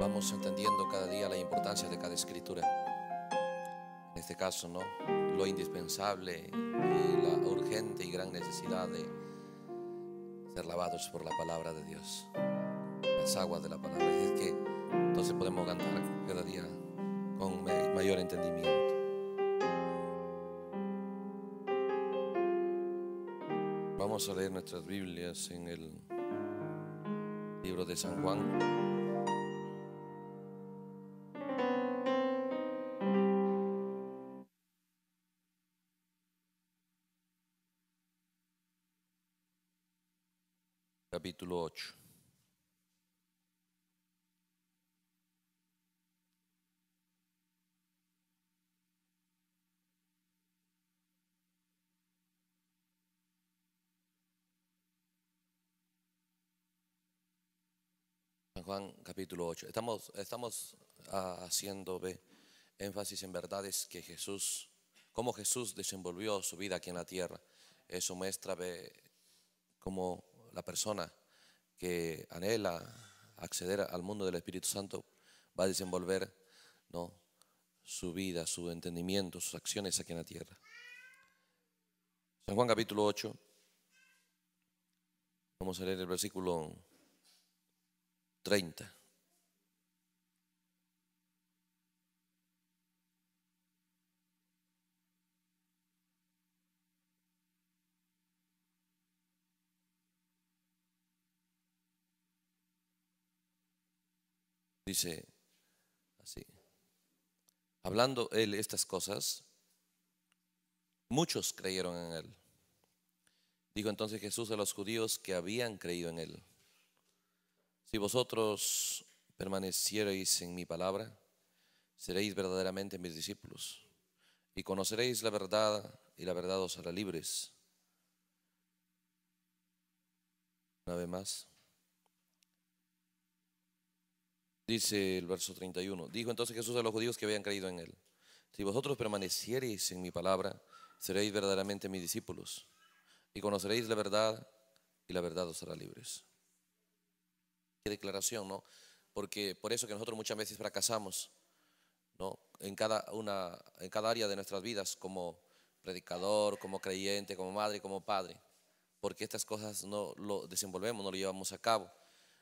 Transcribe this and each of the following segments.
vamos entendiendo cada día la importancia de cada escritura. En este caso, ¿no? Lo indispensable y la urgente y gran necesidad de ser lavados por la palabra de Dios, las aguas de la palabra. es que entonces podemos cantar cada día con mayor entendimiento. Vamos a leer nuestras Biblias en el libro de San Juan. Estamos, estamos ah, haciendo énfasis en verdades que Jesús, cómo Jesús desenvolvió su vida aquí en la tierra. Eso muestra ve, cómo la persona que anhela acceder al mundo del Espíritu Santo va a desenvolver ¿no? su vida, su entendimiento, sus acciones aquí en la tierra. San Juan capítulo 8. Vamos a leer el versículo 30. dice así, hablando él estas cosas, muchos creyeron en él. Dijo entonces Jesús a los judíos que habían creído en él, si vosotros permaneciereis en mi palabra, seréis verdaderamente mis discípulos y conoceréis la verdad y la verdad os hará libres. Una vez más. Dice el verso 31. Dijo entonces Jesús a los judíos que habían creído en él. Si vosotros permaneciereis en mi palabra, seréis verdaderamente mis discípulos y conoceréis la verdad y la verdad os hará libres. Qué declaración, ¿no? Porque por eso que nosotros muchas veces fracasamos, ¿no? En cada, una, en cada área de nuestras vidas, como predicador, como creyente, como madre, como padre, porque estas cosas no lo desenvolvemos, no lo llevamos a cabo.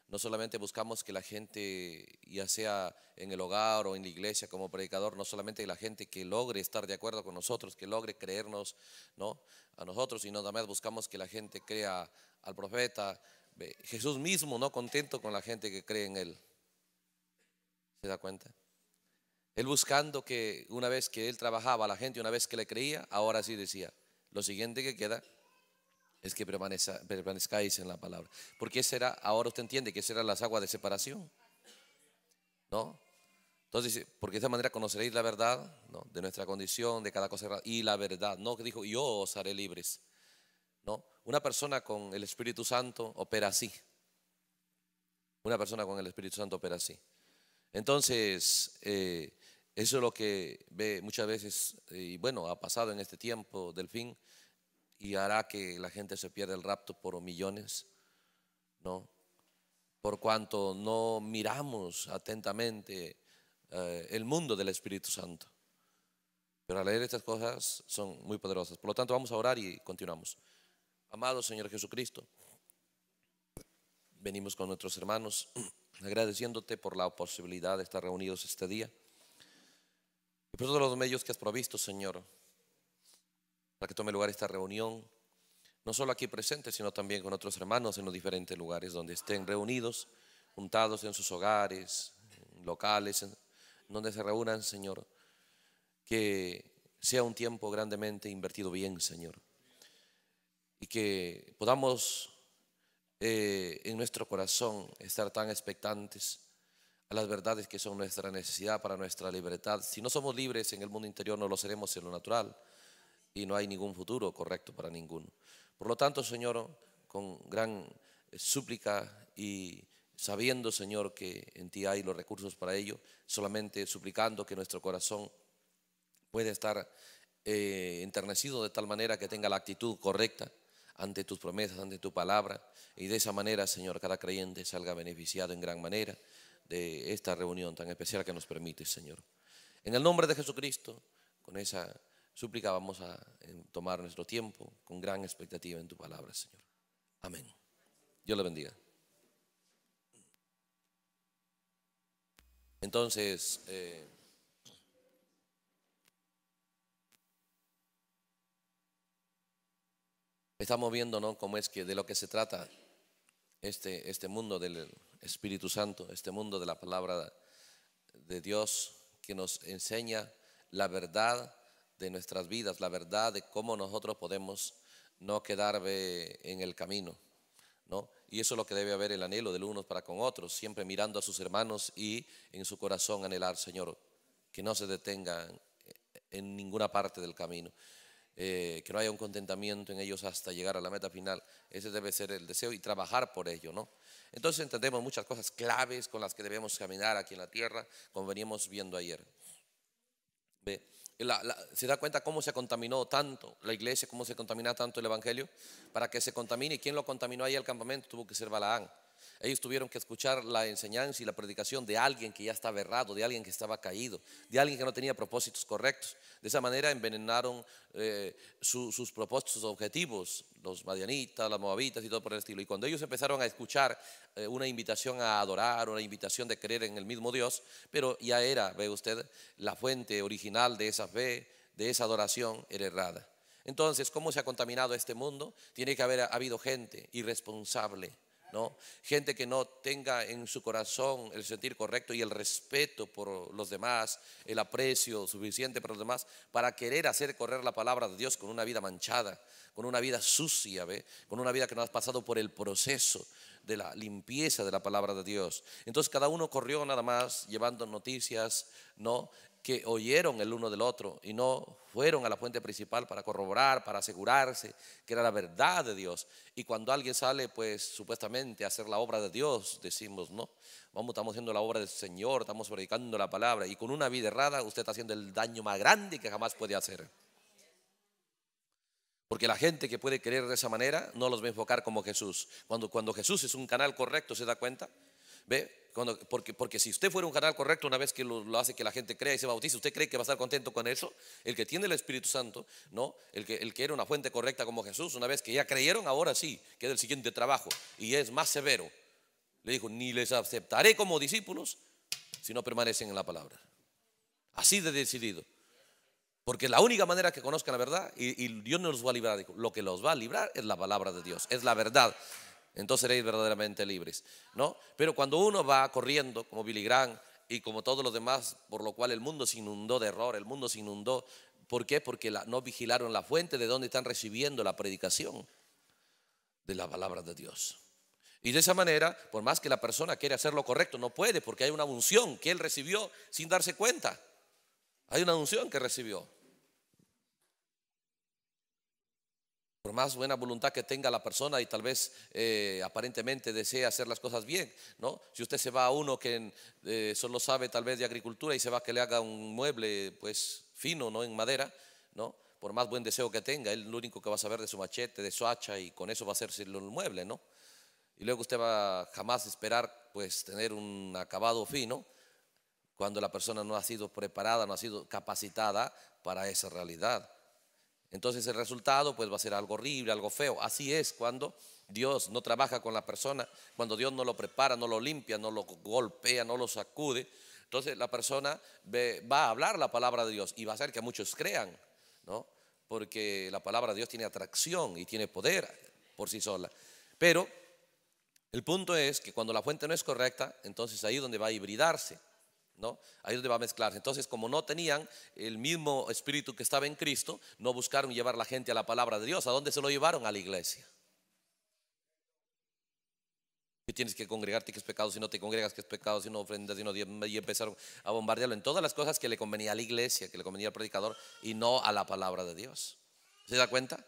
No solamente buscamos que la gente, ya sea en el hogar o en la iglesia como predicador, no solamente la gente que logre estar de acuerdo con nosotros, que logre creernos ¿no? a nosotros, sino también buscamos que la gente crea al profeta. Jesús mismo no contento con la gente que cree en él. ¿Se da cuenta? Él buscando que una vez que él trabajaba, la gente una vez que le creía, ahora sí decía, lo siguiente que queda es que permanezcáis en la palabra. Porque será, ahora usted entiende que será las aguas de separación. ¿No? Entonces, porque de esa manera conoceréis la verdad de nuestra condición, de cada cosa. Y la verdad, no que dijo, yo os haré libres. ¿No? Una persona con el Espíritu Santo opera así. Una persona con el Espíritu Santo opera así. Entonces, eh, eso es lo que ve muchas veces, eh, y bueno, ha pasado en este tiempo del fin, y hará que la gente se pierda el rapto por millones, ¿no? Por cuanto no miramos atentamente eh, el mundo del Espíritu Santo. Pero al leer estas cosas son muy poderosas. Por lo tanto, vamos a orar y continuamos. Amado Señor Jesucristo, venimos con nuestros hermanos agradeciéndote por la posibilidad de estar reunidos este día y por todos los medios que has provisto, Señor, para que tome lugar esta reunión, no solo aquí presente, sino también con otros hermanos en los diferentes lugares donde estén reunidos, juntados en sus hogares, locales, donde se reúnan, Señor. Que sea un tiempo grandemente invertido bien, Señor. Y que podamos eh, en nuestro corazón estar tan expectantes a las verdades que son nuestra necesidad para nuestra libertad. Si no somos libres en el mundo interior, no lo seremos en lo natural y no hay ningún futuro correcto para ninguno. Por lo tanto, Señor, con gran eh, súplica y sabiendo, Señor, que en ti hay los recursos para ello, solamente suplicando que nuestro corazón pueda estar eh, enternecido de tal manera que tenga la actitud correcta ante tus promesas, ante tu palabra, y de esa manera, Señor, cada creyente salga beneficiado en gran manera de esta reunión tan especial que nos permite, Señor. En el nombre de Jesucristo, con esa súplica vamos a eh, tomar nuestro tiempo con gran expectativa en tu palabra, Señor. Amén. Dios le bendiga. Entonces, eh, estamos viendo ¿no? cómo es que de lo que se trata este, este mundo del Espíritu Santo, este mundo de la palabra de Dios que nos enseña la verdad de nuestras vidas, la verdad de cómo nosotros podemos no quedar eh, en el camino. ¿no? Y eso es lo que debe haber el anhelo del unos para con otros, siempre mirando a sus hermanos y en su corazón anhelar, Señor, que no se detengan en ninguna parte del camino, eh, que no haya un contentamiento en ellos hasta llegar a la meta final. Ese debe ser el deseo y trabajar por ello, ¿no? Entonces entendemos muchas cosas claves con las que debemos caminar aquí en la tierra, como venimos viendo ayer. Ve se da cuenta cómo se contaminó tanto la iglesia, cómo se contamina tanto el Evangelio, para que se contamine. ¿Y quién lo contaminó ahí al campamento? Tuvo que ser Balaán. Ellos tuvieron que escuchar la enseñanza y la predicación de alguien que ya estaba errado, de alguien que estaba caído, de alguien que no tenía propósitos correctos. De esa manera envenenaron eh, sus propósitos, sus objetivos, los madianitas, las moabitas y todo por el estilo. Y cuando ellos empezaron a escuchar eh, una invitación a adorar, una invitación de creer en el mismo Dios, pero ya era, ve usted, la fuente original de esa fe, de esa adoración era errada. Entonces, ¿cómo se ha contaminado este mundo? Tiene que haber habido gente irresponsable ¿no? Gente que no tenga en su corazón el sentir correcto y el respeto por los demás, el aprecio suficiente para los demás, para querer hacer correr la palabra de Dios con una vida manchada, con una vida sucia, ¿ve? con una vida que no has pasado por el proceso de la limpieza de la palabra de Dios. Entonces cada uno corrió nada más llevando noticias, ¿no? que oyeron el uno del otro y no fueron a la fuente principal para corroborar, para asegurarse que era la verdad de Dios. Y cuando alguien sale, pues supuestamente a hacer la obra de Dios, decimos, no, vamos, estamos haciendo la obra del Señor, estamos predicando la palabra. Y con una vida errada, usted está haciendo el daño más grande que jamás puede hacer. Porque la gente que puede creer de esa manera no los va a enfocar como Jesús. Cuando, cuando Jesús es un canal correcto, ¿se da cuenta? ¿Ve? Cuando, porque, porque si usted fuera un canal correcto, una vez que lo, hace que la gente crea y se bautice, ¿usted cree que va a estar contento con eso? El que tiene el Espíritu Santo, ¿no? El que, el que era una fuente correcta como Jesús, una vez que ya creyeron, ahora sí, queda el siguiente trabajo y es más severo. Le dijo, ni les aceptaré como discípulos si no permanecen en la palabra. Así de decidido. Porque la única manera que conozcan la verdad, y, Dios no los va a librar, lo que los va a librar es la palabra de Dios, es la verdad entonces seréis verdaderamente libres. ¿no? Pero cuando uno va corriendo, como Billy Graham y como todos los demás, por lo cual el mundo se inundó de error, el mundo se inundó. ¿Por qué? Porque no vigilaron la fuente de donde están recibiendo la predicación de la palabra de Dios. Y de esa manera, por más que la persona quiere hacer lo correcto, no puede porque hay una unción que él recibió sin darse cuenta. Hay una unción que recibió. Por más buena voluntad que tenga la persona y tal vez eh, aparentemente desee hacer las cosas bien, ¿no? Si usted se va a uno que eh, solo sabe tal vez de agricultura y se va a que le haga un mueble pues fino, ¿no? En madera, ¿no? Por más buen deseo que tenga, él lo único que va a saber de su machete, de su hacha y con eso va a hacerse el mueble, ¿no? Y luego usted va jamás a esperar pues tener un acabado fino cuando la persona no ha sido preparada, no ha sido capacitada para esa realidad. Entonces el resultado pues va a ser algo horrible, algo feo. Así es cuando Dios no trabaja con la persona, cuando Dios no lo prepara, no lo limpia, no lo golpea, no lo sacude. Entonces la persona va a hablar la palabra de Dios y va a hacer que muchos crean, ¿no? Porque la palabra de Dios tiene atracción y tiene poder por sí sola. Pero el punto es que cuando la fuente no es correcta, entonces ahí es donde va a hibridarse. Ahí es donde va a mezclarse. Entonces, como no tenían el mismo espíritu que estaba en Cristo, no buscaron llevar la gente a la palabra de Dios. ¿A dónde se lo llevaron? A la iglesia. Y tienes que congregarte, que es pecado, si no te congregas, que es pecado, si no ofrendas, no y empezaron a bombardearlo en todas las cosas que le convenía a la iglesia, que le convenía al predicador y no a la palabra de Dios. ¿Se da cuenta?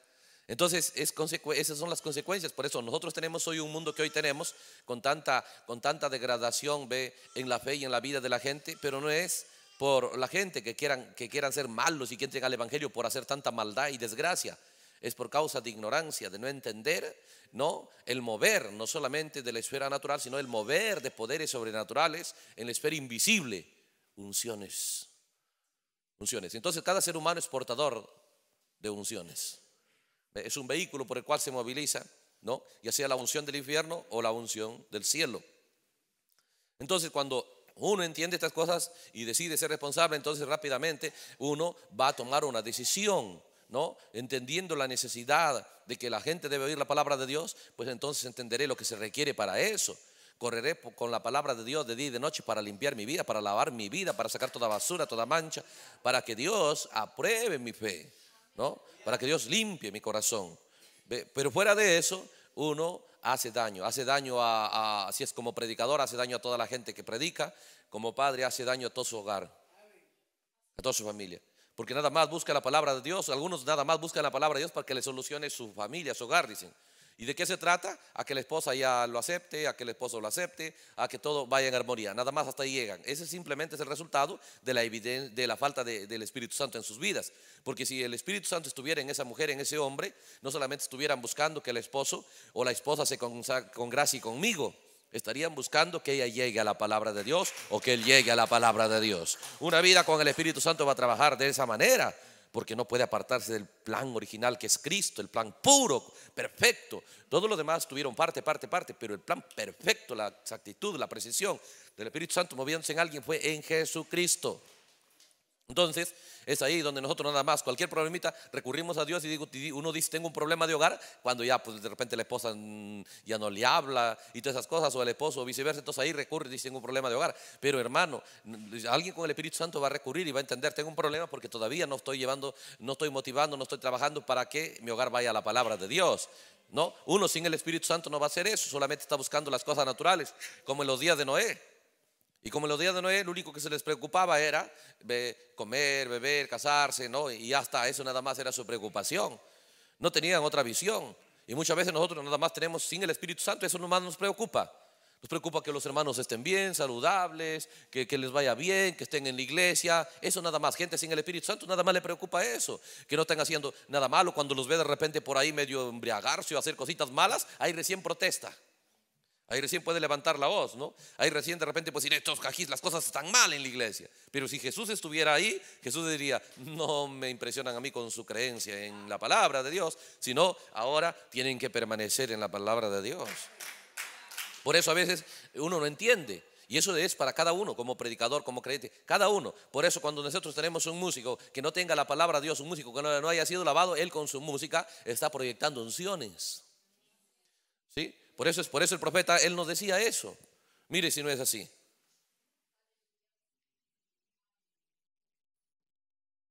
Entonces, esas son las consecuencias. Por eso nosotros tenemos hoy un mundo que hoy tenemos con tanta, con tanta degradación en la fe y en la vida de la gente, pero no es por la gente que quieran, que quieran ser malos y que entren el Evangelio por hacer tanta maldad y desgracia. Es por causa de ignorancia, de no entender, ¿no? El mover, no solamente de la esfera natural, sino el mover de poderes sobrenaturales en la esfera invisible. Unciones. Unciones. Entonces, cada ser humano es portador de unciones. Es un vehículo por el cual se moviliza, ¿no? Ya sea la unción del infierno o la unción del cielo. Entonces, cuando uno entiende estas cosas y decide ser responsable, entonces rápidamente uno va a tomar una decisión, ¿no? Entendiendo la necesidad de que la gente debe oír la palabra de Dios, pues entonces entenderé lo que se requiere para eso. Correré con la palabra de Dios de día y de noche para limpiar mi vida, para lavar mi vida, para sacar toda basura, toda mancha, para que Dios apruebe mi fe. Para que Dios limpie mi corazón. Pero fuera de eso, uno hace daño, hace daño a, a si es como predicador, hace daño a toda la gente que predica, como padre hace daño a todo su hogar, a toda su familia. Porque nada más busca la palabra de Dios, algunos nada más buscan la palabra de Dios para que le solucione su familia, su hogar, dicen. ¿Y de qué se trata? A que la esposa ya lo acepte, a que el esposo lo acepte, a que todo vaya en armonía. Nada más hasta ahí llegan. Ese simplemente es el resultado de la, de la falta del Espíritu Santo en sus vidas. Porque si el Espíritu Santo estuviera en esa mujer, en ese hombre, no solamente estuvieran buscando que el esposo o la esposa se con y conmigo, estarían buscando que ella llegue a la palabra de Dios o que él llegue a la palabra de Dios. Una vida con el Espíritu Santo va a trabajar de esa manera porque no puede apartarse del plan original que es Cristo, el plan puro, perfecto. Todos los demás tuvieron parte, parte, parte, pero el plan perfecto, la exactitud, la precisión del Espíritu Santo moviéndose en alguien fue en Jesucristo. Entonces, es ahí donde nosotros nada más, cualquier problemita, recurrimos a Dios y digo, uno dice, tengo un problema de hogar, cuando ya pues de repente la esposa mm, ya no le habla y todas esas cosas, o el esposo o viceversa, entonces ahí recurre y dice, tengo un problema de hogar. Pero hermano, alguien con el Espíritu Santo va a recurrir y va a entender, tengo un problema porque todavía no estoy llevando, no estoy motivando, no estoy trabajando para que mi hogar vaya a la palabra de Dios. No, uno sin el Espíritu Santo no va a hacer eso, solamente está buscando las cosas naturales, como en los días de Noé. Y como en los días de Noé, lo único que se les preocupaba era comer, beber, casarse, ¿no? Y hasta eso nada más era su preocupación. No tenían otra visión. Y muchas veces nosotros nada más tenemos sin el Espíritu Santo, eso más nos preocupa. Nos preocupa que los hermanos estén bien, saludables, que, que, les vaya bien, que estén en la iglesia. Eso nada más. Gente sin el Espíritu Santo nada más le preocupa eso. Que no estén haciendo nada malo. Cuando los ve de repente por ahí medio embriagarse o hacer cositas malas, ahí recién protesta. Ahí recién puede levantar la voz, ¿no? Ahí recién de repente puede decir, estos cajís, las cosas están mal en la iglesia. Pero si Jesús estuviera ahí, Jesús diría, no me impresionan a mí con su creencia en la palabra de Dios, sino ahora tienen que permanecer en la palabra de Dios. Por eso a veces uno no entiende. Y eso es para cada uno, como predicador, como creyente, cada uno. Por eso cuando nosotros tenemos un músico que no tenga la palabra de Dios, un músico que no, no haya sido lavado, él con su música está proyectando unciones. ¿Sí? Por eso, es, por eso el profeta, él nos decía eso. Mire si no es así.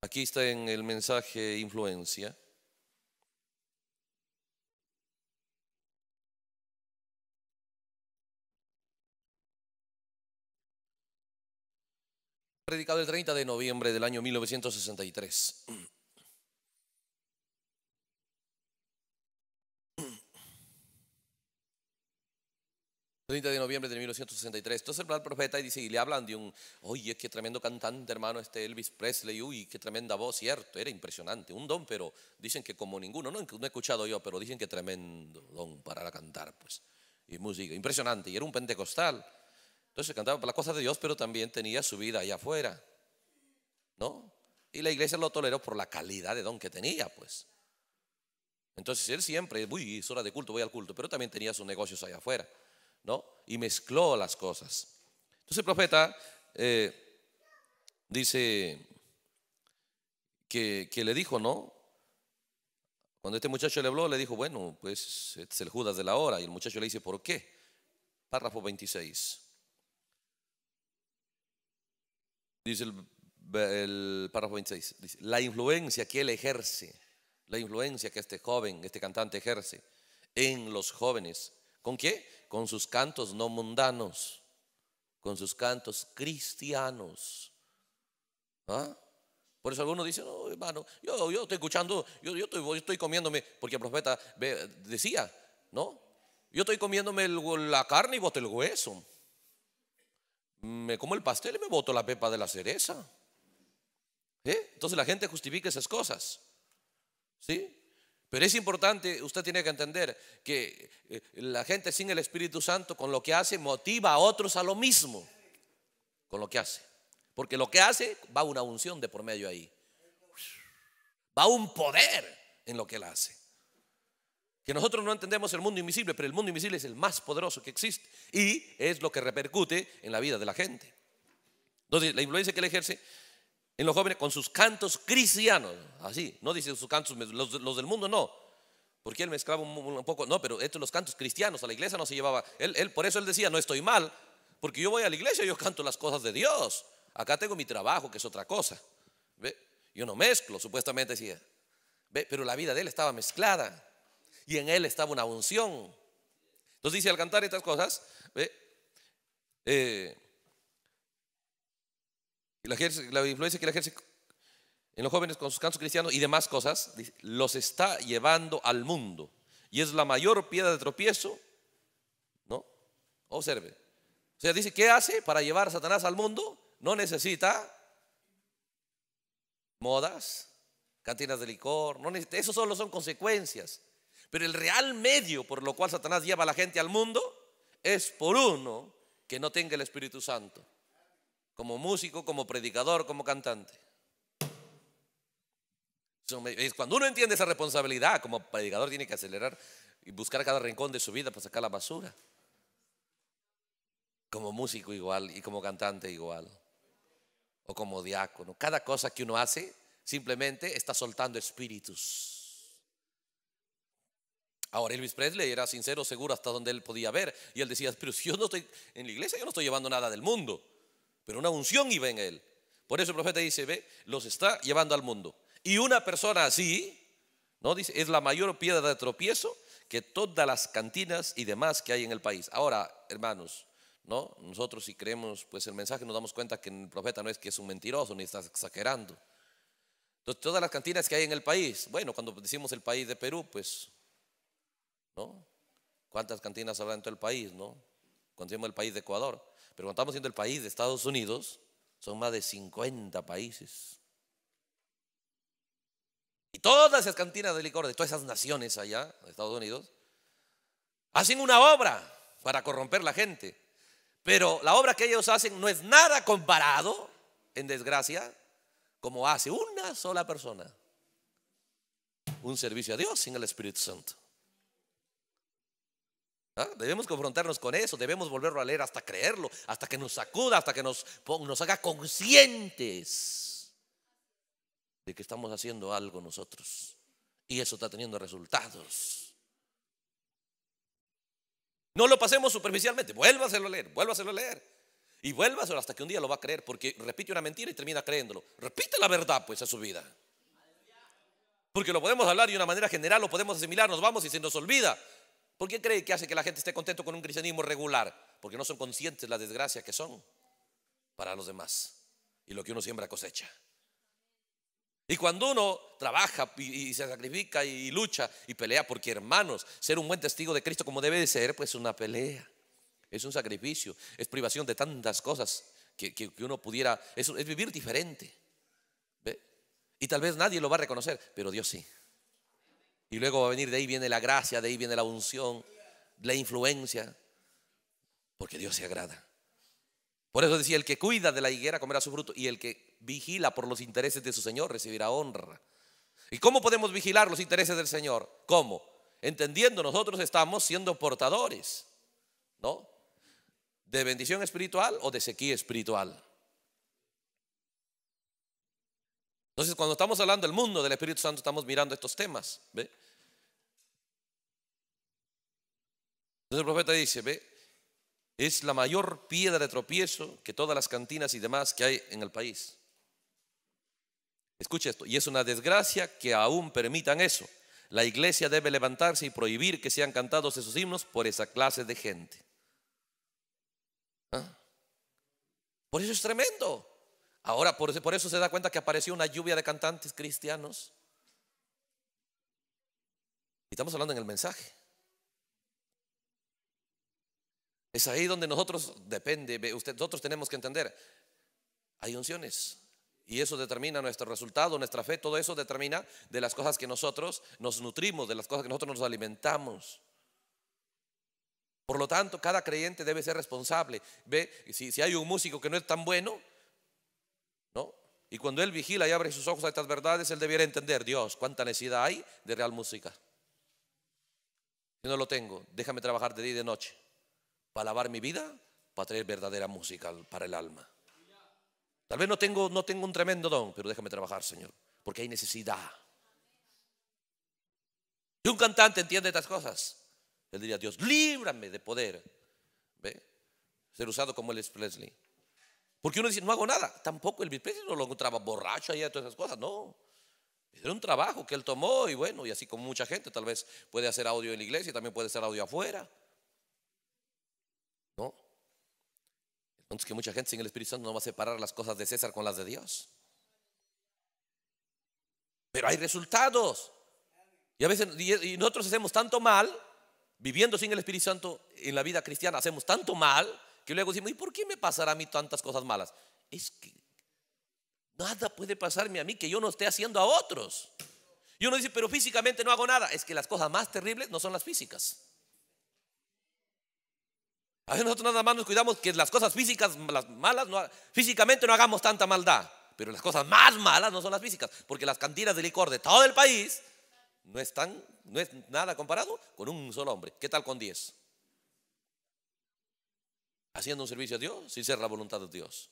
Aquí está en el mensaje influencia. Predicado el 30 de noviembre del año 1963. 20 de noviembre de 1963. Entonces habla el profeta y dice, y le hablan de un, oye, qué tremendo cantante, hermano, este Elvis Presley, uy, qué tremenda voz, cierto, era impresionante, un don, pero dicen que como ninguno, no, he escuchado yo, pero dicen que tremendo don para cantar, pues, y música, impresionante, y era un pentecostal. Entonces cantaba por las cosas de Dios, pero también tenía su vida allá afuera, ¿no? Y la iglesia lo toleró por la calidad de don que tenía, pues. Entonces él siempre, uy, es hora de culto, voy al culto, pero también tenía sus negocios allá afuera. ¿no? Y mezcló las cosas. Entonces el profeta eh, dice que, le dijo, ¿no? Cuando este muchacho le habló, le dijo, bueno, pues este es el Judas de la hora. Y el muchacho le dice, ¿por qué? Párrafo 26. Dice el, párrafo 26. la influencia que él ejerce, la influencia que este joven, este cantante ejerce en los jóvenes, ¿Con qué? Con sus cantos no mundanos, con sus cantos cristianos. ¿Ah? Por eso algunos dicen, no, hermano, yo, yo estoy escuchando, yo, yo, estoy, yo, estoy, comiéndome, porque el profeta decía, ¿no? Yo estoy comiéndome la carne y boto el hueso. Me como el pastel y me boto la pepa de la cereza. ¿Eh? Entonces la gente justifica esas cosas. ¿Sí? Pero es importante, usted tiene que entender que eh, la gente sin el Espíritu Santo con lo que hace motiva a otros a lo mismo, con lo que hace. Porque lo que hace va una unción de por medio ahí. Va un poder en lo que él hace. Que nosotros no entendemos el mundo invisible, pero el mundo invisible es el más poderoso que existe y es lo que repercute en la vida de la gente. Entonces, la influencia que él ejerce en los jóvenes con sus cantos cristianos, así, no dice sus cantos, los, del mundo no, porque él mezclaba un, poco, no, pero estos los cantos cristianos, a la iglesia no se llevaba, él, por eso él decía, no estoy mal, porque yo voy a la iglesia, yo canto las cosas de Dios, acá tengo mi trabajo, que es otra cosa, ¿Ve? yo no mezclo, supuestamente decía, ¿Ve? pero la vida de él estaba mezclada y en él estaba una unción. Entonces dice al cantar estas cosas, ¿ve? Eh, la, influencia que la ejerce en los jóvenes con sus cantos cristianos y demás cosas, los está llevando al mundo. Y es la mayor piedra de tropiezo, ¿no? Observe. O sea, dice, ¿qué hace para llevar a Satanás al mundo? No necesita modas, cantinas de licor, no eso solo son consecuencias. Pero el real medio por lo cual Satanás lleva a la gente al mundo es por uno que no tenga el Espíritu Santo como músico, como predicador, como cantante. Cuando uno entiende esa responsabilidad, como predicador tiene que acelerar y buscar cada rincón de su vida para sacar la basura. Como músico igual y como cantante igual. O como diácono. Cada cosa que uno hace simplemente está soltando espíritus. Ahora Elvis Presley era sincero, seguro hasta donde él podía ver. Y él decía, pero si yo no estoy en la iglesia, yo no estoy llevando nada del mundo pero una unción iba en él. Por eso el profeta dice, ve, los está llevando al mundo. Y una persona así, ¿no? Dice, es la mayor piedra de tropiezo que todas las cantinas y demás que hay en el país. Ahora, hermanos, ¿no? Nosotros si creemos pues el mensaje nos damos cuenta que el profeta no es que es un mentiroso ni está exagerando. Entonces, todas las cantinas que hay en el país, bueno, cuando decimos el país de Perú, pues, ¿no? ¿Cuántas cantinas habrá en todo el país, no? Cuando decimos el país de Ecuador, pero cuando estamos siendo el país de Estados Unidos, son más de 50 países. Y todas esas cantinas de licor de todas esas naciones allá, de Estados Unidos, hacen una obra para corromper la gente. Pero la obra que ellos hacen no es nada comparado, en desgracia, como hace una sola persona. Un servicio a Dios sin el Espíritu Santo. ¿Ah? Debemos confrontarnos con eso, debemos volverlo a leer hasta creerlo, hasta que nos sacuda, hasta que nos, haga conscientes de que estamos haciendo algo nosotros. Y eso está teniendo resultados. No lo pasemos superficialmente, vuélvaselo a leer, vuélvaselo a leer. Y vuélvaselo hasta que un día lo va a creer, porque repite una mentira y termina creyéndolo. Repite la verdad, pues, a su vida. Porque lo podemos hablar de una manera general, lo podemos asimilar, nos vamos y se nos olvida. ¿Por qué cree que hace que la gente esté contento con un cristianismo regular? Porque no son conscientes de las desgracias que son para los demás y lo que uno siembra cosecha. Y cuando uno trabaja y, se sacrifica y, lucha y pelea, porque hermanos, ser un buen testigo de Cristo como debe de ser, pues es una pelea, es un sacrificio, es privación de tantas cosas que, uno pudiera, es, es vivir diferente. Y tal vez nadie lo va a reconocer, pero Dios sí. Y luego va a venir, de ahí viene la gracia, de ahí viene la unción, la influencia, porque Dios se agrada. Por eso decía, el que cuida de la higuera comerá su fruto y el que vigila por los intereses de su Señor recibirá honra. ¿Y cómo podemos vigilar los intereses del Señor? ¿Cómo? Entendiendo, nosotros estamos siendo portadores, ¿no? De bendición espiritual o de sequía espiritual. Entonces, cuando estamos hablando del mundo del Espíritu Santo, estamos mirando estos temas. Entonces el profeta dice, ¿ve? Es la mayor piedra de tropiezo que todas las cantinas y demás que hay en el país. Escucha esto, y es una desgracia que aún permitan eso. La iglesia debe levantarse y prohibir que sean cantados esos himnos por esa clase de gente. ¿Ah? Por eso es tremendo. Ahora, por, eso se da cuenta que apareció una lluvia de cantantes cristianos. Y estamos hablando en el mensaje. Es ahí donde nosotros depende, nosotros tenemos que entender, hay unciones y eso determina nuestro resultado, nuestra fe, todo eso determina de las cosas que nosotros nos nutrimos, de las cosas que nosotros nos alimentamos. Por lo tanto, cada creyente debe ser responsable. Ve, si hay un músico que no es tan bueno, y cuando él vigila y abre sus ojos a estas verdades, él debiera entender, Dios, cuánta necesidad hay de real música. Yo no lo tengo, déjame trabajar de día y de noche para lavar mi vida, para traer verdadera música para el alma. Tal vez no tengo, no tengo un tremendo don, pero déjame trabajar, Señor, porque hay necesidad. Si un cantante entiende estas cosas, él diría, Dios, líbrame de poder ¿ve? ser usado como el Presley. Porque uno dice, no hago nada. Tampoco el vicepresidente no lo encontraba borracho y todas esas cosas, no. Era un trabajo que él tomó y bueno, y así como mucha gente tal vez puede hacer audio en la iglesia, también puede hacer audio afuera. ¿No? Entonces que mucha gente sin el Espíritu Santo no va a separar las cosas de César con las de Dios. Pero hay resultados. Y a veces y nosotros hacemos tanto mal, viviendo sin el Espíritu Santo en la vida cristiana, hacemos tanto mal y luego decimos, ¿y por qué me pasará a mí tantas cosas malas? Es que nada puede pasarme a mí que yo no esté haciendo a otros. Y uno dice, pero físicamente no hago nada. Es que las cosas más terribles no son las físicas. A veces nosotros nada más nos cuidamos que las cosas físicas, las malas, físicamente no hagamos tanta maldad. Pero las cosas más malas no son las físicas, porque las cantinas de licor de todo el país no están, no es nada comparado con un solo hombre. ¿Qué tal con diez? haciendo un servicio a Dios sin ser la voluntad de Dios.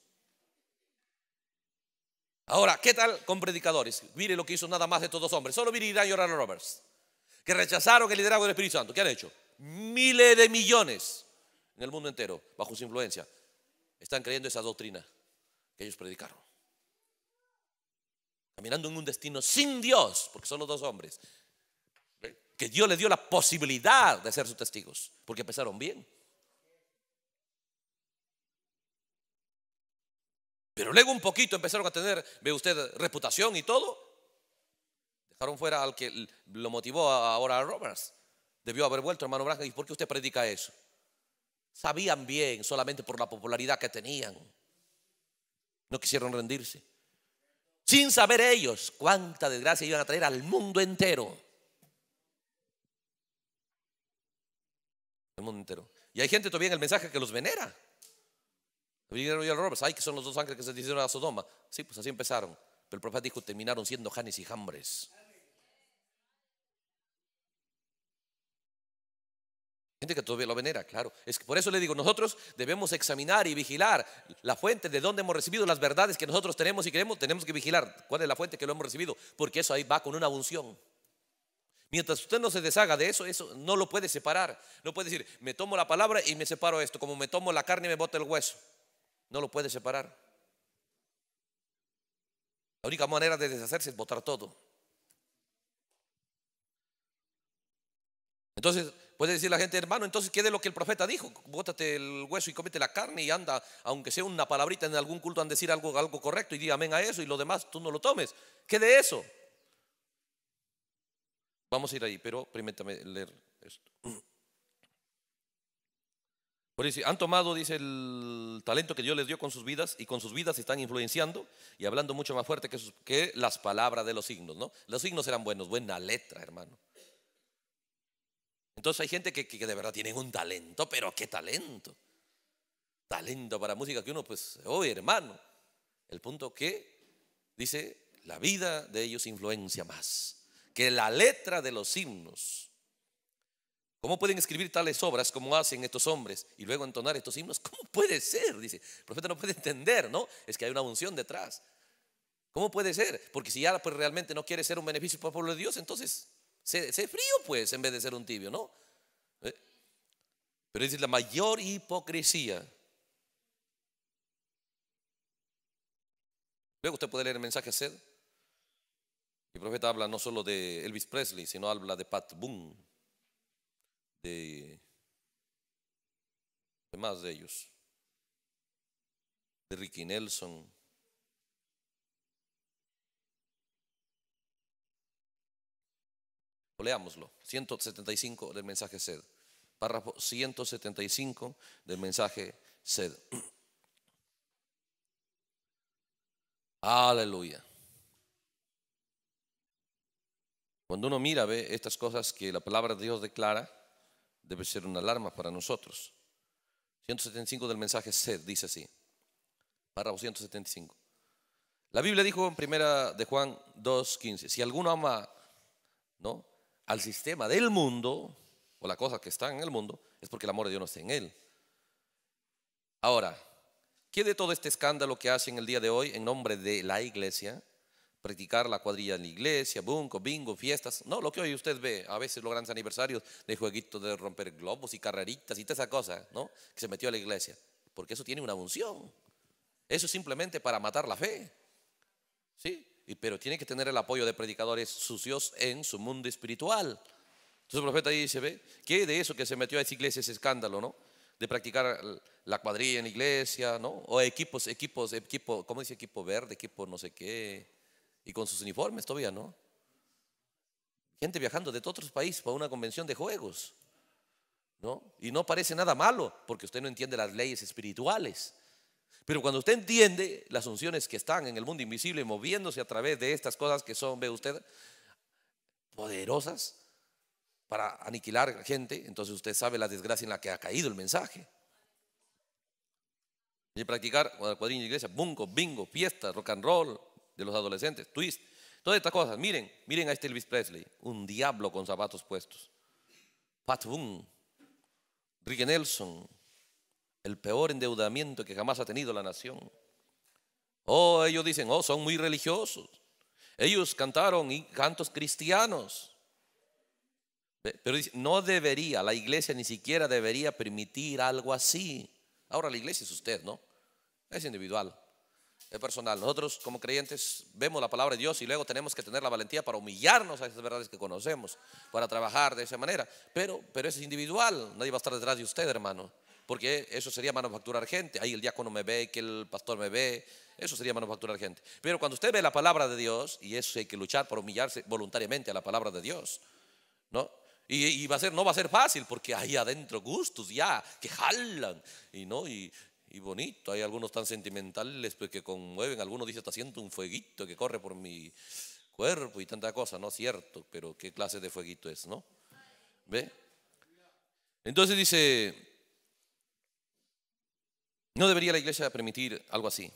Ahora, ¿qué tal con predicadores? Mire lo que hizo nada más de estos dos hombres, solo Viridán y Oral Roberts, que rechazaron el liderazgo del Espíritu Santo. ¿Qué han hecho? Miles de millones en el mundo entero, bajo su influencia, están creyendo esa doctrina que ellos predicaron. Caminando en un destino sin Dios, porque son los dos hombres, que Dios les dio la posibilidad de ser sus testigos, porque empezaron bien. Pero luego un poquito empezaron a tener, ve usted, reputación y todo. Dejaron fuera al que lo motivó ahora a Roberts. Debió haber vuelto, hermano Branca. ¿Y por qué usted predica eso? Sabían bien, solamente por la popularidad que tenían. No quisieron rendirse. Sin saber ellos cuánta desgracia iban a traer al mundo entero. Al mundo entero. Y hay gente todavía en el mensaje que los venera. Vinieron y ay, que son los dos ángeles que se hicieron a Sodoma. Sí, pues así empezaron. Pero el profeta dijo, terminaron siendo Janes y Jambres. Gente que todavía lo venera, claro. Es que por eso le digo, nosotros debemos examinar y vigilar la fuente de donde hemos recibido las verdades que nosotros tenemos y queremos. Tenemos que vigilar cuál es la fuente que lo hemos recibido, porque eso ahí va con una unción. Mientras usted no se deshaga de eso, eso no lo puede separar. No puede decir, me tomo la palabra y me separo esto, como me tomo la carne y me bota el hueso. No lo puede separar. La única manera de deshacerse es botar todo. Entonces, puede decir la gente, hermano, entonces, ¿qué de lo que el profeta dijo? Bótate el hueso y cómete la carne y anda, aunque sea una palabrita en algún culto, han decir algo, algo correcto y di amén a eso y lo demás tú no lo tomes. ¿Qué de eso? Vamos a ir ahí, pero permítame leer Por eso han tomado, dice, el talento que Dios les dio con sus vidas y con sus vidas están influenciando y hablando mucho más fuerte que, que las palabras de los signos, ¿no? Los signos eran buenos, buena letra, hermano. Entonces hay gente que, que de verdad tienen un talento, pero qué talento. Talento para música que uno pues oye, hermano. El punto que dice, la vida de ellos influencia más que la letra de los signos. ¿Cómo pueden escribir tales obras como hacen estos hombres y luego entonar estos himnos? ¿Cómo puede ser? Dice, el profeta no puede entender, ¿no? Es que hay una unción detrás. ¿Cómo puede ser? Porque si ya pues, realmente no quiere ser un beneficio para el pueblo de Dios, entonces se frío, pues, en vez de ser un tibio, ¿no? Eh, pero es la mayor hipocresía. Luego usted puede leer el mensaje a sed. El profeta habla no solo de Elvis Presley, sino habla de Pat Boone de, más de ellos, de Ricky Nelson. Leámoslo, 175 del mensaje sed, párrafo 175 del mensaje sed. Aleluya. Cuando uno mira, ve estas cosas que la palabra de Dios declara, debe ser una alarma para nosotros. 175 del mensaje sed dice así. Párrafo 175. La Biblia dijo en primera de Juan 2:15, si alguno ama, ¿no? al sistema del mundo o la cosa que está en el mundo, es porque el amor de Dios no está en él. Ahora, ¿qué de todo este escándalo que hacen el día de hoy en nombre de la iglesia practicar la cuadrilla en la iglesia, bunco, bingo, fiestas. No, lo que hoy usted ve, a veces los grandes aniversarios de jueguitos de romper globos y carreritas y toda esa cosa, ¿no? Que se metió a la iglesia. Porque eso tiene una unción. Eso es simplemente para matar la fe. ¿Sí? Y, pero tiene que tener el apoyo de predicadores sucios en su mundo espiritual. Entonces el profeta ahí dice, ve, ¿qué de eso que se metió a esa iglesia es escándalo, no? De practicar la cuadrilla en la iglesia, ¿no? O equipos, equipos, equipo, ¿cómo dice equipo verde? Equipo no sé qué y con sus uniformes todavía, ¿no? Gente viajando de todos los países para una convención de juegos, ¿no? Y no parece nada malo, porque usted no entiende las leyes espirituales. Pero cuando usted entiende las unciones que están en el mundo invisible moviéndose a través de estas cosas que son, ve usted, poderosas para aniquilar gente, entonces usted sabe la desgracia en la que ha caído el mensaje. Y practicar con cuadrillo de iglesia, bungo, bingo, fiesta, rock and roll, de los adolescentes, twist, todas estas cosas. Miren, miren a este Elvis Presley, un diablo con zapatos puestos. Pat Boone, Rick Nelson, el peor endeudamiento que jamás ha tenido la nación. Oh, ellos dicen, oh, son muy religiosos. Ellos cantaron cantos cristianos. Pero no debería, la iglesia ni siquiera debería permitir algo así. Ahora la iglesia es usted, ¿no? Es individual es personal. Nosotros como creyentes vemos la palabra de Dios y luego tenemos que tener la valentía para humillarnos a esas verdades que conocemos, para trabajar de esa manera. Pero, pero eso es individual, nadie va a estar detrás de usted, hermano, porque eso sería manufacturar gente. Ahí el diácono me ve, que el pastor me ve, eso sería manufacturar gente. Pero cuando usted ve la palabra de Dios, y eso hay que luchar por humillarse voluntariamente a la palabra de Dios, ¿no? Y, va a ser, no va a ser fácil porque ahí adentro gustos ya que jalan y no y, y bonito. Hay algunos tan sentimentales pues, que conmueven. Algunos dicen, está haciendo un fueguito que corre por mi cuerpo y tanta cosa. No es cierto, pero qué clase de fueguito es, ¿no? ¿Ve? Entonces dice, no debería la iglesia permitir algo así.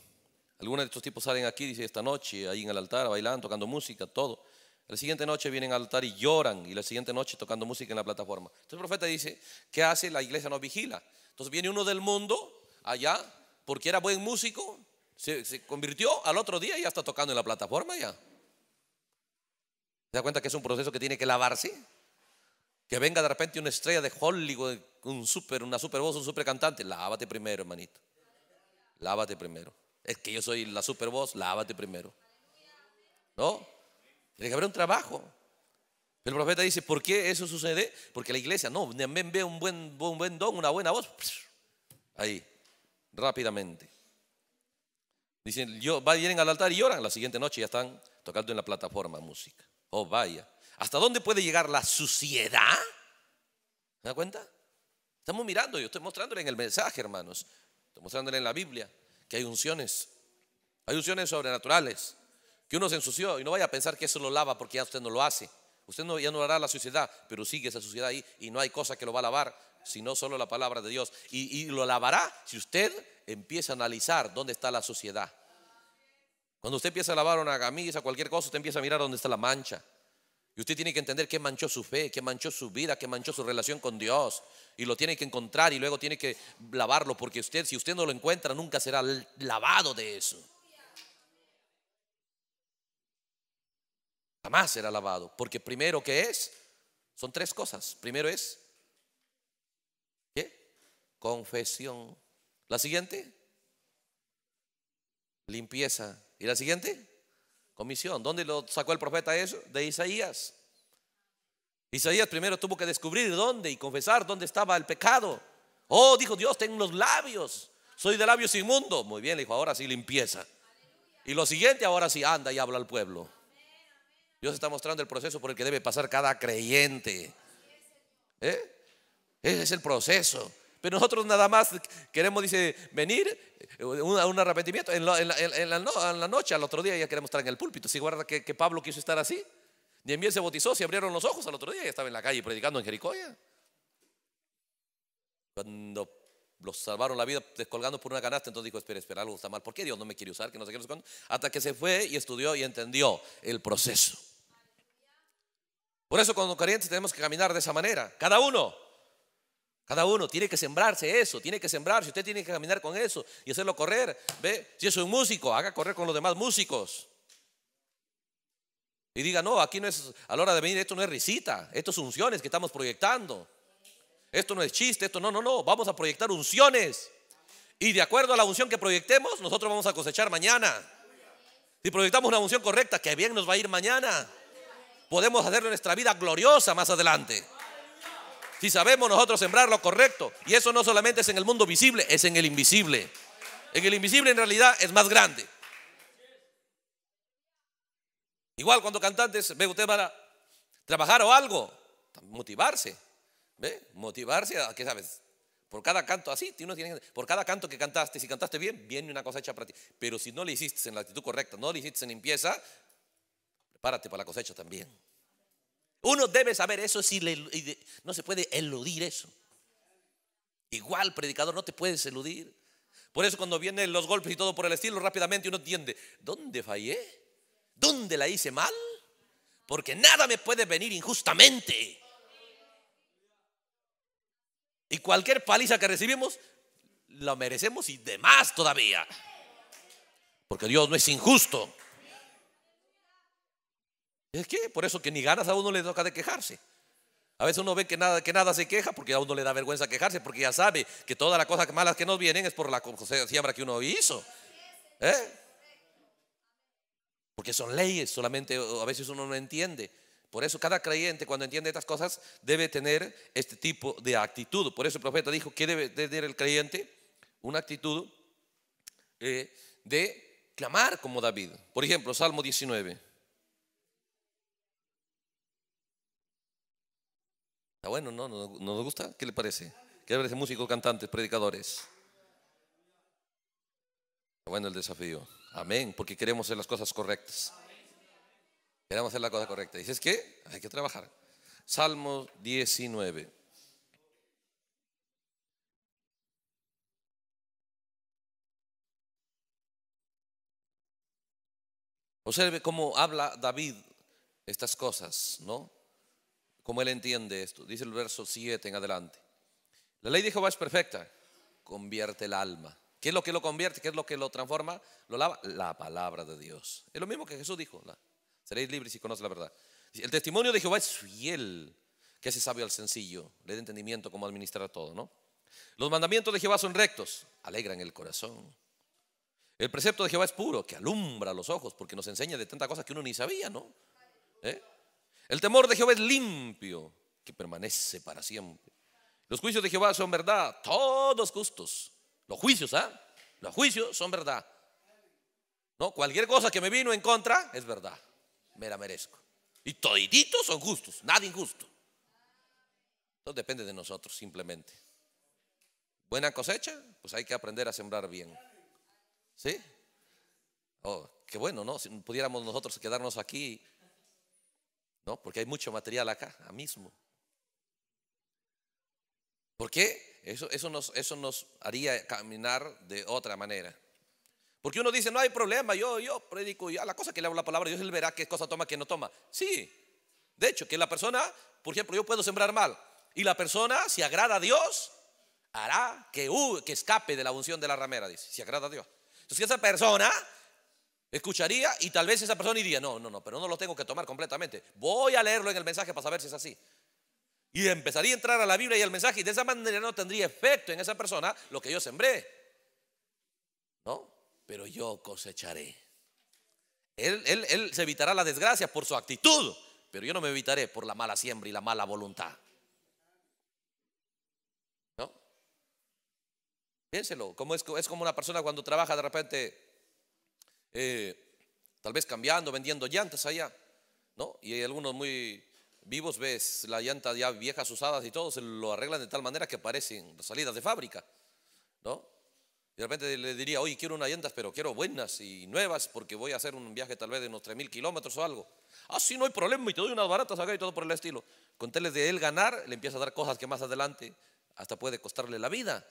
Algunos de estos tipos salen aquí, dice, esta noche, ahí en el altar, bailando, tocando música, todo. La siguiente noche vienen al altar y lloran, y la siguiente noche tocando música en la plataforma. Entonces el profeta dice, ¿qué hace? La iglesia no vigila. Entonces viene uno del mundo allá porque era buen músico, se, convirtió al otro día y ya está tocando en la plataforma ya. ¿Se da cuenta que es un proceso que tiene que lavarse? Que venga de repente una estrella de Hollywood, un super, una super voz, un super cantante. Lávate primero, hermanito. Lávate primero. Es que yo soy la super voz, lávate primero. ¿No? Tiene que haber un trabajo. El profeta dice, ¿por qué eso sucede? Porque la iglesia, no, ve un buen, un buen don, una buena voz. Ahí rápidamente. Dicen, yo, a al altar y lloran. La siguiente noche ya están tocando en la plataforma música. Oh, vaya. ¿Hasta dónde puede llegar la suciedad? ¿Se da cuenta? Estamos mirando, yo estoy mostrándole en el mensaje, hermanos. Estoy mostrándole en la Biblia que hay unciones. Hay unciones sobrenaturales. Que uno se ensució y no vaya a pensar que eso lo lava porque ya usted no lo hace. Usted no, ya no hará la suciedad, pero sigue esa suciedad ahí y no hay cosa que lo va a lavar sino solo la palabra de Dios. Y, lo lavará si usted empieza a analizar dónde está la sociedad Cuando usted empieza a lavar una camisa, cualquier cosa, usted empieza a mirar dónde está la mancha. Y usted tiene que entender que manchó su fe, que manchó su vida, que manchó su relación con Dios. Y lo tiene que encontrar y luego tiene que lavarlo, porque usted, si usted no lo encuentra, nunca será lavado de eso. Jamás será lavado, porque primero que es, son tres cosas. Primero es confesión. La siguiente, limpieza. ¿Y la siguiente? Comisión. ¿Dónde lo sacó el profeta eso? De Isaías. Isaías primero tuvo que descubrir dónde y confesar dónde estaba el pecado. Oh, dijo Dios, tengo los labios. Soy de labios inmundo. Muy bien, dijo, ahora sí limpieza. Y lo siguiente, ahora sí anda y habla al pueblo. Dios está mostrando el proceso por el que debe pasar cada creyente. ¿Eh? Ese es el proceso. Pero nosotros nada más queremos, dice, venir eh, a un arrepentimiento. En la, noche, al otro día, ya queremos estar en el púlpito. Si guarda que, Pablo quiso estar así, ni en bien se bautizó, se abrieron los ojos al otro día, ya estaba en la calle predicando en Jericó. Cuando los salvaron la vida descolgando por una canasta, entonces dijo, espera, espera, algo está mal, ¿por qué Dios no me quiere usar? Que no qué, Hasta que se fue y estudió y entendió el proceso. Por eso cuando creyentes tenemos que caminar de esa manera, cada uno cada uno tiene que sembrarse eso, tiene que sembrarse, usted tiene que caminar con eso y hacerlo correr. ¿Ve? Si es un músico, haga correr con los demás músicos. Y diga, no, aquí no es, a la hora de venir, esto no es risita, esto es unciones que estamos proyectando. Esto no es chiste, esto no, no, no, vamos a proyectar unciones. Y de acuerdo a la unción que proyectemos, nosotros vamos a cosechar mañana. Si proyectamos una unción correcta, que bien nos va a ir mañana. Podemos hacer nuestra vida gloriosa más adelante. Si sabemos nosotros sembrar lo correcto. Y eso no solamente es en el mundo visible, es en el invisible. En el invisible en realidad es más grande. Igual cuando cantantes, ve usted para trabajar o algo, motivarse. ¿Ve? Motivarse ¿qué sabes? Por cada canto así, uno tiene, por cada canto que cantaste, si cantaste bien, viene una cosecha para ti. Pero si no le hiciste en la actitud correcta, no le hiciste en limpieza, prepárate para la cosecha también. Uno debe saber eso si no se puede eludir eso. Igual, predicador, no te puedes eludir. Por eso cuando vienen los golpes y todo por el estilo, rápidamente uno entiende, ¿dónde fallé? ¿Dónde la hice mal? Porque nada me puede venir injustamente. Y cualquier paliza que recibimos, la merecemos y demás todavía. Porque Dios no es injusto. Es que por eso que ni ganas a uno le toca de quejarse. A veces uno ve que nada, que nada se queja porque a uno le da vergüenza quejarse porque ya sabe que todas las cosas malas que nos vienen es por la siembra que uno hizo. ¿Eh? Porque son leyes, solamente a veces uno no entiende. Por eso cada creyente cuando entiende estas cosas debe tener este tipo de actitud. Por eso el profeta dijo que debe tener el creyente una actitud eh, de clamar como David. Por ejemplo, Salmo 19. Está bueno, ¿no? ¿No nos gusta? ¿Qué le parece? ¿Qué le parece? Músicos, cantantes, predicadores. Está bueno el desafío. Amén, porque queremos hacer las cosas correctas. Queremos hacer la cosa correcta. ¿Dices qué? Hay que trabajar. Salmo 19. Observe cómo habla David estas cosas, ¿no? ¿Cómo él entiende esto. Dice el verso 7 en adelante. La ley de Jehová es perfecta, convierte el alma. ¿Qué es lo que lo convierte? ¿Qué es lo que lo transforma? Lo lava la palabra de Dios. Es lo mismo que Jesús dijo. Seréis libres si conoces la verdad. El testimonio de Jehová es fiel, que hace sabio al sencillo, le da entendimiento cómo administrar todo, ¿no? Los mandamientos de Jehová son rectos, alegran el corazón. El precepto de Jehová es puro, que alumbra los ojos, porque nos enseña de tantas cosas que uno ni sabía, ¿no? ¿Eh? El temor de Jehová es limpio, que permanece para siempre. Los juicios de Jehová son verdad, todos justos. Los juicios, ¿ah? Los juicios son verdad. No, cualquier cosa que me vino en contra es verdad. Me la merezco. Y toditos son justos, nada injusto. Todo depende de nosotros simplemente. Buena cosecha, pues hay que aprender a sembrar bien. ¿Sí? Oh, qué bueno, ¿no? Si pudiéramos nosotros quedarnos aquí ¿no? Porque hay mucho material acá, mismo. ¿Por qué? Eso, eso, nos, eso nos haría caminar de otra manera. Porque uno dice, no hay problema, yo, yo predico, ya la cosa que le hago la palabra, Dios él verá qué cosa toma, qué no toma. Sí, de hecho, que la persona, por ejemplo, yo puedo sembrar mal, y la persona, si agrada a Dios, hará que, que escape de la unción de la ramera, dice, si agrada a Dios. Entonces, esa persona Escucharía y tal vez esa persona diría, no, no, no, pero no lo tengo que tomar completamente. Voy a leerlo en el mensaje para saber si es así. Y empezaría a entrar a la Biblia y al mensaje y de esa manera no tendría efecto en esa persona lo que yo sembré. ¿No? Pero yo cosecharé. Él, se evitará la desgracia por su actitud, pero yo no me evitaré por la mala siembra y la mala voluntad. ¿No? Piénselo, como es, es como una persona cuando trabaja de repente eh, tal vez cambiando, vendiendo llantas allá, ¿no? Y hay algunos muy vivos, ves la llanta ya viejas, usadas y todo, se lo arreglan de tal manera que parecen salidas de fábrica, ¿no? Y de repente le diría, oye, quiero unas llantas, pero quiero buenas y nuevas porque voy a hacer un viaje tal vez de unos 3.000 kilómetros o algo. Ah, sí, no hay problema y te doy unas baratas acá y todo por el estilo. Con de él ganar, le empieza a dar cosas que más adelante hasta puede costarle la vida.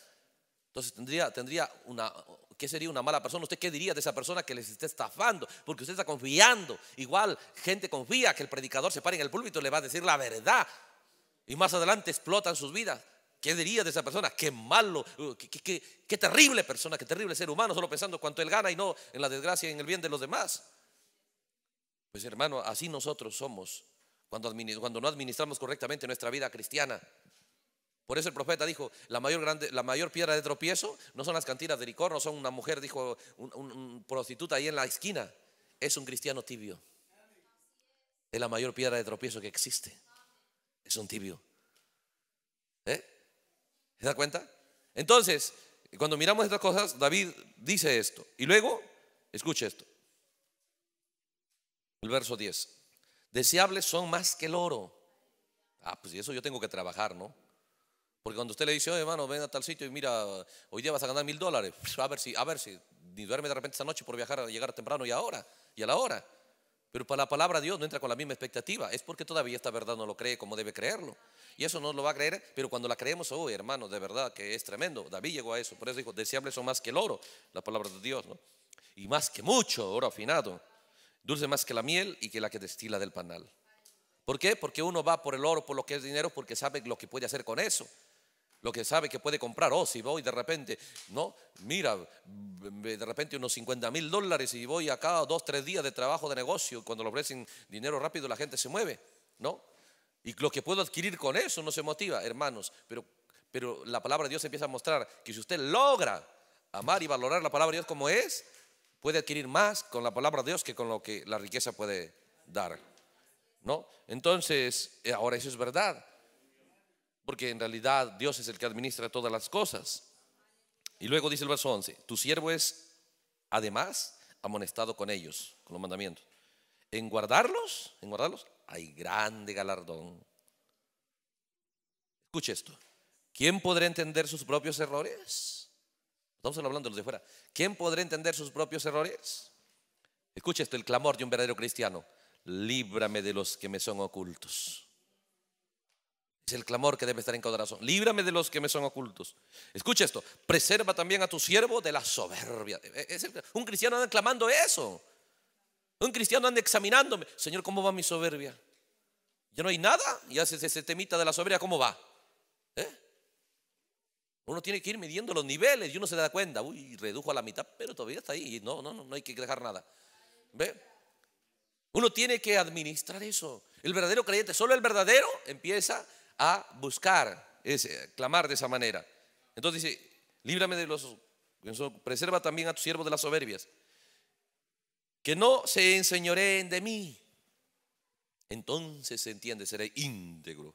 Entonces tendría, tendría una, ¿qué sería una mala persona? ¿Usted qué diría de esa persona que les está estafando? Porque usted está confiando. Igual gente confía que el predicador se pare en el púlpito y le va a decir la verdad. Y más adelante explotan sus vidas. ¿Qué diría de esa persona? Qué malo, uh, qué, terrible persona, qué terrible ser humano, solo pensando cuánto él gana y no en la desgracia y en el bien de los demás. Pues hermano, así nosotros somos cuando, cuando no administramos correctamente nuestra vida cristiana. Por eso el profeta dijo, la mayor, la mayor piedra de tropiezo no son las cantinas de licor, no son una mujer, dijo, una prostituta ahí en la esquina, es un cristiano tibio. Es la mayor piedra de tropiezo que existe. Es un tibio. ¿Eh? ¿Se da cuenta? Entonces, cuando miramos estas cosas, David dice esto. Y luego, escuche esto. El verso 10. Deseables son más que el oro. Ah, pues eso yo tengo que trabajar, ¿no? Porque cuando usted le dice, oye, hermano, ven a tal sitio y mira, hoy día vas a ganar mil dólares, pues, a ver si, a ver si, ni duerme de repente esta noche por viajar, a llegar temprano y ahora, y a la hora. Pero para la palabra de Dios no entra con la misma expectativa. Es porque todavía esta verdad no lo cree como debe creerlo. Y eso no lo va a creer, pero cuando la creemos, oh hermano, de verdad que es tremendo. David llegó a eso, por eso dijo, deseables son más que el oro, la palabra de Dios, ¿no? Y más que mucho oro afinado, dulce más que la miel y que la que destila del panal. ¿Por qué? Porque uno va por el oro, por lo que es dinero, porque sabe lo que puede hacer con eso lo que sabe que puede comprar. Oh, si voy de repente, no, mira, de repente unos 50 mil dólares y voy acá dos, tres días de trabajo de negocio. Cuando le ofrecen dinero rápido, la gente se mueve, ¿no? Y lo que puedo adquirir con eso no se motiva, hermanos. Pero, pero la palabra de Dios empieza a mostrar que si usted logra amar y valorar la palabra de Dios como es, puede adquirir más con la palabra de Dios que con lo que la riqueza puede dar. ¿No? Entonces, eh, ahora eso es verdad porque en realidad Dios es el que administra todas las cosas. Y luego dice el verso 11, tu siervo es además amonestado con ellos, con los mandamientos. En guardarlos, en guardarlos, hay grande galardón. Escuche esto. ¿Quién podrá entender sus propios errores? Estamos hablando de los de fuera. ¿Quién podrá entender sus propios errores? Escuche esto, el clamor de un verdadero cristiano. Líbrame de los que me son ocultos. Es el clamor que debe estar en cada corazón. Líbrame de los que me son ocultos. Escucha esto. Preserva también a tu siervo de la soberbia. E, e, un cristiano anda clamando eso. Un cristiano anda examinándome. Señor, ¿cómo va mi soberbia? Ya no hay nada. Y se, ese temita de la soberbia. ¿Cómo va? ¿Eh? Uno tiene que ir midiendo los niveles y uno se da cuenta. Uy, redujo a la mitad, pero todavía está ahí. No, no, no, no hay que dejar nada. ¿Ve? Uno tiene que administrar eso. El verdadero creyente, solo el verdadero empieza a buscar, es eh, clamar de esa manera. Entonces dice, líbrame de los, preserva también a tu siervo de las soberbias, que no se enseñoreen de mí. Entonces se entiende, seré íntegro.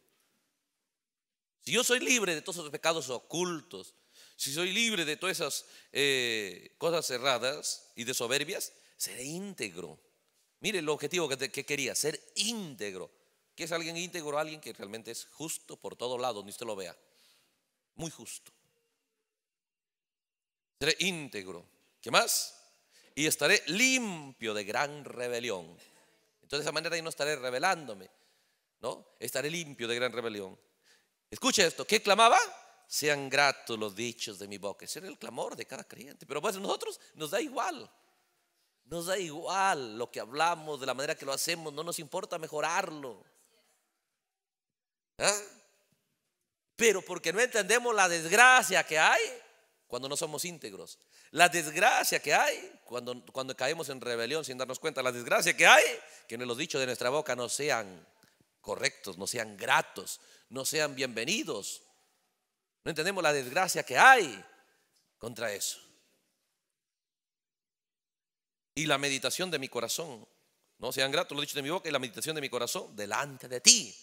Si yo soy libre de todos esos pecados ocultos, si soy libre de todas esas eh, cosas cerradas y de soberbias, seré íntegro. Mire el objetivo que, que quería, ser íntegro. ¿Qué es alguien íntegro? Alguien que realmente es justo por todo lado, ni usted lo vea. Muy justo. Seré íntegro. ¿Qué más? Y estaré limpio de gran rebelión. Entonces, de esa manera yo no estaré rebelándome. ¿No? Estaré limpio de gran rebelión. Escucha esto. ¿Qué clamaba? Sean gratos los dichos de mi boca. Ese era el clamor de cada creyente. Pero pues nosotros nos da igual. Nos da igual lo que hablamos, de la manera que lo hacemos. No nos importa mejorarlo. ¿Ah? Pero porque no entendemos la desgracia que hay cuando no somos íntegros. La desgracia que hay cuando, cuando caemos en rebelión sin darnos cuenta. La desgracia que hay que los dichos de nuestra boca no sean correctos, no sean gratos, no sean bienvenidos. No entendemos la desgracia que hay contra eso. Y la meditación de mi corazón, no sean gratos los dichos de mi boca y la meditación de mi corazón delante de ti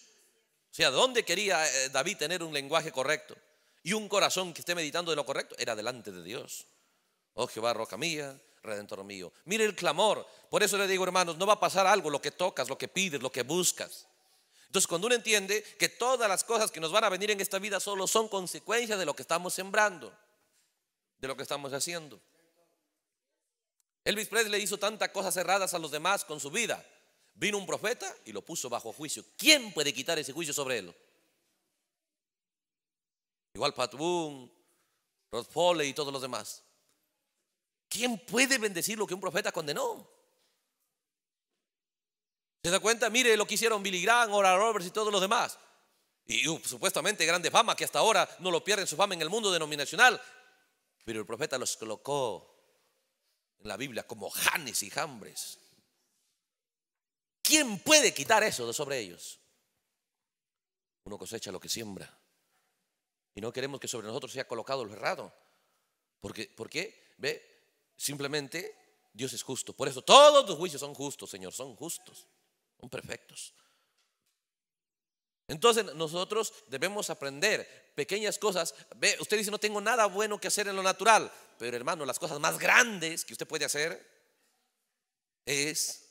o sea, ¿dónde quería eh, David tener un lenguaje correcto y un corazón que esté meditando de lo correcto? Era delante de Dios. Oh Jehová, roca mía, redentor mío. Mire el clamor. Por eso le digo, hermanos, no va a pasar algo lo que tocas, lo que pides, lo que buscas. Entonces, cuando uno entiende que todas las cosas que nos van a venir en esta vida solo son consecuencias de lo que estamos sembrando, de lo que estamos haciendo. Elvis Presley hizo tantas cosas erradas a los demás con su vida Vino un profeta y lo puso bajo juicio. ¿Quién puede quitar ese juicio sobre él? Igual Pat Boone, Rod Foley y todos los demás. ¿Quién puede bendecir lo que un profeta condenó? ¿Se da cuenta? Mire lo que hicieron Billy Graham, Oral Roberts y todos los demás. Y uh, supuestamente grande fama que hasta ahora no lo pierden su fama en el mundo denominacional. Pero el profeta los colocó en la Biblia como janes y jambres. ¿Quién puede quitar eso de sobre ellos? Uno cosecha lo que siembra. Y no queremos que sobre nosotros sea colocado lo errado. Porque, ¿Por qué? Ve, simplemente Dios es justo. Por eso todos los juicios son justos, Señor, son justos, son perfectos. Entonces nosotros debemos aprender pequeñas cosas. Ve, usted dice, no tengo nada bueno que hacer en lo natural. Pero hermano, las cosas más grandes que usted puede hacer es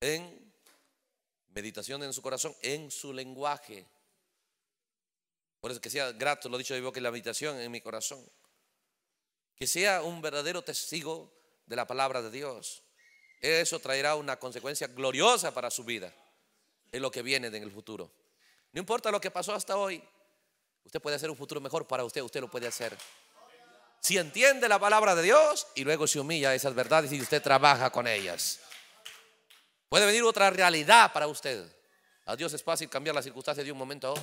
en meditación en su corazón, en su lenguaje. Por eso que sea grato, lo dicho yo, que la meditación en mi corazón. Que sea un verdadero testigo de la palabra de Dios. Eso traerá una consecuencia gloriosa para su vida. Es lo que viene en el futuro. No importa lo que pasó hasta hoy, usted puede hacer un futuro mejor para usted, usted lo puede hacer. Si entiende la palabra de Dios y luego se humilla a esas verdades y usted trabaja con ellas. Puede venir otra realidad para usted. A Dios es fácil cambiar las circunstancias de un momento a otro.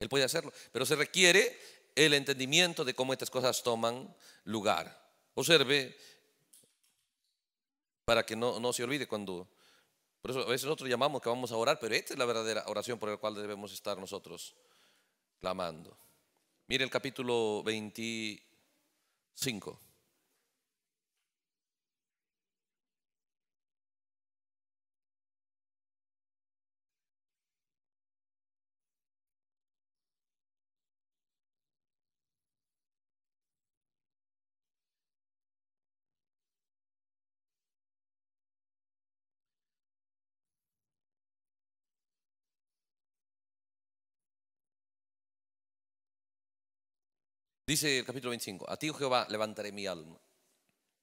Él puede hacerlo, pero se requiere el entendimiento de cómo estas cosas toman lugar. Observe para que no, se olvide cuando... Por eso a veces nosotros llamamos que vamos a orar, pero esta es la verdadera oración por la cual debemos estar nosotros clamando. Mire el capítulo 25. Dice el capítulo 25, a ti, oh Jehová, levantaré mi alma.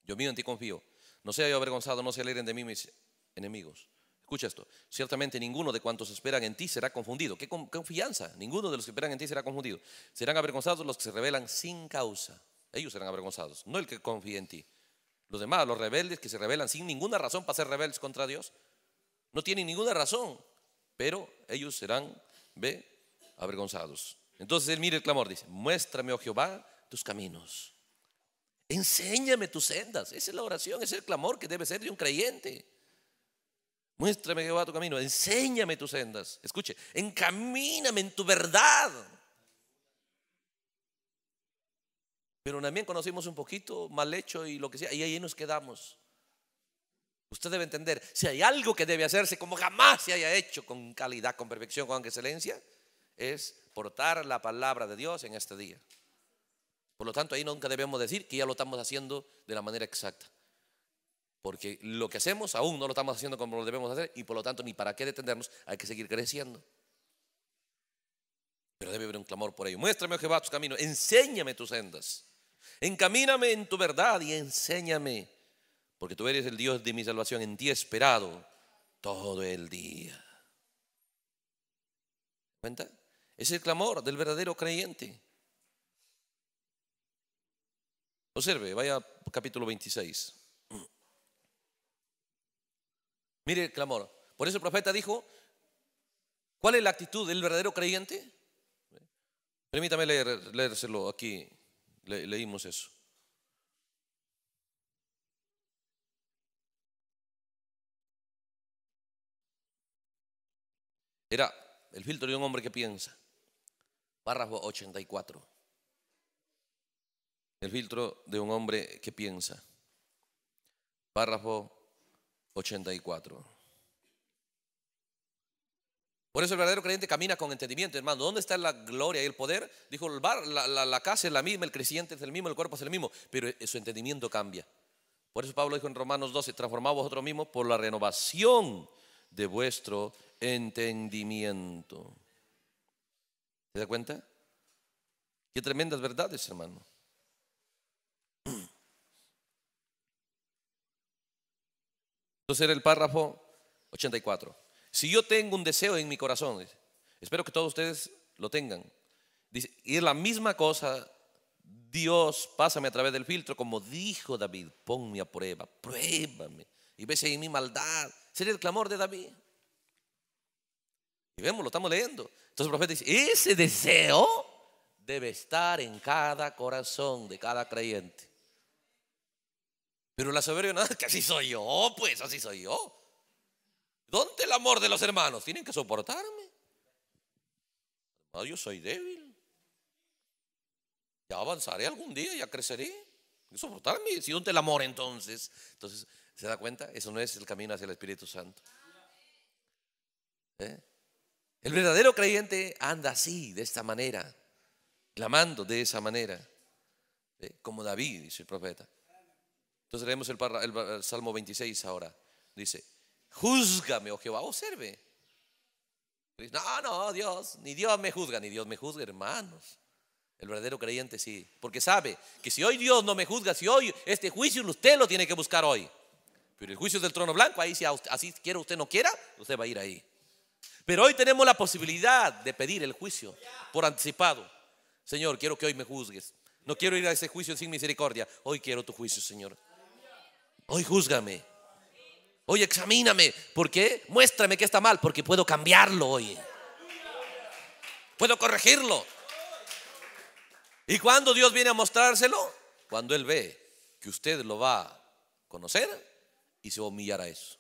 Yo mío en ti confío. No sea yo avergonzado, no se alegren de mí mis enemigos. Escucha esto. Ciertamente ninguno de cuantos esperan en ti será confundido. ¿Qué confianza? Ninguno de los que esperan en ti será confundido. Serán avergonzados los que se rebelan sin causa. Ellos serán avergonzados, no el que confía en ti. Los demás, los rebeldes que se rebelan sin ninguna razón para ser rebeldes contra Dios, no tienen ninguna razón, pero ellos serán, ve, avergonzados. Entonces él mira el clamor, dice, muéstrame, oh Jehová, tus caminos. Enséñame tus sendas. Esa es la oración, ese es el clamor que debe ser de un creyente. Muéstrame, Jehová, tu camino. Enséñame tus sendas. Escuche, encamíname en tu verdad. Pero también conocimos un poquito mal hecho y lo que sea, y ahí nos quedamos. Usted debe entender, si hay algo que debe hacerse como jamás se haya hecho con calidad, con perfección, con excelencia, es portar la palabra de Dios en este día. Por lo tanto, ahí nunca debemos decir que ya lo estamos haciendo de la manera exacta. Porque lo que hacemos aún no lo estamos haciendo como lo debemos hacer y por lo tanto ni para qué detenernos, hay que seguir creciendo. Pero debe haber un clamor por ello. Muéstrame, oh Jehová, tus caminos, enséñame tus sendas. Encamíname en tu verdad y enséñame, porque tú eres el Dios de mi salvación, en ti esperado todo el día. ¿Cuenta? Es el clamor del verdadero creyente. Observe, vaya al capítulo 26. Mire el clamor. Por eso el profeta dijo, ¿cuál es la actitud del verdadero creyente? Permítame leer, leérselo aquí. leímos eso. Era el filtro de un hombre que piensa párrafo 84. El filtro de un hombre que piensa. Párrafo 84. Por eso el verdadero creyente camina con entendimiento, hermano. ¿Dónde está la gloria y el poder? Dijo el la, casa es la misma, el creciente es el mismo, el cuerpo es el mismo, pero eh, su entendimiento cambia. Por eso Pablo dijo en Romanos 12, transformad vosotros mismos por la renovación de vuestro entendimiento. ¿Se da cuenta? Qué tremendas verdades, hermano. Entonces era el párrafo 84. Si yo tengo un deseo en mi corazón, espero que todos ustedes lo tengan. Dice, y es la misma cosa, Dios, pásame a través del filtro, como dijo David, ponme a prueba, pruébame. Y ves en mi maldad. Sería el clamor de David. Y vemos, lo estamos leyendo. Entonces el profeta dice, ese deseo debe estar en cada corazón de cada creyente. Pero la soberbia que así soy yo, pues así soy yo. ¿Dónde el amor de los hermanos? Tienen que soportarme. yo soy débil. Ya avanzaré algún día, ya creceré. soportarme. Si dónde el amor entonces. Entonces, ¿se da cuenta? Eso no es el camino hacia el Espíritu Santo. ¿Eh? El verdadero creyente anda así, de esta manera, clamando de esa manera, como David, dice el profeta. Entonces leemos el, Salmo 26 ahora. Dice, juzgame, oh Jehová, observe. no, no, Dios, ni Dios me juzga, ni Dios me juzga, hermanos. El verdadero creyente sí, porque sabe que si hoy Dios no me juzga, si hoy este juicio usted lo tiene que buscar hoy. Pero el juicio del trono blanco, ahí si así quiera usted no quiera, usted va a ir ahí. Pero hoy tenemos la posibilidad de pedir el juicio por anticipado. Señor, quiero que hoy me juzgues. No quiero ir a ese juicio sin misericordia. Hoy quiero tu juicio, Señor. Hoy juzgame. Hoy examíname. ¿Por qué? Muéstrame que está mal, porque puedo cambiarlo hoy. Puedo corregirlo. ¿Y cuando Dios viene a mostrárselo? Cuando Él ve que usted lo va a conocer y se humillará a eso.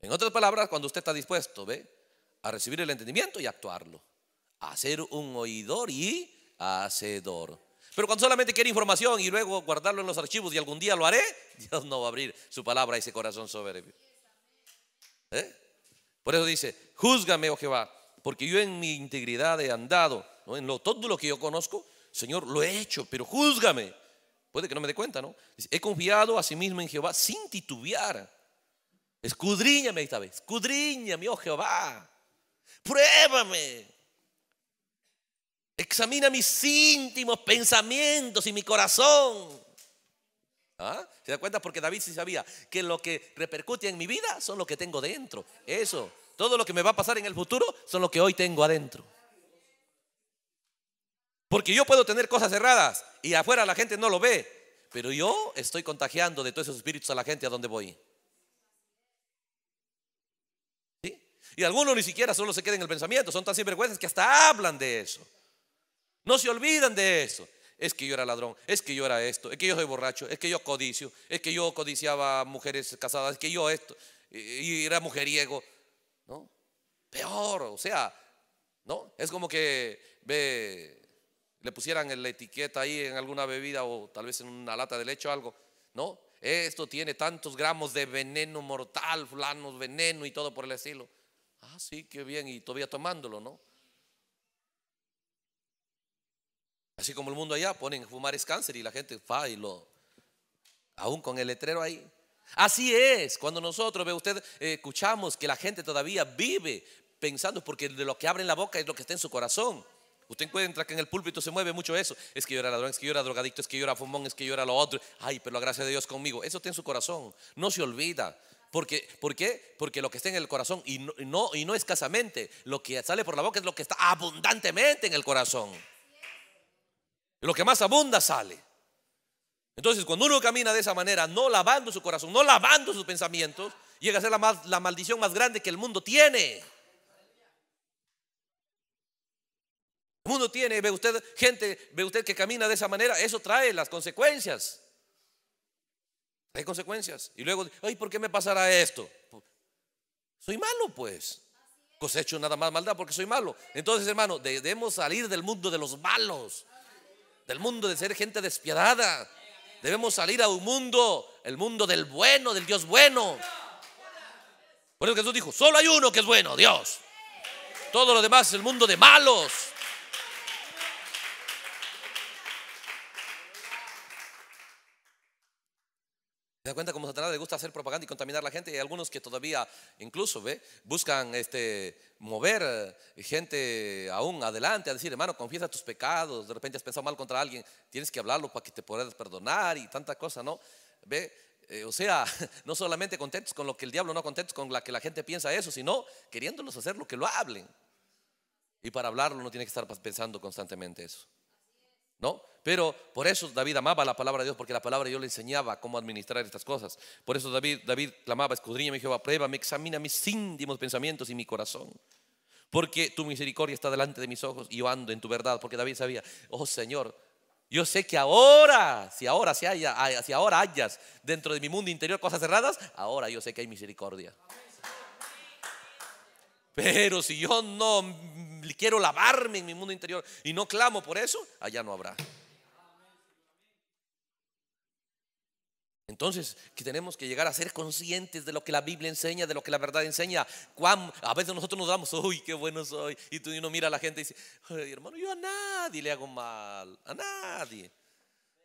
En otras palabras, cuando usted está dispuesto, ¿ve? a recibir el entendimiento y actuarlo. A ser un oidor y hacedor. Pero cuando solamente quiere información y luego guardarlo en los archivos y algún día lo haré, Dios no va a abrir su palabra a ese corazón soberbio. ¿Eh? Por eso dice, júzgame, oh Jehová, porque yo en mi integridad he andado, en lo, todo lo que yo conozco, Señor, lo he hecho, pero júzgame. Puede que no me dé cuenta, ¿no? he confiado a sí mismo en Jehová sin titubear. Escudriñame esta vez, escudriñame, oh Jehová. Pruébame. Examina mis íntimos pensamientos y mi corazón. ¿Ah? ¿Se da cuenta? Porque David sí sabía que lo que repercute en mi vida son lo que tengo dentro. Eso, todo lo que me va a pasar en el futuro son lo que hoy tengo adentro. Porque yo puedo tener cosas cerradas y afuera la gente no lo ve, pero yo estoy contagiando de todos esos espíritus a la gente a donde voy. Y algunos ni siquiera solo se quedan en el pensamiento, son tan sinvergüenzas que hasta hablan de eso. No se olvidan de eso. Es que yo era ladrón, es que yo era esto, es que yo soy borracho, es que yo codicio, es que yo codiciaba mujeres casadas, es que yo esto, y era mujeriego, ¿no? Peor, o sea, ¿no? Es como que ve, le pusieran la etiqueta ahí en alguna bebida o tal vez en una lata de leche o algo, ¿no? Esto tiene tantos gramos de veneno mortal, fulanos, veneno y todo por el estilo. Así ah, sí, bien, y todavía tomándolo, ¿no? Así como el mundo allá ponen fumar es cáncer y la gente va y lo, aún con el letrero ahí. Así es, cuando nosotros, ve usted, escuchamos que la gente todavía vive pensando, porque de lo que abre la boca es lo que está en su corazón. Usted encuentra que en el púlpito se mueve mucho eso. Es que yo era ladrón, es que yo era drogadicto, es que yo era fumón, es que yo era lo otro. Ay, pero la gracia de Dios conmigo. Eso está en su corazón. No se olvida. Porque, ¿Por qué? Porque lo que está en el corazón, y no, y no, escasamente, lo que sale por la boca es lo que está abundantemente en el corazón. Lo que más abunda sale. Entonces, cuando uno camina de esa manera, no lavando su corazón, no lavando sus pensamientos, llega a ser la, la maldición más grande que el mundo tiene. El mundo tiene, ve usted gente, ve usted que camina de esa manera, eso trae las consecuencias. Hay consecuencias. Y luego, ¿por qué me pasará esto? Pues, soy malo, pues. Cosecho nada más maldad porque soy malo. Entonces, hermano, debemos salir del mundo de los malos, del mundo de ser gente despiadada. Debemos salir a un mundo, el mundo del bueno, del Dios bueno. Por eso Jesús dijo, solo hay uno que es bueno, Dios. Todo lo demás es el mundo de malos. ¿Se cuenta cómo Satanás le gusta hacer propaganda y contaminar a la gente? Y hay algunos que todavía, incluso, ¿ve? buscan este, mover eh, gente aún adelante a decir, hermano, confiesa tus pecados. De repente has pensado mal contra alguien, tienes que hablarlo para que te puedas perdonar y tanta cosa, ¿no? ¿Ve? Eh, o sea, no solamente contentos con lo que el diablo, no contentos con la que la gente piensa eso, sino queriéndolos hacer lo que lo hablen. Y para hablarlo no tiene que estar pensando constantemente eso. Pero por eso David amaba la palabra de Dios, porque la palabra de Dios le enseñaba cómo administrar estas cosas. Por eso David, David clamaba, escudriña mi Jehová, prueba, me examina mis íntimos pensamientos y mi corazón. Porque tu misericordia está delante de mis ojos y yo ando en tu verdad. Porque David sabía, oh Señor, yo sé que ahora, si ahora, haya, si ahora hayas dentro de mi mundo interior cosas cerradas, ahora yo sé que hay misericordia. Pero si yo no quiero lavarme en mi mundo interior y no clamo por eso, allá no habrá. Entonces, que tenemos que llegar a ser conscientes de lo que la Biblia enseña, de lo que la verdad enseña. a veces nosotros nos damos, uy, qué bueno soy. Y tú uno mira a la gente y dice, hermano, yo a nadie le hago mal, a nadie.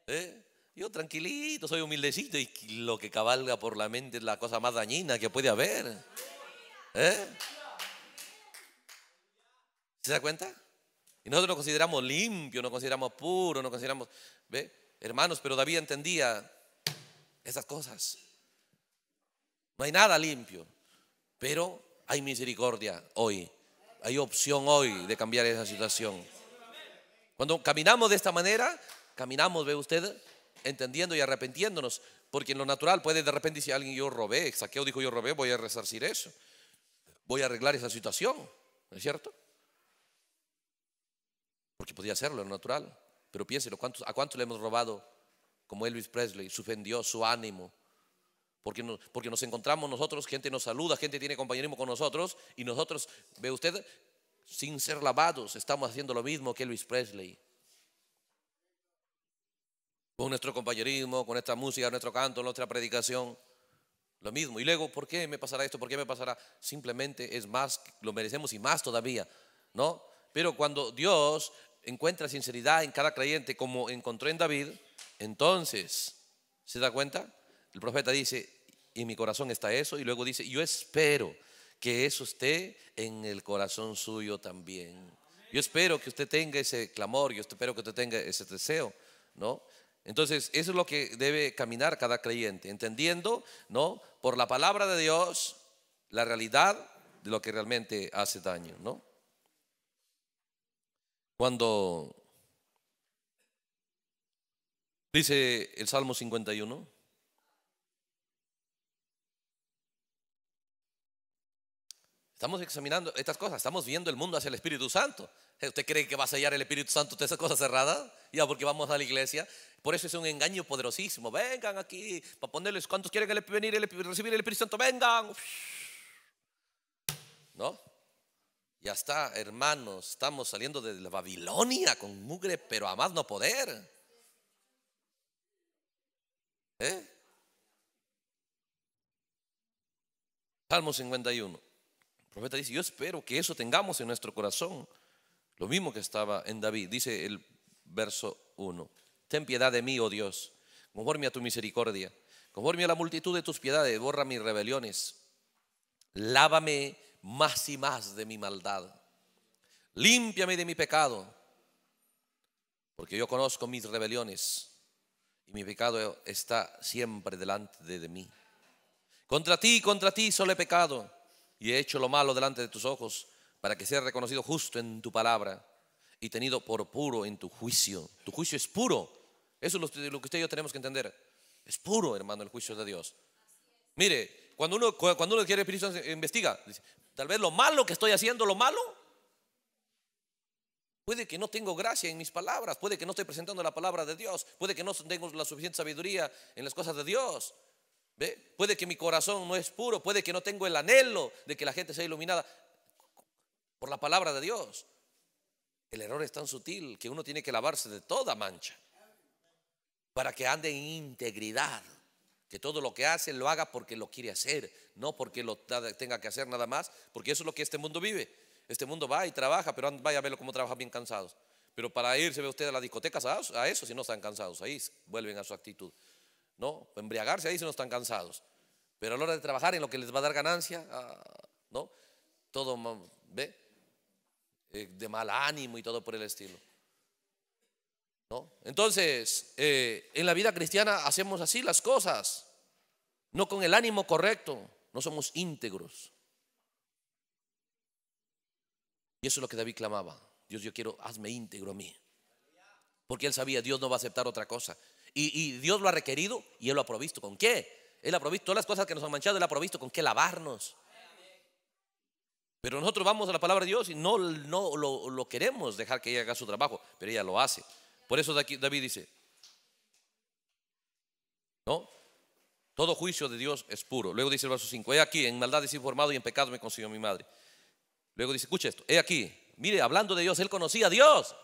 ¿Eh? Yo tranquilito, soy humildecito y lo que cabalga por la mente es la cosa más dañina que puede haber. ¿Eh? ¿Se da cuenta? Y nosotros lo consideramos limpio, no consideramos puro, no consideramos, ¿ve? Hermanos, pero David entendía esas cosas. No hay nada limpio, pero hay misericordia hoy. Hay opción hoy de cambiar esa situación. Cuando caminamos de esta manera, caminamos, ve usted, entendiendo y arrepentiéndonos, Porque en lo natural puede de repente decir alguien, yo robé, saqueo dijo yo robé, voy a resarcir eso. Voy a arreglar esa situación, ¿no es cierto? porque podía hacerlo, era natural. Pero piénselo, ¿a cuánto le hemos robado, como Elvis Presley, suspendió su ánimo? Porque, porque nos encontramos nosotros, gente nos saluda, gente tiene compañerismo con nosotros, y nosotros, ve usted, sin ser lavados, estamos haciendo lo mismo que Elvis Presley. Con nuestro compañerismo, con nuestra música, nuestro canto, nuestra predicación, lo mismo. Y luego, ¿por qué me pasará esto? ¿Por qué me pasará? Simplemente es más, lo merecemos y más todavía, ¿no? Pero cuando Dios encuentra sinceridad en cada creyente como encontró en David, entonces, ¿se da cuenta? El profeta dice, y mi corazón está eso, y luego dice, yo espero que eso esté en el corazón suyo también. Yo espero que usted tenga ese clamor, yo espero que usted tenga ese deseo, ¿no? Entonces, eso es lo que debe caminar cada creyente, entendiendo, ¿no? Por la palabra de Dios, la realidad de lo que realmente hace daño, ¿no? Cuando dice el Salmo 51, Estamos examinando estas cosas, estamos viendo el mundo hacia el Espíritu Santo. ¿Usted cree que va a sellar el Espíritu Santo de esas cosas cerradas? Ya porque vamos a la iglesia. Por eso es un engaño poderosísimo. Vengan aquí para ponerles cuántos quieren venir recibir el Espíritu Santo. Vengan. ¿No? Ya está hermanos, estamos saliendo de la Babilonia con mugre, pero a más no poder. ¿Eh? Salmo 51. El profeta dice, yo espero que eso tengamos en nuestro corazón. Lo mismo que estaba en David. Dice el verso 1. Ten piedad de mí, oh Dios, conforme a tu misericordia, conforme a la multitud de tus piedades, borra mis rebeliones. Lávame más y más de mi maldad. Límpiame de mi pecado, porque yo conozco mis rebeliones y mi pecado está siempre delante de mí. Contra ti, contra ti solo he pecado y he hecho lo malo delante de tus ojos, para que sea reconocido justo en tu palabra y tenido por puro en tu juicio. Tu juicio es puro. Eso es lo que usted y yo tenemos que entender. Es puro, hermano, el juicio de Dios. Mire, cuando uno, cuando uno quiere investiga. Dice, Tal vez lo malo que estoy haciendo, lo malo. Puede que no tengo gracia en mis palabras, puede que no estoy presentando la palabra de Dios, puede que no tengo la suficiente sabiduría en las cosas de Dios. ¿Ve? Puede que mi corazón no es puro, puede que no tengo el anhelo de que la gente sea iluminada por la palabra de Dios. El error es tan sutil que uno tiene que lavarse de toda mancha para que ande en integridad. Que todo lo que hace lo haga porque lo quiere hacer, no porque lo tenga que hacer nada más, porque eso es lo que este mundo vive. Este mundo va y trabaja, pero vaya a verlo cómo trabaja bien cansados. Pero para irse ve usted a la discoteca a eso si no están cansados, ahí vuelven a su actitud. ¿No? Embriagarse ahí si no están cansados. Pero a la hora de trabajar en lo que les va a dar ganancia, ah, ¿no? Todo, ¿ve? Eh, de mal ánimo y todo por el estilo. Entonces, eh, en la vida cristiana hacemos así las cosas, no con el ánimo correcto, no somos íntegros. Y eso es lo que David clamaba. Dios, yo quiero, hazme íntegro a mí. Porque él sabía, Dios no va a aceptar otra cosa. Y, Dios lo ha requerido y Él lo ha provisto. ¿Con qué? Él ha provisto todas las cosas que nos han manchado, Él ha provisto con qué lavarnos. Pero nosotros vamos a la palabra de Dios y no, no lo queremos dejar que ella haga su trabajo, pero ella lo hace. Por eso David dice, ¿no? Todo juicio de Dios es puro. Luego dice el verso 5, he aquí, en maldad desinformado y en pecado me consiguió mi madre. Luego dice, escucha esto, he aquí, mire, hablando de Dios, él conocía a Dios.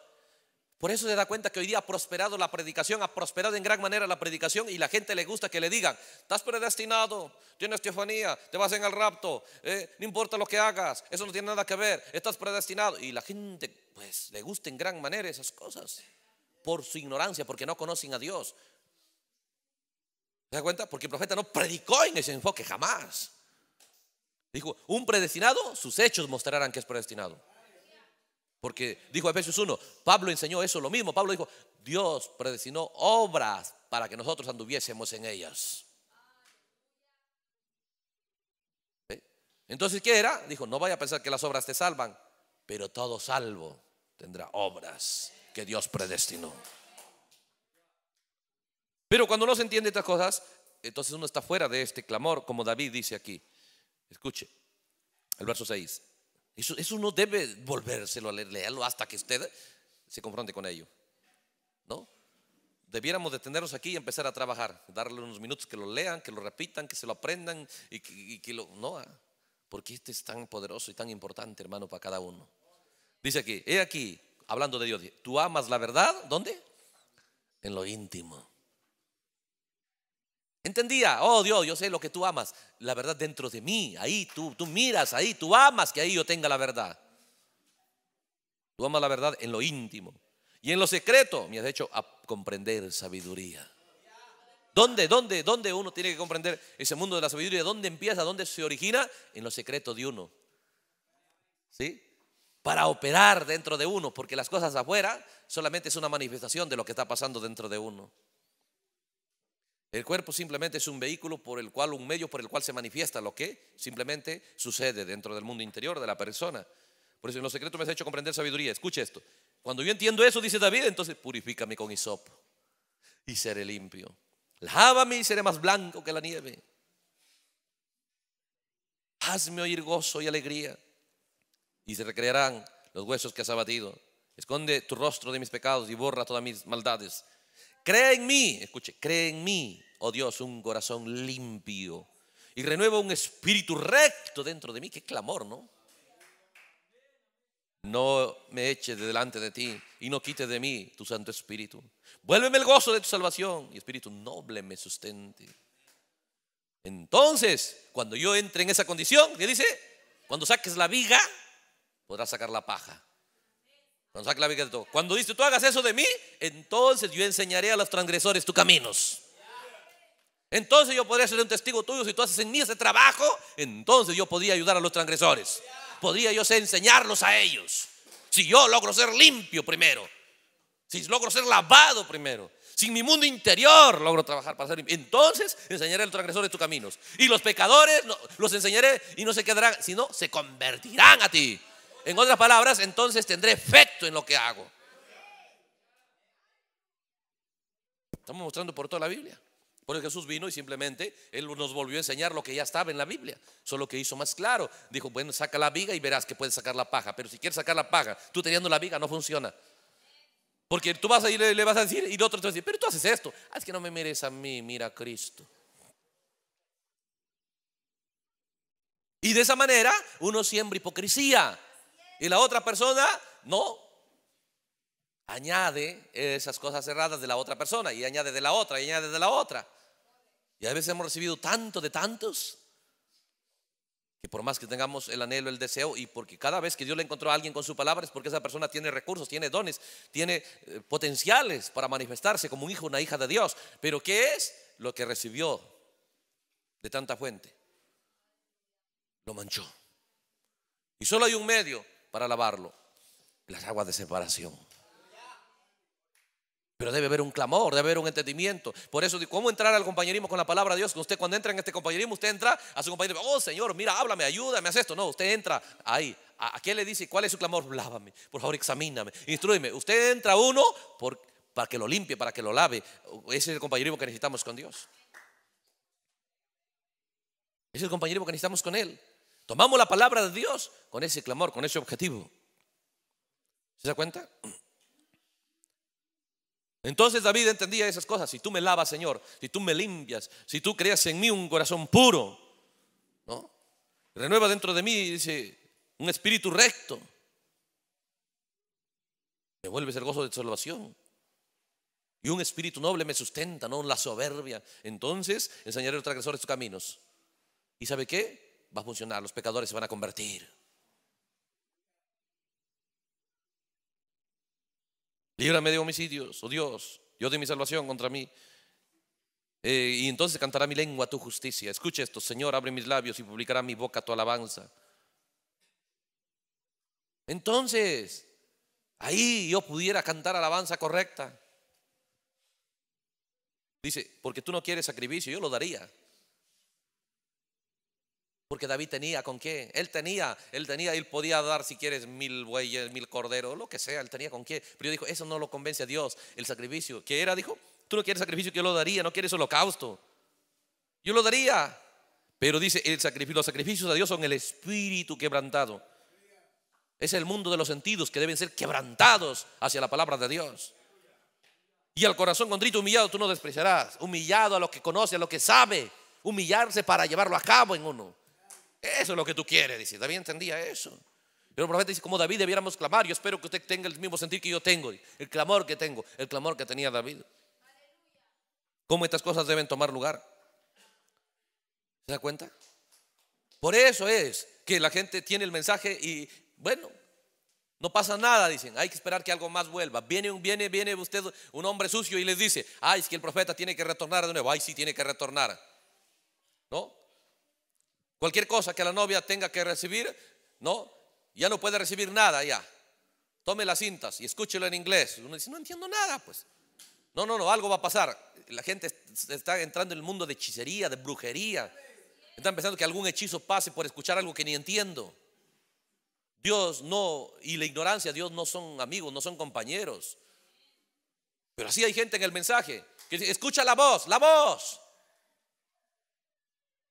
Por eso se da cuenta que hoy día ha prosperado la predicación, ha prosperado en gran manera la predicación y la gente le gusta que le digan, estás predestinado, tienes teofanía, te vas en el rapto, eh, no importa lo que hagas, eso no tiene nada que ver, estás predestinado. Y la gente pues le gusta en gran manera esas cosas por su ignorancia, porque no conocen a Dios. ¿Se da cuenta? Porque el profeta no predicó en ese enfoque, jamás. Dijo, un predestinado, sus hechos mostrarán que es predestinado. Porque dijo Efesios 1, Pablo enseñó eso lo mismo. Pablo dijo, Dios predestinó obras para que nosotros anduviésemos en ellas. Entonces, ¿qué era? Dijo, no vaya a pensar que las obras te salvan, pero todo salvo tendrá obras que Dios predestinó. Pero cuando no se entiende estas cosas, entonces uno está fuera de este clamor, como David dice aquí. Escuche, el verso 6. Eso, no debe volvérselo a leer, leerlo hasta que usted se confronte con ello. ¿No? Debiéramos detenernos aquí y empezar a trabajar, darle unos minutos que lo lean, que lo repitan, que se lo aprendan y que, y que lo... No, ah, porque este es tan poderoso y tan importante, hermano, para cada uno. Dice aquí, he aquí, hablando de Dios, tú amas la verdad, ¿dónde? En lo íntimo. Entendía, oh Dios, yo sé lo que tú amas, la verdad dentro de mí, ahí tú, tú miras, ahí tú amas que ahí yo tenga la verdad. Tú amas la verdad en lo íntimo. Y en lo secreto me has hecho a comprender sabiduría. ¿Dónde, dónde, dónde uno tiene que comprender ese mundo de la sabiduría? ¿Dónde empieza? ¿Dónde se origina? En lo secreto de uno. ¿Sí? para operar dentro de uno, porque las cosas afuera solamente es una manifestación de lo que está pasando dentro de uno. El cuerpo simplemente es un vehículo por el cual, un medio por el cual se manifiesta lo que simplemente sucede dentro del mundo interior de la persona. Por eso en los secretos me has hecho comprender sabiduría. Escuche esto. Cuando yo entiendo eso, dice David, entonces purifícame con hisopo y seré limpio. Lávame y seré más blanco que la nieve. Hazme oír gozo y alegría y se recrearán los huesos que has abatido. Esconde tu rostro de mis pecados y borra todas mis maldades. Cree en mí, escuche, cree en mí, oh Dios, un corazón limpio y renueva un espíritu recto dentro de mí. Qué clamor, ¿no? No me eches de delante de ti y no quite de mí tu Santo Espíritu. Vuélveme el gozo de tu salvación y Espíritu noble me sustente. Entonces, cuando yo entre en esa condición, ¿qué dice? Cuando saques la viga podrás sacar la paja. Cuando, dice, tú hagas eso de mí, entonces yo enseñaré a los transgresores tus caminos. Entonces yo podría ser un testigo tuyo si tú haces en mí ese trabajo, entonces yo podría ayudar a los transgresores. Podría yo enseñarlos a ellos. Si yo logro ser limpio primero, si logro ser lavado primero, si mi mundo interior logro trabajar para ser limpio, entonces enseñaré a los transgresores tus caminos. Y los pecadores los enseñaré y no se quedarán, sino se convertirán a ti. En otras palabras, entonces tendré efecto en lo que hago. Estamos mostrando por toda la Biblia. Porque Jesús vino y simplemente Él nos volvió a enseñar lo que ya estaba en la Biblia, solo que hizo más claro. Dijo, bueno, saca la viga y verás que puedes sacar la paja, pero si quieres sacar la paja, tú teniendo la viga no funciona. Porque tú vas a ir, le vas a decir, y el otro te va a decir, pero tú haces esto. Ah, es que no me mires a mí, mira a Cristo. Y de esa manera uno siembra hipocresía y la otra persona no. Añade esas cosas erradas de la otra persona y añade de la otra y añade de la otra. Y a veces hemos recibido tanto de tantos que por más que tengamos el anhelo, el deseo, y porque cada vez que Dios le encontró a alguien con su palabra es porque esa persona tiene recursos, tiene dones, tiene eh, potenciales para manifestarse como un hijo, una hija de Dios. Pero ¿qué es lo que recibió de tanta fuente? Lo manchó. Y solo hay un medio para lavarlo? Las aguas de separación. Pero debe haber un clamor, debe haber un entendimiento. Por eso, ¿cómo entrar al compañerismo con la palabra de Dios? Usted cuando entra en este compañerismo, usted entra a su compañero, oh Señor, mira, háblame, ayúdame, haz esto. No, usted entra ahí. ¿A, quién le dice? ¿Cuál es su clamor? Lávame, por favor, examíname, instruyeme. Usted entra uno para que lo limpie, para que lo lave. Ese es el compañerismo que necesitamos con Dios. Ese es el compañerismo que necesitamos con Él. Tomamos la palabra de Dios con ese clamor, con ese objetivo. ¿Se da cuenta? Entonces David entendía esas cosas. Si tú me lavas, Señor, si tú me limpias, si tú creas en mí un corazón puro, ¿no? renueva dentro de mí, dice, un espíritu recto. Me vuelves el gozo de salvación. Y un espíritu noble me sustenta, no la soberbia. Entonces enseñaré a los transgresores tus caminos. ¿Y sabe qué? va a funcionar, los pecadores se van a convertir. Líbrame de homicidios, oh Dios, yo de mi salvación contra mí. Eh, y entonces cantará mi lengua tu justicia. Escucha esto, Señor, abre mis labios y publicará mi boca tu alabanza. Entonces, ahí yo pudiera cantar alabanza correcta. Dice, porque tú no quieres sacrificio, yo lo daría. Porque David tenía con qué. Él tenía, él tenía, él podía dar si quieres mil bueyes, mil corderos, lo que sea, él tenía con qué. Pero yo dijo, eso no lo convence a Dios, el sacrificio. ¿Qué era? Dijo, tú no quieres sacrificio, yo lo daría, no quieres holocausto. Yo lo daría. Pero dice, el sacrificio, los sacrificios a Dios son el espíritu quebrantado. Es el mundo de los sentidos que deben ser quebrantados hacia la palabra de Dios. Y al corazón contrito humillado tú no despreciarás. Humillado a lo que conoce, a lo que sabe. Humillarse para llevarlo a cabo en uno. Eso es lo que tú quieres, dice. David entendía eso. Pero el profeta dice, como David debiéramos clamar. Yo espero que usted tenga el mismo sentir que yo tengo, el clamor que tengo, el clamor que tenía David. ¿Cómo estas cosas deben tomar lugar? ¿Se da cuenta? Por eso es que la gente tiene el mensaje y, bueno, no pasa nada, dicen. Hay que esperar que algo más vuelva. Viene, un, viene, viene usted un hombre sucio y les dice, ay, es que el profeta tiene que retornar de nuevo. Ay, sí, tiene que retornar. ¿No? Cualquier cosa que la novia tenga que recibir, ¿no? Ya no puede recibir nada ya. Tome las cintas y escúchelo en inglés. Uno dice, no entiendo nada, pues. No, no, no, algo va a pasar. La gente está entrando en el mundo de hechicería, de brujería. Están pensando que algún hechizo pase por escuchar algo que ni entiendo. Dios no, y la ignorancia, Dios no son amigos, no son compañeros. Pero así hay gente en el mensaje que dice, escucha la voz, la voz.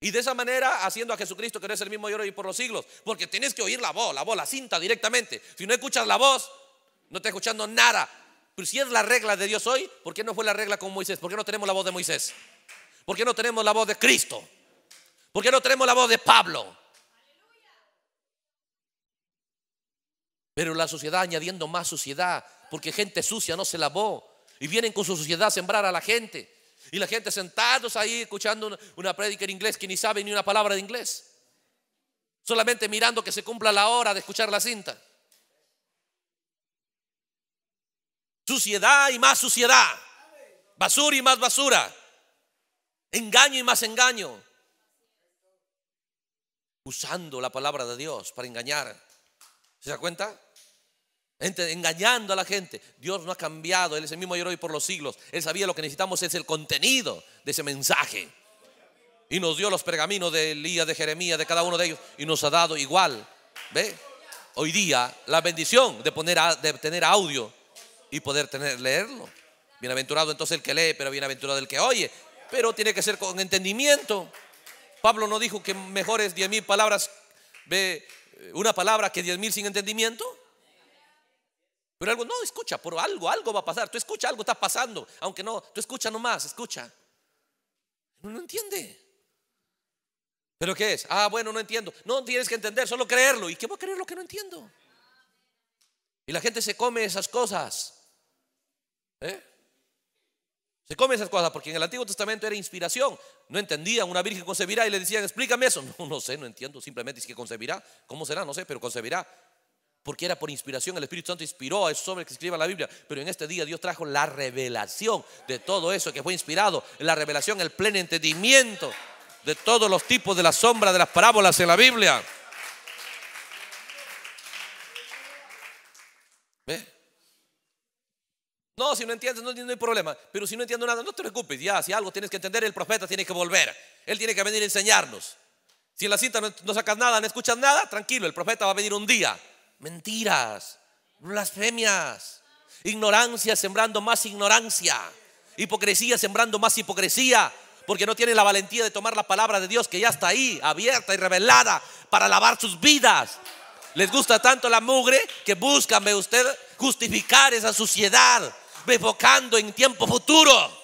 Y de esa manera haciendo a Jesucristo que no es el mismo yo hoy por los siglos. Porque tienes que oír la voz, la voz, la cinta directamente. Si no escuchas la voz, no te escuchando nada. Pero si es la regla de Dios hoy, ¿por qué no fue la regla con Moisés? ¿Por qué no tenemos la voz de Moisés? ¿Por qué no tenemos la voz de Cristo? ¿Por qué no tenemos la voz de Pablo? Pero la sociedad añadiendo más suciedad, porque gente sucia no se lavó y vienen con su suciedad a sembrar a la gente. Y la gente sentados ahí escuchando una, prédica en inglés que ni sabe ni una palabra de inglés. Solamente mirando que se cumpla la hora de escuchar la cinta. Suciedad y más suciedad. Basura y más basura. Engaño y más engaño. Usando la palabra de Dios para engañar. ¿Se da cuenta? engañando a la gente. Dios no ha cambiado, Él es el mismo ayer hoy por los siglos. Él sabía lo que necesitamos es el contenido de ese mensaje. Y nos dio los pergaminos de Elías, de Jeremías, de cada uno de ellos. Y nos ha dado igual. ¿Ve? Hoy día la bendición de, poner de tener audio y poder tener, leerlo. Bienaventurado entonces el que lee, pero bienaventurado el que oye. Pero tiene que ser con entendimiento. Pablo no dijo que mejores es diez mil palabras, ¿ve? una palabra que diez mil sin entendimiento. Pero algo, no, escucha, por algo, algo va a pasar. Tú escucha, algo está pasando. Aunque no, tú escucha nomás, escucha. No, no entiende. ¿Pero qué es? Ah, bueno, no entiendo. No tienes que entender, solo creerlo. ¿Y qué voy a creer lo que no entiendo? Y la gente se come esas cosas. ¿Eh? Se come esas cosas porque en el Antiguo Testamento era inspiración. No entendían, una virgen concebirá y le decían, explícame eso. No, no sé, no entiendo. Simplemente es que concebirá. ¿Cómo será? No sé, pero concebirá porque era por inspiración, el Espíritu Santo inspiró a esos hombres que escriban la Biblia, pero en este día Dios trajo la revelación de todo eso que fue inspirado, la revelación, el pleno entendimiento de todos los tipos de la sombra de las parábolas en la Biblia. No, si no entiendes, no, no hay problema. Pero si no entiendo nada, no te preocupes. Ya, si algo tienes que entender, el profeta tiene que volver. Él tiene que venir a enseñarnos. Si en la cinta no sacas nada, no escuchas nada, tranquilo, el profeta va a venir un día mentiras, blasfemias, ignorancia sembrando más ignorancia, hipocresía sembrando más hipocresía, porque no tienen la valentía de tomar la palabra de Dios que ya está ahí, abierta y revelada, para lavar sus vidas. Les gusta tanto la mugre que buscan, ve usted, justificar esa suciedad, evocando en tiempo futuro.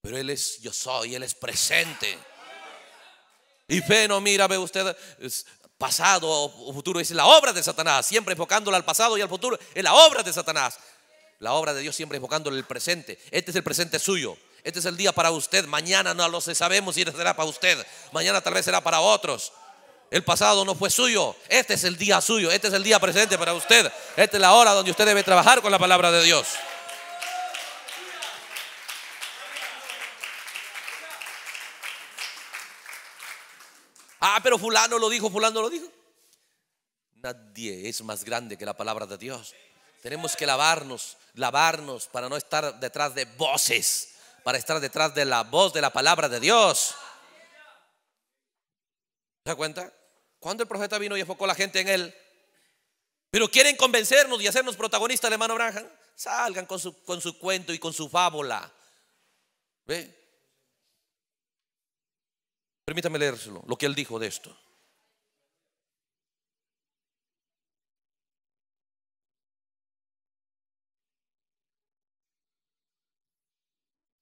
Pero Él es yo soy, Él es presente. Y fe no mira, ve usted, pasado o futuro, es la obra de Satanás, siempre enfocándola al pasado y al futuro, es la obra de Satanás. La obra de Dios siempre enfocándola el presente. Este es el presente suyo. Este es el día para usted. Mañana no lo sabemos si será para usted. Mañana tal vez será para otros. El pasado no fue suyo. Este es el día suyo. Este es el día presente para usted. Esta es la hora donde usted debe trabajar con la palabra de Dios. Ah, pero fulano lo dijo, fulano lo dijo. Nadie es más grande que la palabra de Dios. Tenemos que lavarnos, lavarnos para no estar detrás de voces, para estar detrás de la voz de la palabra de Dios. ¿Se da cuenta? Cuando el profeta vino y enfocó la gente en él, pero quieren convencernos y hacernos protagonistas, de mano Branham, salgan con su, con su cuento y con su fábula. ¿Ve? Permítame leérselo, lo que él dijo de esto.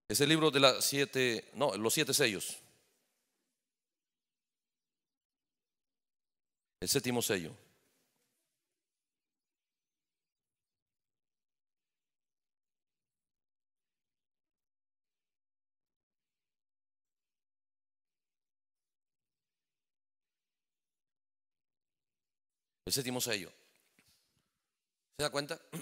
Es el libro de las siete, no, los siete sellos. El séptimo sello. El séptimo sello. ¿Se da cuenta?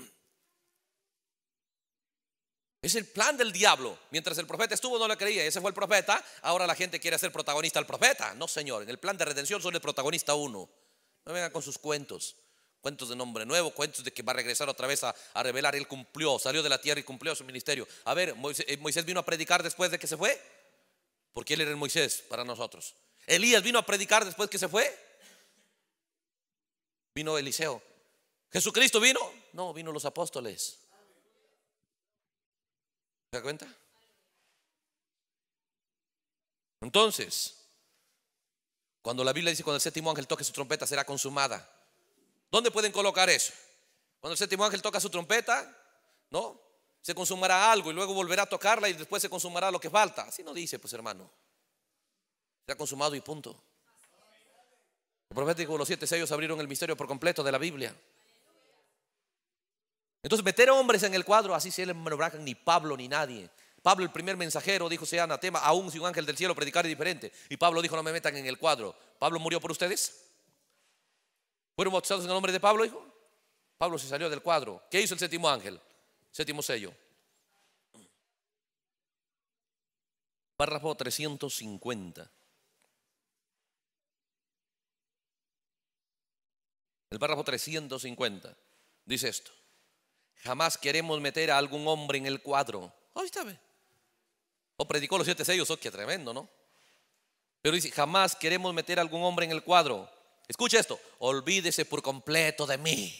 Es el plan del diablo. Mientras el profeta estuvo, no le creía. Ese fue el profeta. Ahora la gente quiere ser protagonista al profeta. No, señor. En el plan de redención solo el protagonista uno. No vengan con sus cuentos. Cuentos de nombre nuevo, cuentos de que va a regresar otra vez a, revelar. Él cumplió, salió de la tierra y cumplió su ministerio. A ver, eh, Moisés, vino a predicar después de que se fue. Porque él era el Moisés para nosotros. Elías vino a predicar después que se fue. Vino Eliseo. ¿Jesucristo vino? No, vino los apóstoles. ¿Se da cuenta? Entonces, cuando la Biblia dice cuando el séptimo ángel toque su trompeta será consumada, ¿dónde pueden colocar eso? Cuando el séptimo ángel toca su trompeta, ¿no? Se consumará algo y luego volverá a tocarla y después se consumará lo que falta. Así no dice, pues hermano. Será consumado y punto. Profético, los siete sellos abrieron el misterio por completo de la Biblia. Entonces, meter hombres en el cuadro, así se le ni Pablo ni nadie. Pablo, el primer mensajero, dijo, sea anatema, aún si un ángel del cielo predicar diferente. Y Pablo dijo, no me metan en el cuadro. ¿Pablo murió por ustedes? ¿Fueron bautizados en el nombre de Pablo, hijo? Pablo se salió del cuadro. ¿Qué hizo el séptimo ángel? Séptimo sello. Párrafo 350. El párrafo 350 dice esto. Jamás queremos meter a algún hombre en el cuadro. Ahí está, O predicó los siete sellos, oh, qué tremendo, ¿no? Pero dice, jamás queremos meter a algún hombre en el cuadro. Escucha esto, olvídese por completo de mí.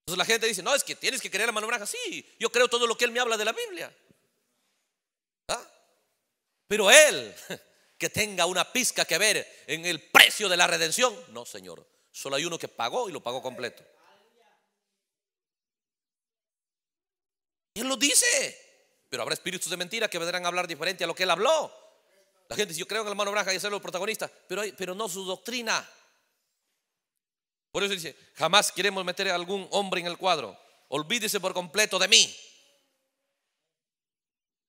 Entonces la gente dice, no, es que tienes que creer a Manuel braja, Sí, yo creo todo lo que él me habla de la Biblia. ¿Ah? Pero él que tenga una pizca que ver en el precio de la redención. No, Señor. Solo hay uno que pagó y lo pagó completo. Él lo dice. Pero habrá espíritus de mentira que vendrán a hablar diferente a lo que él habló. La gente dice, yo creo en el hermano Braja y ser el protagonista, pero, pero no su doctrina. Por eso dice, jamás queremos meter a algún hombre en el cuadro. Olvídese por completo de mí.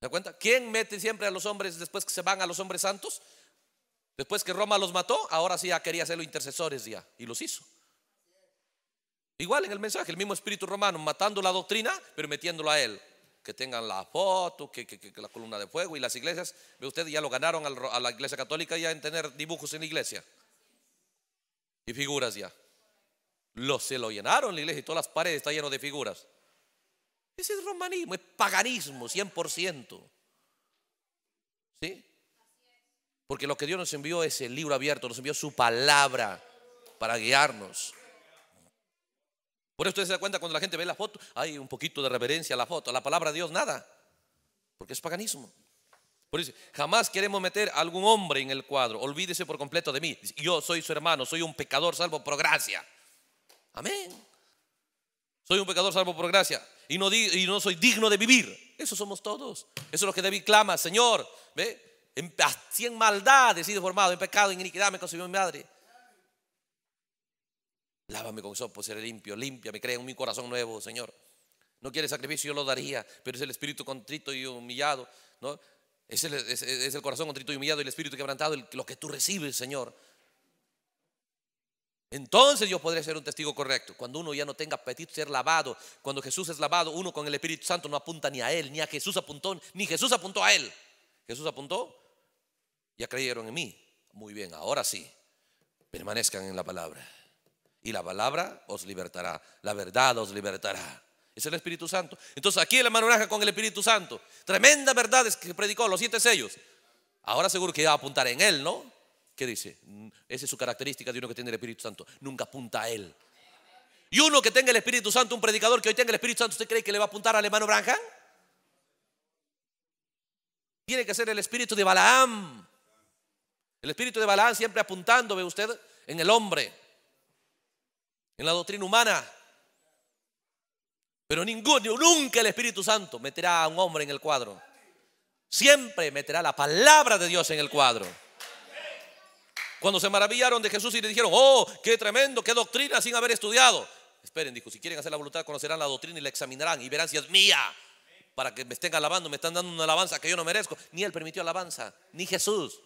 ¿Se da cuenta? ¿Quién mete siempre a los hombres después que se van a los hombres santos? Después que Roma los mató, ahora sí ya quería hacerlo intercesores ya, y los hizo. Igual en el mensaje, el mismo espíritu romano, matando la doctrina, pero metiéndolo a él. Que tengan la foto, que, la columna de fuego y las iglesias, ve usted, ya lo ganaron a la iglesia católica ya en tener dibujos en la iglesia. Y figuras ya. Los, se lo llenaron la iglesia y todas las paredes están llenas de figuras. Ese es romanismo, es paganismo, 100%. ¿Sí? Porque lo que Dios nos envió es el libro abierto, nos envió su palabra para guiarnos. Por eso usted se da cuenta cuando la gente ve la foto, hay un poquito de reverencia a la foto, a la palabra de Dios nada, porque es paganismo. Por eso, jamás queremos meter algún hombre en el cuadro. Olvídese por completo de mí. Yo soy su hermano, soy un pecador salvo por gracia. Amén. Soy un pecador salvo por gracia y no, y no soy digno de vivir. Eso somos todos. Eso es lo que David clama, Señor. ¿ve? En, así en maldad he sido formado, en pecado, en iniquidad me concibió mi madre. Lávame con sopo, seré limpio, limpia, me crea en mi corazón nuevo, Señor. No quiere sacrificio, yo lo daría, pero es el espíritu contrito y humillado, ¿no? Es el, corazón contrito y humillado y el espíritu quebrantado, el, lo que tú recibes, Señor. Entonces yo podría ser un testigo correcto. Cuando uno ya no tenga apetito ser lavado, cuando Jesús es lavado, uno con el Espíritu Santo no apunta ni a él, ni a Jesús apuntó, ni Jesús apuntó a él. Jesús apuntó, ya creyeron en mí. Muy bien, ahora sí, permanezcan en la palabra. Y la palabra os libertará, la verdad os libertará. Es el Espíritu Santo. Entonces aquí la hermano con el Espíritu Santo. Tremenda verdad es que predicó los siete sellos. Ahora seguro que ya va a apuntar en él, ¿no? ¿Qué dice? Esa es su característica de uno que tiene el Espíritu Santo. Nunca apunta a él. Y uno que tenga el Espíritu Santo, un predicador que hoy tenga el Espíritu Santo, ¿usted cree que le va a apuntar al hermano Branham? Tiene que ser el espíritu de Balaam. El espíritu de Balaam siempre apuntando, ve usted, en el hombre, en la doctrina humana. Pero ninguno, nunca el Espíritu Santo meterá a un hombre en el cuadro. Siempre meterá la palabra de Dios en el cuadro. Cuando se maravillaron de Jesús y le dijeron, oh, qué tremendo, qué doctrina sin haber estudiado. Esperen, dijo, si quieren hacer la voluntad, conocerán la doctrina y la examinarán y verán si es mía. Para que me estén alabando, me están dando una alabanza que yo no merezco. Ni él permitió alabanza, ni Jesús,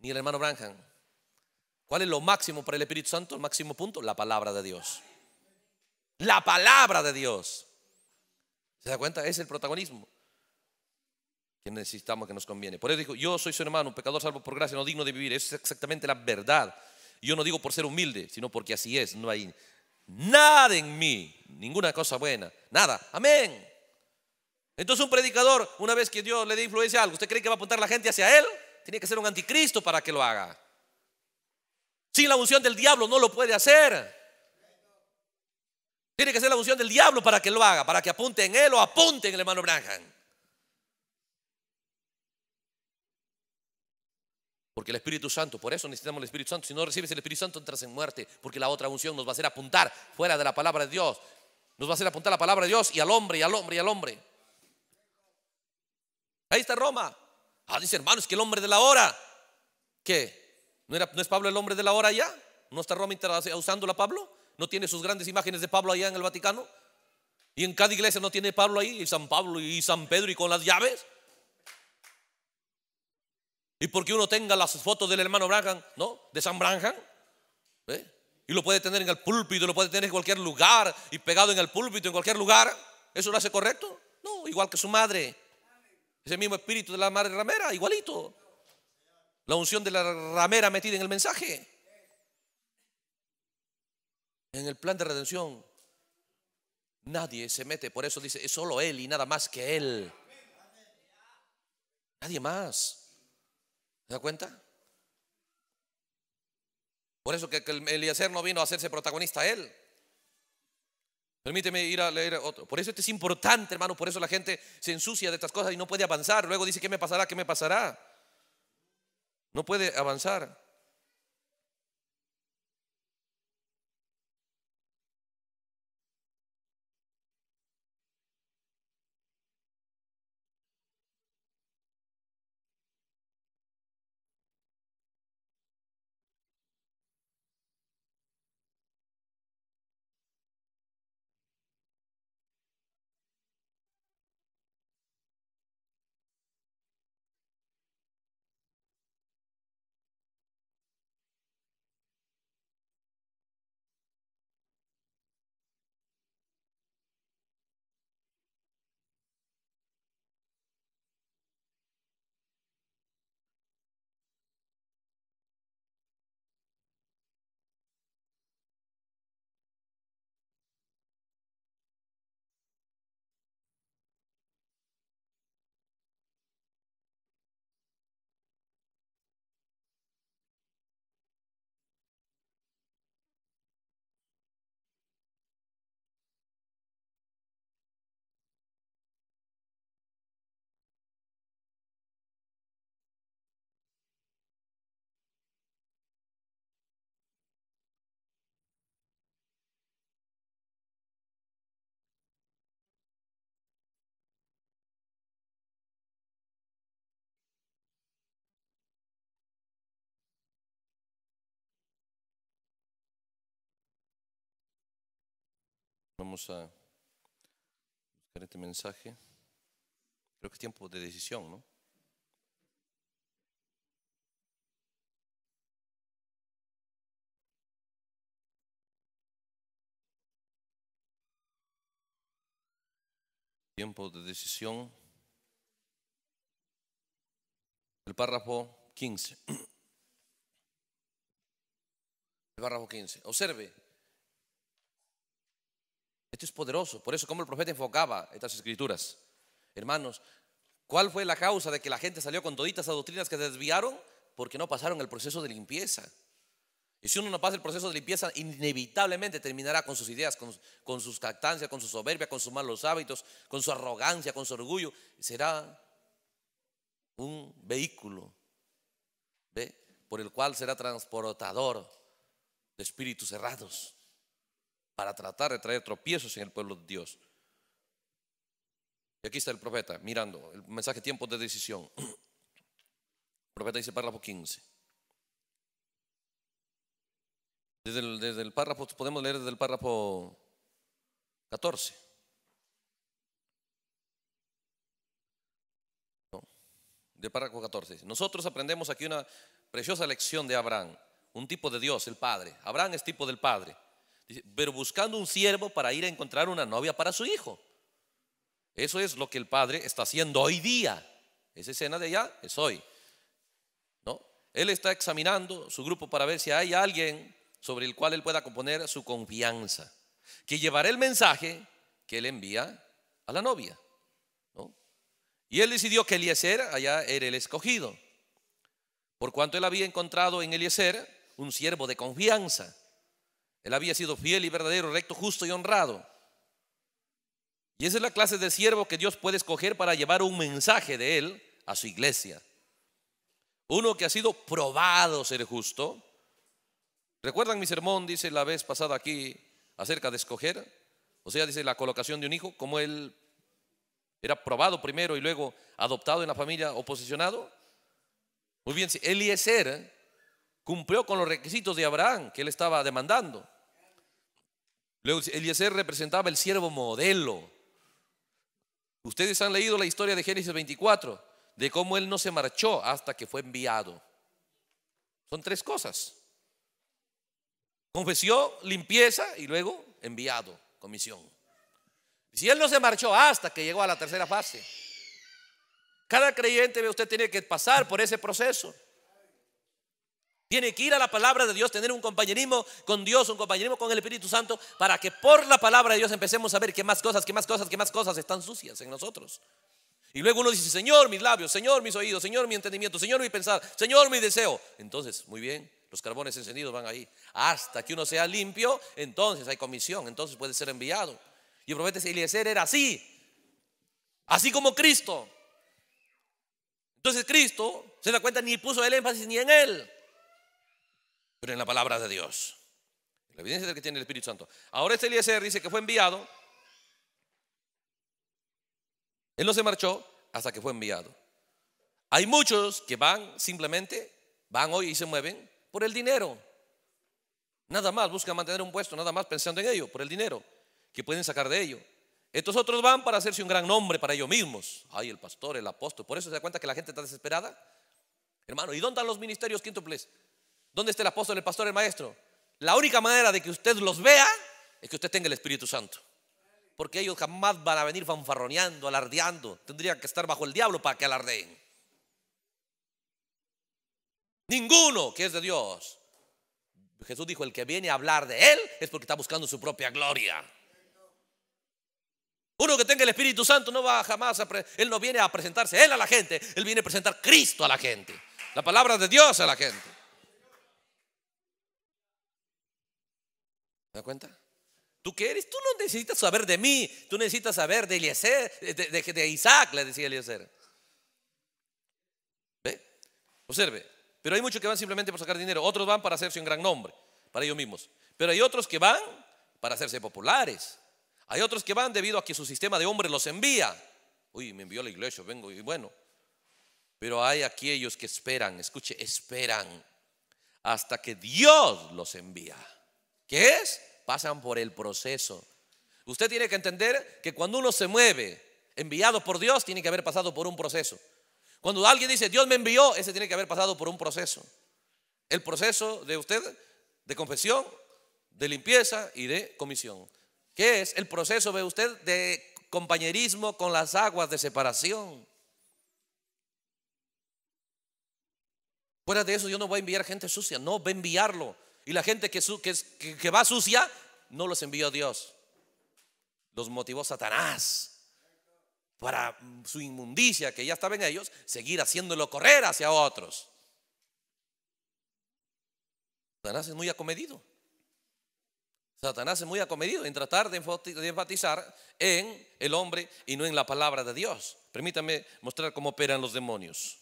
ni el hermano Branham. ¿Cuál es lo máximo para el Espíritu Santo? El máximo punto, la palabra de Dios. La palabra de Dios. ¿Se da cuenta? Es el protagonismo que necesitamos, que nos conviene. Por eso dijo, yo soy su hermano, un pecador salvo por gracia, no digno de vivir. Eso es exactamente la verdad. Yo no digo por ser humilde, sino porque así es. No hay nada en mí, ninguna cosa buena, nada. Amén. Entonces un predicador, una vez que Dios le dé influencia a algo, ¿usted cree que va a apuntar la gente hacia él? Tiene que ser un anticristo para que lo haga. Sin la unción del diablo no lo puede hacer. Tiene que ser la unción del diablo para que lo haga, para que apunte en él o apunte en el hermano Branham. Porque el Espíritu Santo, por eso necesitamos el Espíritu Santo. Si no recibes el Espíritu Santo, entras en muerte. Porque la otra unción nos va a hacer apuntar fuera de la palabra de Dios. Nos va a hacer apuntar la palabra de Dios y al hombre, y al hombre, y al hombre. Ahí está Roma. Ah, dice hermanos, que el hombre de la hora. ¿Qué? ¿No, es Pablo el hombre de la hora ya? ¿No está Roma usándola Pablo? ¿No tiene sus grandes imágenes de Pablo allá en el Vaticano? ¿Y en cada iglesia no tiene Pablo ahí? ¿Y San Pablo y San Pedro y con las llaves? Y porque uno tenga las fotos del hermano Branham, ¿no? De San Branham. ¿eh? Y lo puede tener en el púlpito, lo puede tener en cualquier lugar y pegado en el púlpito, en cualquier lugar. ¿Eso lo hace correcto? No, igual que su madre. Ese mismo espíritu de la madre ramera, igualito. La unción de la ramera metida en el mensaje. En el plan de redención, nadie se mete. Por eso dice, es solo Él y nada más que Él. Nadie más. ¿Se da cuenta? Por eso que, el Eliezer no vino a hacerse protagonista él. Permíteme ir a leer otro. Por eso esto es importante, hermano. Por eso la gente se ensucia de estas cosas y no puede avanzar. Luego dice, ¿qué me pasará? ¿Qué me pasará? No puede avanzar. Vamos a buscar este mensaje. Creo que es tiempo de decisión, ¿no? Tiempo de decisión. El párrafo 15. El párrafo 15. Observe es poderoso. Por eso, como el profeta enfocaba estas escrituras. Hermanos, ¿cuál fue la causa de que la gente salió con toditas esas doctrinas que se desviaron? Porque no pasaron el proceso de limpieza. Y si uno no pasa el proceso de limpieza, inevitablemente terminará con sus ideas, con, sus captancias, con su soberbia, con sus malos hábitos, con su arrogancia, con su orgullo. Será un vehículo por el cual será transportador de espíritus errados para tratar de traer tropiezos en el pueblo de Dios. Y aquí está el profeta mirando el mensaje tiempo de decisión. El profeta dice párrafo 15. Desde el, desde el párrafo, podemos leer desde el párrafo 14. De párrafo 14. Nosotros aprendemos aquí una preciosa lección de Abraham, un tipo de Dios, el Padre. Abraham es tipo del Padre pero buscando un siervo para ir a encontrar una novia para su hijo. Eso es lo que el padre está haciendo hoy día. Esa escena de allá es hoy. ¿no? Él está examinando su grupo para ver si hay alguien sobre el cual él pueda componer su confianza, que llevará el mensaje que él envía a la novia. Y él decidió que Eliezer allá era el escogido, por cuanto él había encontrado en Eliezer un siervo de confianza él había sido fiel y verdadero, recto, justo y honrado. Y esa es la clase de siervo que Dios puede escoger para llevar un mensaje de Él a su iglesia. Uno que ha sido probado ser justo. ¿Recuerdan mi sermón, dice la vez pasada aquí, acerca de escoger? O sea, dice la colocación de un hijo, como él era probado primero y luego adoptado en la familia o posicionado. Muy bien, si él Eliezer cumplió con los requisitos de Abraham que él estaba demandando. Luego Eliezer representaba el siervo modelo. Ustedes han leído la historia de Génesis 24, de cómo él no se marchó hasta que fue enviado. Son tres cosas. Confesión, limpieza y luego enviado, comisión. Si él no se marchó hasta que llegó a la tercera fase, cada creyente, usted tiene que pasar por ese proceso. Tiene que ir a la palabra de Dios, tener un compañerismo con Dios, un compañerismo con el Espíritu Santo, para que por la palabra de Dios empecemos a ver qué más cosas, qué más cosas, qué más cosas están sucias en nosotros. Y luego uno dice, Señor, mis labios, Señor, mis oídos, Señor, mi entendimiento, Señor, mi pensar, Señor, mi deseo. Entonces, muy bien, los carbones encendidos van ahí. Hasta que uno sea limpio, entonces hay comisión, entonces puede ser enviado. Y el profeta Eliezer era así, así como Cristo. Entonces Cristo, se da cuenta, ni puso el énfasis ni en él pero en la palabra de Dios. La evidencia de que tiene el Espíritu Santo. Ahora este Eliezer dice que fue enviado. Él no se marchó hasta que fue enviado. Hay muchos que van simplemente, van hoy y se mueven por el dinero. Nada más, buscan mantener un puesto, nada más pensando en ello, por el dinero que pueden sacar de ello. Estos otros van para hacerse un gran nombre para ellos mismos. Ay, el pastor, el apóstol. Por eso se da cuenta que la gente está desesperada. Hermano, ¿y dónde están los ministerios quíntuples? ¿Dónde está el apóstol, el pastor, el maestro? La única manera de que usted los vea es que usted tenga el Espíritu Santo. Porque ellos jamás van a venir fanfarroneando, alardeando. Tendrían que estar bajo el diablo para que alardeen. Ninguno que es de Dios. Jesús dijo, el que viene a hablar de Él es porque está buscando su propia gloria. Uno que tenga el Espíritu Santo no va jamás a... Él no viene a presentarse Él a la gente, Él viene a presentar Cristo a la gente. La palabra de Dios a la gente. da cuenta? ¿Tú qué eres? Tú no necesitas saber de mí, tú necesitas saber de, Eliezer, de, Isaac, le decía Eliezer. ¿Ve? Observe, pero hay muchos que van simplemente por sacar dinero, otros van para hacerse un gran nombre, para ellos mismos. Pero hay otros que van para hacerse populares. Hay otros que van debido a que su sistema de hombres los envía. Uy, me envió la iglesia, vengo y bueno. Pero hay aquellos que esperan, escuche, esperan hasta que Dios los envía. ¿Qué es? Pasan por el proceso. Usted tiene que entender que cuando uno se mueve enviado por Dios, tiene que haber pasado por un proceso. Cuando alguien dice, Dios me envió, ese tiene que haber pasado por un proceso. El proceso de usted, de confesión, de limpieza y de comisión. ¿Qué es el proceso, ve usted, de compañerismo con las aguas de separación? Fuera de eso, yo no voy a enviar gente sucia, no, voy a enviarlo. Y la gente que, va sucia, no los envió Dios. Los motivó Satanás para su inmundicia que ya estaba en ellos, seguir haciéndolo correr hacia otros. Satanás es muy acomedido. Satanás es muy acomedido en tratar de enfatizar en el hombre y no en la palabra de Dios. Permítame mostrar cómo operan los demonios.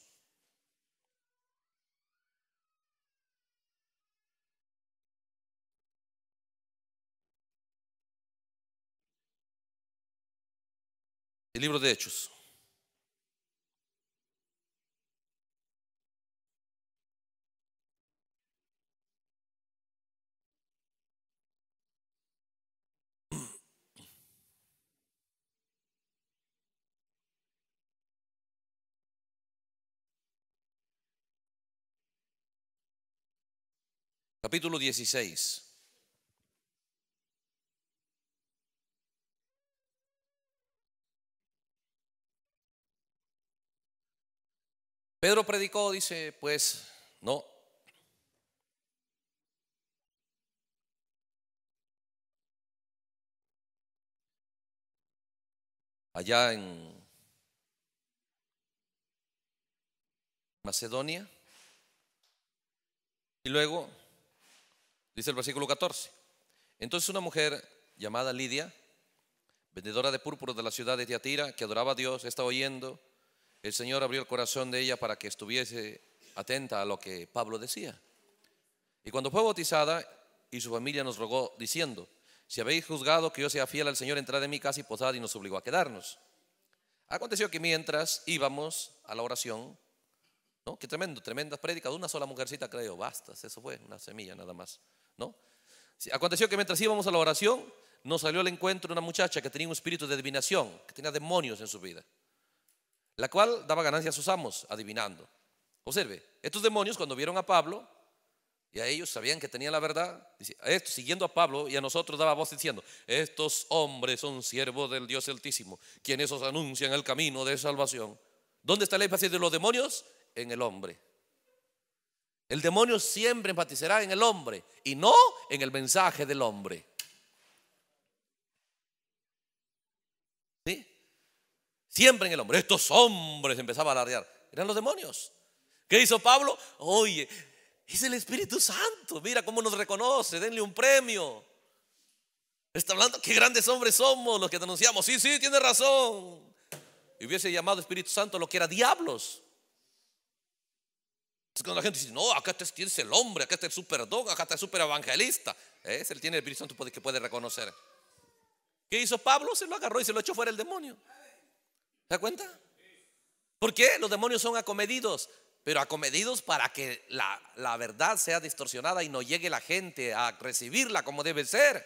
El libro de Hechos. Capítulo dieciséis Pedro predicó, dice, pues no. Allá en Macedonia. Y luego, dice el versículo 14. Entonces una mujer llamada Lidia, vendedora de púrpura de la ciudad de Tiatira, que adoraba a Dios, está oyendo el Señor abrió el corazón de ella para que estuviese atenta a lo que Pablo decía. Y cuando fue bautizada y su familia nos rogó diciendo, si habéis juzgado que yo sea fiel al Señor, entrad en mi casa y posad y nos obligó a quedarnos. Aconteció que mientras íbamos a la oración, ¿no? Qué tremendo, tremenda prédica de una sola mujercita, creo, bastas, eso fue una semilla nada más, ¿no? Aconteció que mientras íbamos a la oración, nos salió al encuentro una muchacha que tenía un espíritu de adivinación, que tenía demonios en su vida la cual daba ganancia a sus amos, adivinando. Observe, estos demonios cuando vieron a Pablo, y a ellos sabían que tenía la verdad, siguiendo a Pablo y a nosotros daba voz diciendo, estos hombres son siervos del Dios Altísimo, quienes os anuncian el camino de salvación. ¿Dónde está la énfasis de los demonios? En el hombre. El demonio siempre enfatizará en el hombre y no en el mensaje del hombre. Siempre en el hombre. Estos hombres empezaba a alardear. Eran los demonios. ¿Qué hizo Pablo? Oye, es el Espíritu Santo. Mira cómo nos reconoce. Denle un premio. Está hablando qué grandes hombres somos los que denunciamos. Sí, sí, tiene razón. Y hubiese llamado Espíritu Santo lo que era diablos. Es cuando la gente dice, no, acá está este el hombre, acá está el superdón, acá está el super evangelista. Es el tiene el Espíritu Santo que puede reconocer. ¿Qué hizo Pablo? Se lo agarró y se lo echó fuera el demonio. ¿Se da cuenta? ¿Por qué? Los demonios son acomedidos, pero acomedidos para que la, verdad sea distorsionada y no llegue la gente a recibirla como debe ser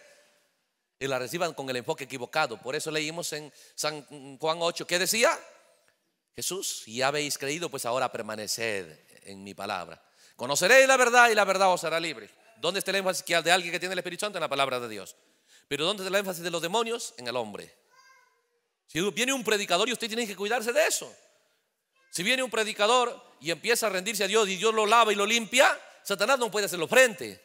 y la reciban con el enfoque equivocado. Por eso leímos en San Juan 8, ¿qué decía? Jesús, ya habéis creído, pues ahora permaneced en mi palabra. Conoceréis la verdad y la verdad os hará libre. ¿Dónde está el énfasis de alguien que tiene el Espíritu Santo? En la palabra de Dios. Pero ¿dónde está el énfasis de los demonios? En el hombre. Si viene un predicador y usted tiene que cuidarse de eso. Si viene un predicador y empieza a rendirse a Dios y Dios lo lava y lo limpia, Satanás no puede hacerlo frente.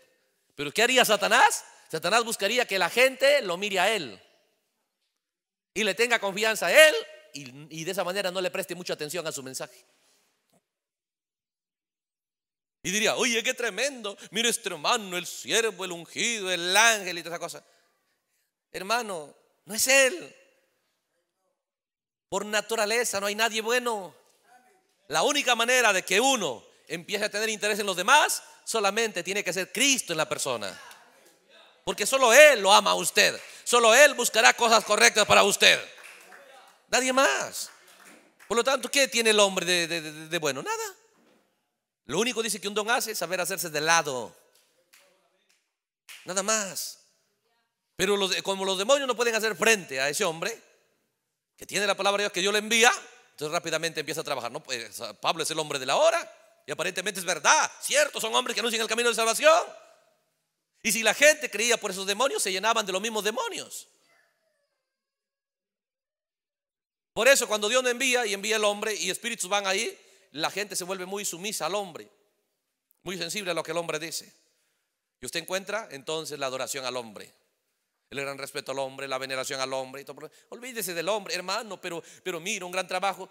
Pero ¿qué haría Satanás? Satanás buscaría que la gente lo mire a él y le tenga confianza a él y, de esa manera no le preste mucha atención a su mensaje. Y diría, oye, qué tremendo, mire este hermano, el siervo, el ungido, el ángel y toda esa cosa. Hermano, no es él, por naturaleza no hay nadie bueno. La única manera de que uno empiece a tener interés en los demás solamente tiene que ser Cristo en la persona. Porque solo Él lo ama a usted. Solo Él buscará cosas correctas para usted. Nadie más. Por lo tanto, ¿qué tiene el hombre de, bueno? Nada. Lo único dice que un don hace es saber hacerse de lado. Nada más. Pero como los demonios no pueden hacer frente a ese hombre, que tiene la palabra de Dios que Dios le envía, entonces rápidamente empieza a trabajar. No, pues, Pablo es el hombre de la hora y aparentemente es verdad, cierto, son hombres que anuncian el camino de salvación. Y si la gente creía por esos demonios, se llenaban de los mismos demonios. Por eso cuando Dios envía y envía el hombre y espíritus van ahí, la gente se vuelve muy sumisa al hombre, muy sensible a lo que el hombre dice. Y usted encuentra entonces la adoración al hombre el gran respeto al hombre, la veneración al hombre. Y Olvídese del hombre, hermano, pero, pero mira, un gran trabajo.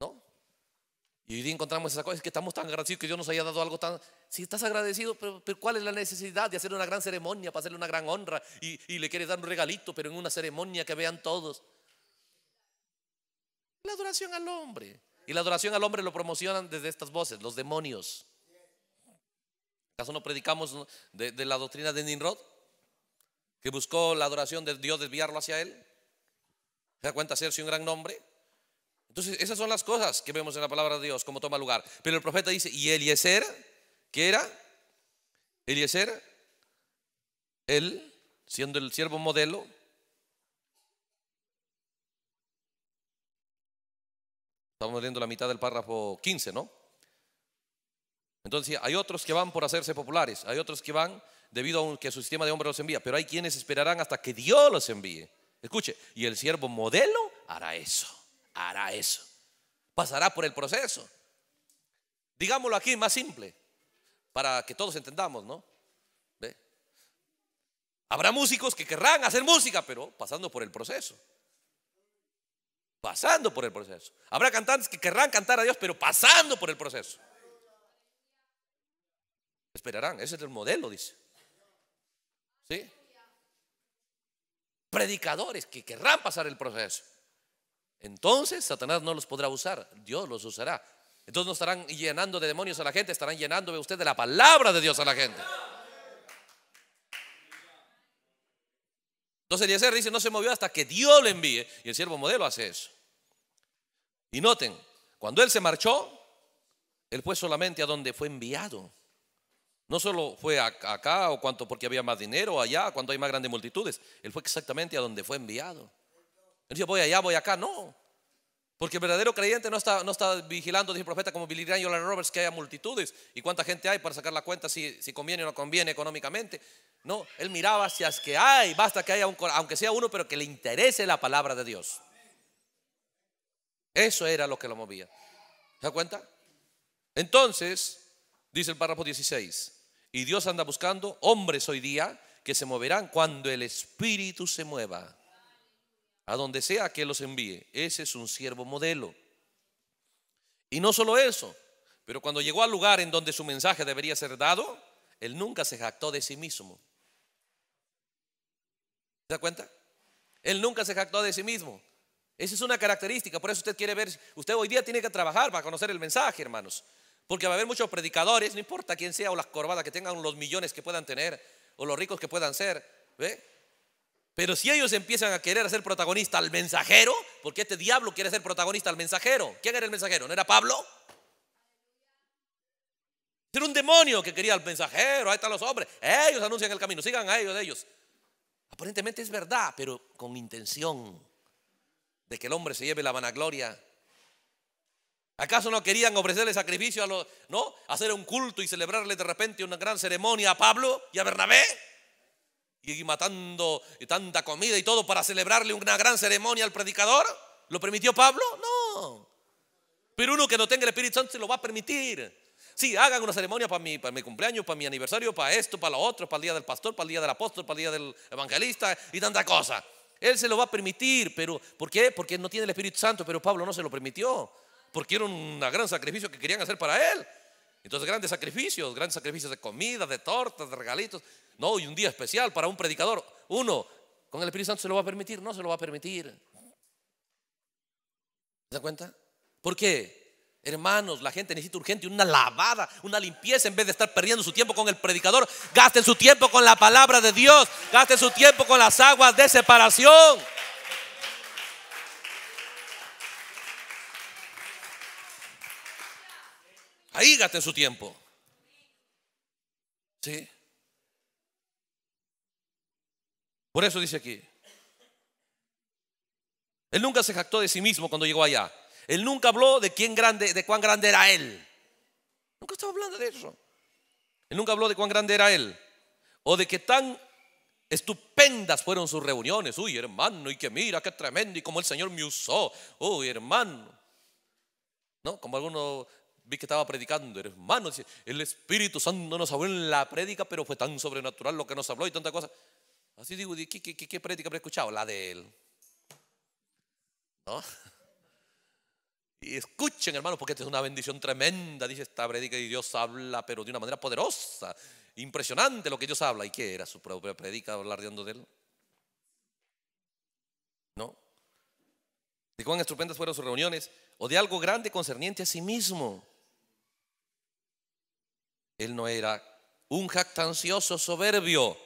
¿No? Y hoy día encontramos esas cosas, es que estamos tan agradecidos que Dios nos haya dado algo tan... Si estás agradecido, pero, ¿cuál es la necesidad de hacer una gran ceremonia, para hacerle una gran honra y, le quieres dar un regalito, pero en una ceremonia que vean todos? La adoración al hombre. Y la adoración al hombre lo promocionan desde estas voces, los demonios. ¿Acaso no predicamos de la doctrina de Ninrod? que buscó la adoración de Dios desviarlo hacia él. ¿Se da cuenta hacerse un gran nombre? Entonces, esas son las cosas que vemos en la palabra de Dios, Como toma lugar. Pero el profeta dice, ¿y Eliezer? ¿Qué era? Eliezer, él, siendo el siervo modelo, Estamos leyendo la mitad del párrafo 15, ¿no? Entonces hay otros que van por hacerse populares, hay otros que van debido a que su sistema de hombres los envía, pero hay quienes esperarán hasta que Dios los envíe. Escuche, y el siervo modelo hará eso, hará eso. Pasará por el proceso. Digámoslo aquí más simple, para que todos entendamos, ¿no? Habrá músicos que querrán hacer música, pero pasando por el proceso. Pasando por el proceso. Habrá cantantes que querrán cantar a Dios, pero pasando por el proceso. Esperarán, ese es el modelo, dice. ¿Sí? Predicadores que querrán pasar el proceso. Entonces Satanás no los podrá usar, Dios los usará. Entonces no estarán llenando de demonios a la gente, estarán llenando de usted de la palabra de Dios a la gente. Entonces Eliezer dice, no se movió hasta que Dios le envíe. Y el siervo modelo hace eso. Y noten, cuando él se marchó, él fue solamente a donde fue enviado. No solo fue acá o cuánto porque había más dinero, allá, cuando hay más grandes multitudes. Él fue exactamente a donde fue enviado. Él dice: voy allá, voy acá. No. Porque el verdadero creyente no está, no está vigilando, dice el profeta, como Billy Graham y Roberts, que haya multitudes y cuánta gente hay para sacar la cuenta si, conviene o no conviene económicamente. No, él miraba si es que hay, basta que haya un, aunque sea uno, pero que le interese la palabra de Dios. Eso era lo que lo movía. ¿Se da cuenta? Entonces, dice el párrafo 16, y Dios anda buscando hombres hoy día que se moverán cuando el Espíritu se mueva. A donde sea que los envíe. Ese es un siervo modelo. Y no solo eso, pero cuando llegó al lugar en donde su mensaje debería ser dado, él nunca se jactó de sí mismo. ¿Se da cuenta? Él nunca se jactó de sí mismo. Esa es una característica, por eso usted quiere ver, usted hoy día tiene que trabajar para conocer el mensaje, hermanos. Porque va a haber muchos predicadores, no importa quién sea, o las corbadas que tengan, los millones que puedan tener, o los ricos que puedan ser. ¿Ve? Pero si ellos empiezan a querer ser protagonista al mensajero, porque este diablo quiere ser protagonista al mensajero. ¿Quién era el mensajero? ¿No era Pablo? Era un demonio que quería al mensajero. Ahí están los hombres. Ellos anuncian el camino. Sigan a ellos, de ellos. Aparentemente es verdad, pero con intención de que el hombre se lleve la vanagloria ¿Acaso no querían ofrecerle sacrificio a los, no? Hacer un culto y celebrarle de repente una gran ceremonia a Pablo y a Bernabé. Y matando tanta comida y todo para celebrarle una gran ceremonia al predicador. ¿Lo permitió Pablo? No. Pero uno que no tenga el Espíritu Santo se lo va a permitir. Sí, hagan una ceremonia para mi, para mi cumpleaños, para mi aniversario, para esto, para lo otro, para el día del pastor, para el día del apóstol, para el día del evangelista y tanta cosa. Él se lo va a permitir, pero ¿por qué? Porque no tiene el Espíritu Santo, pero Pablo no se lo permitió porque era un gran sacrificio que querían hacer para él. Entonces, grandes sacrificios, grandes sacrificios de comida, de tortas, de regalitos. No, y un día especial para un predicador. Uno, ¿con el Espíritu Santo se lo va a permitir? No se lo va a permitir. ¿Se dan cuenta? Porque Hermanos, la gente necesita urgente una lavada, una limpieza en vez de estar perdiendo su tiempo con el predicador. Gasten su tiempo con la palabra de Dios. Gasten su tiempo con las aguas de separación. Ahí en su tiempo. ¿Sí? Por eso dice aquí. Él nunca se jactó de sí mismo cuando llegó allá. Él nunca habló de quién grande, de cuán grande era él. Nunca estaba hablando de eso. Él nunca habló de cuán grande era él. O de que tan estupendas fueron sus reuniones. Uy, hermano, y que mira, qué tremendo, y como el Señor me usó. Uy, hermano. ¿No? Como algunos vi que estaba predicando, hermano, el Espíritu Santo nos habló en la prédica, pero fue tan sobrenatural lo que nos habló y tanta cosa. Así digo, ¿qué, predica prédica habré escuchado? La de él. ¿No? Y escuchen, hermanos, porque esta es una bendición tremenda, dice esta predica y Dios habla, pero de una manera poderosa, impresionante lo que Dios habla. ¿Y qué era su propia predica hablar de él? ¿No? De cuán estupendas fueron sus reuniones, o de algo grande concerniente a sí mismo. Él no era un jactancioso soberbio,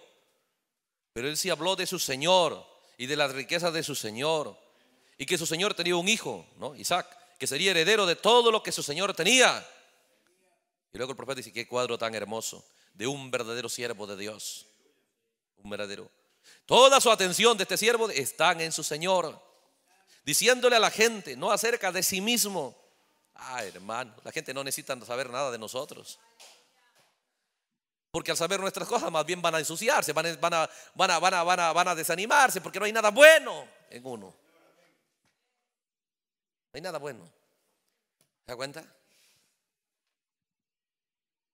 pero él sí habló de su Señor y de las riquezas de su Señor. Y que su Señor tenía un hijo, ¿no? Isaac, que sería heredero de todo lo que su Señor tenía. Y luego el profeta dice, qué cuadro tan hermoso de un verdadero siervo de Dios. Un verdadero. Toda su atención de este siervo está en su Señor, diciéndole a la gente, no acerca de sí mismo. Ah, hermano, la gente no necesita saber nada de nosotros. Porque al saber nuestras cosas más bien van a ensuciarse, van a, van a, van a, van a, van a, desanimarse porque no hay nada bueno en uno. No hay nada bueno. ¿Se da cuenta?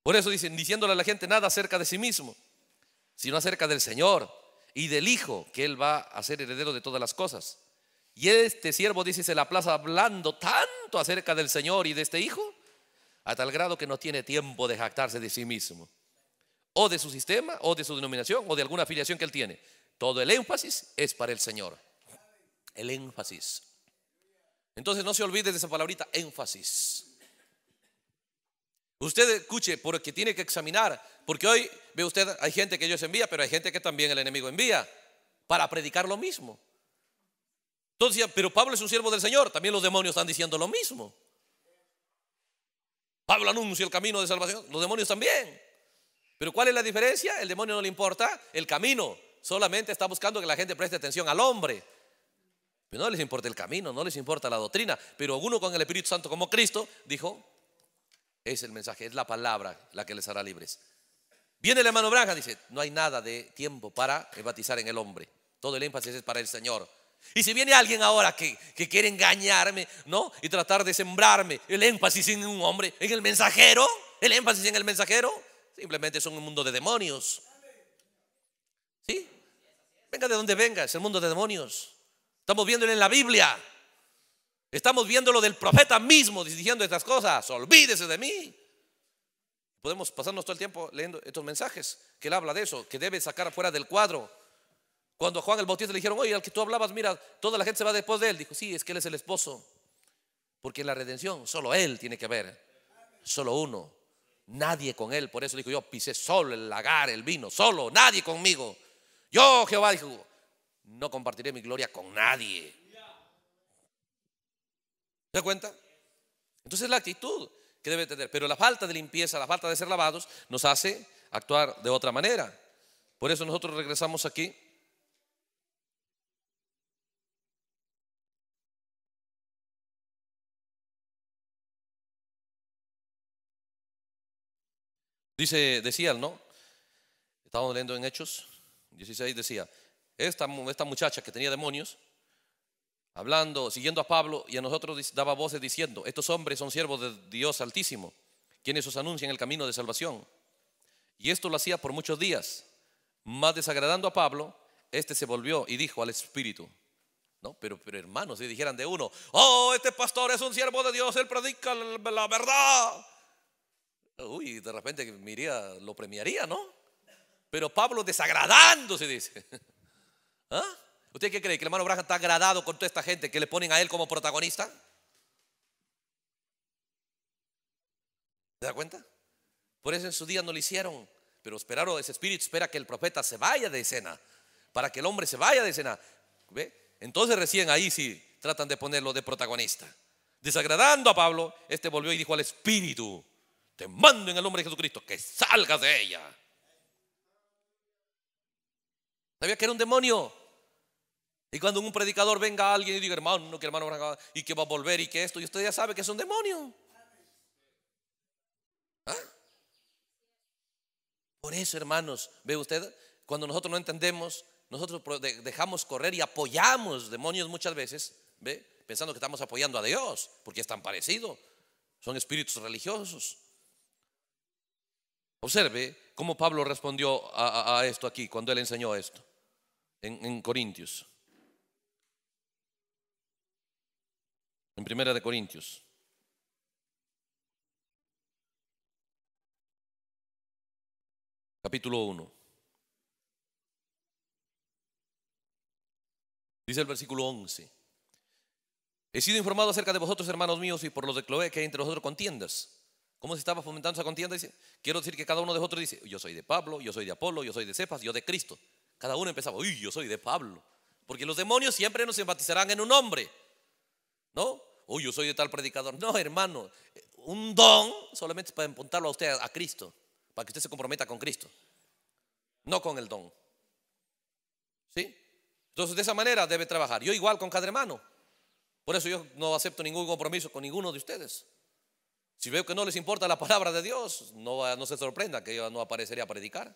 Por eso dicen, diciéndole a la gente nada acerca de sí mismo, sino acerca del Señor y del Hijo, que Él va a ser heredero de todas las cosas. Y este siervo, dice, se la plaza hablando tanto acerca del Señor y de este Hijo, a tal grado que no tiene tiempo de jactarse de sí mismo o de su sistema, o de su denominación, o de alguna afiliación que él tiene. Todo el énfasis es para el Señor. El énfasis. Entonces no se olvide de esa palabrita, énfasis. Usted escuche porque tiene que examinar, porque hoy ve usted, hay gente que Dios envía, pero hay gente que también el enemigo envía para predicar lo mismo. Entonces, pero Pablo es un siervo del Señor, también los demonios están diciendo lo mismo. Pablo anuncia el camino de salvación, los demonios también. Pero ¿cuál es la diferencia? El demonio no le importa el camino, solamente está buscando que la gente preste atención al hombre. Pero no les importa el camino, no les importa la doctrina. Pero uno con el Espíritu Santo como Cristo dijo, es el mensaje, es la palabra la que les hará libres. Viene la mano Branja, dice, no hay nada de tiempo para batizar en el hombre. Todo el énfasis es para el Señor. Y si viene alguien ahora que, que, quiere engañarme, ¿no? Y tratar de sembrarme el énfasis en un hombre, en el mensajero, el énfasis en el mensajero. Simplemente son un mundo de demonios. ¿Sí? Venga de donde venga, es el mundo de demonios. Estamos viéndolo en la Biblia. Estamos lo del profeta mismo diciendo estas cosas. Olvídese de mí. Podemos pasarnos todo el tiempo leyendo estos mensajes que él habla de eso, que debe sacar fuera del cuadro. Cuando Juan el Bautista le dijeron, oye, al que tú hablabas, mira, toda la gente se va después de él. Dijo, sí, es que él es el esposo. Porque la redención, solo él tiene que ver. Solo uno. Nadie con él. Por eso dijo, yo pisé solo el lagar, el vino, solo, nadie conmigo. Yo, Jehová, dijo, no compartiré mi gloria con nadie. ¿Se cuenta? Entonces es la actitud que debe tener. Pero la falta de limpieza, la falta de ser lavados, nos hace actuar de otra manera. Por eso nosotros regresamos aquí Dice, decía, ¿no? Estábamos leyendo en Hechos 16, decía, esta, esta muchacha que tenía demonios, hablando, siguiendo a Pablo y a nosotros daba voces diciendo, estos hombres son siervos de Dios altísimo, quienes os anuncian el camino de salvación. Y esto lo hacía por muchos días. Más desagradando a Pablo, este se volvió y dijo al Espíritu, no, pero, pero hermanos, si dijeran de uno, oh, este pastor es un siervo de Dios, él predica la verdad uy, de repente miría, lo premiaría, ¿no? Pero Pablo desagradándose dice. ¿Ah? ¿Usted qué cree? ¿Que el hermano Braja está agradado con toda esta gente que le ponen a él como protagonista? Se da cuenta? Por eso en su día no lo hicieron. Pero esperaron, ese espíritu espera que el profeta se vaya de escena. Para que el hombre se vaya de escena. ¿Ve? Entonces recién ahí sí tratan de ponerlo de protagonista. Desagradando a Pablo, este volvió y dijo al espíritu, te mando en el nombre de Jesucristo que salga de ella. ¿Sabía que era un demonio? Y cuando un predicador venga a alguien y diga, hermano, que hermano, y que va a volver y que esto, y usted ya sabe que es un demonio. ¿Ah? Por eso, hermanos, ve usted, cuando nosotros no entendemos, nosotros dejamos correr y apoyamos demonios muchas veces, pensando que estamos apoyando a Dios, porque es tan parecido. Son espíritus religiosos. Observe cómo Pablo respondió a, esto aquí, cuando él enseñó esto, en, Corintios. En Primera de Corintios. Capítulo 1. Dice el versículo 11. He sido informado acerca de vosotros, hermanos míos, y por los de Cloé, que hay entre vosotros contiendas. ¿Cómo se estaba fomentando esa contienda? quiero decir que cada uno de nosotros dice, yo soy de Pablo, yo soy de Apolo, yo soy de Cepas, yo de Cristo. Cada uno empezaba, uy, yo soy de Pablo. Porque los demonios siempre nos enfatizarán en un hombre. ¿No? Uy, yo soy de tal predicador. No, hermano, un don solamente es para apuntarlo a usted a Cristo, para que usted se comprometa con Cristo, no con el don. ¿Sí? Entonces de esa manera debe trabajar. Yo igual con cada hermano. Por eso yo no acepto ningún compromiso con ninguno de ustedes. Si veo que no les importa la palabra de Dios, no, se sorprenda que yo no aparecería a predicar.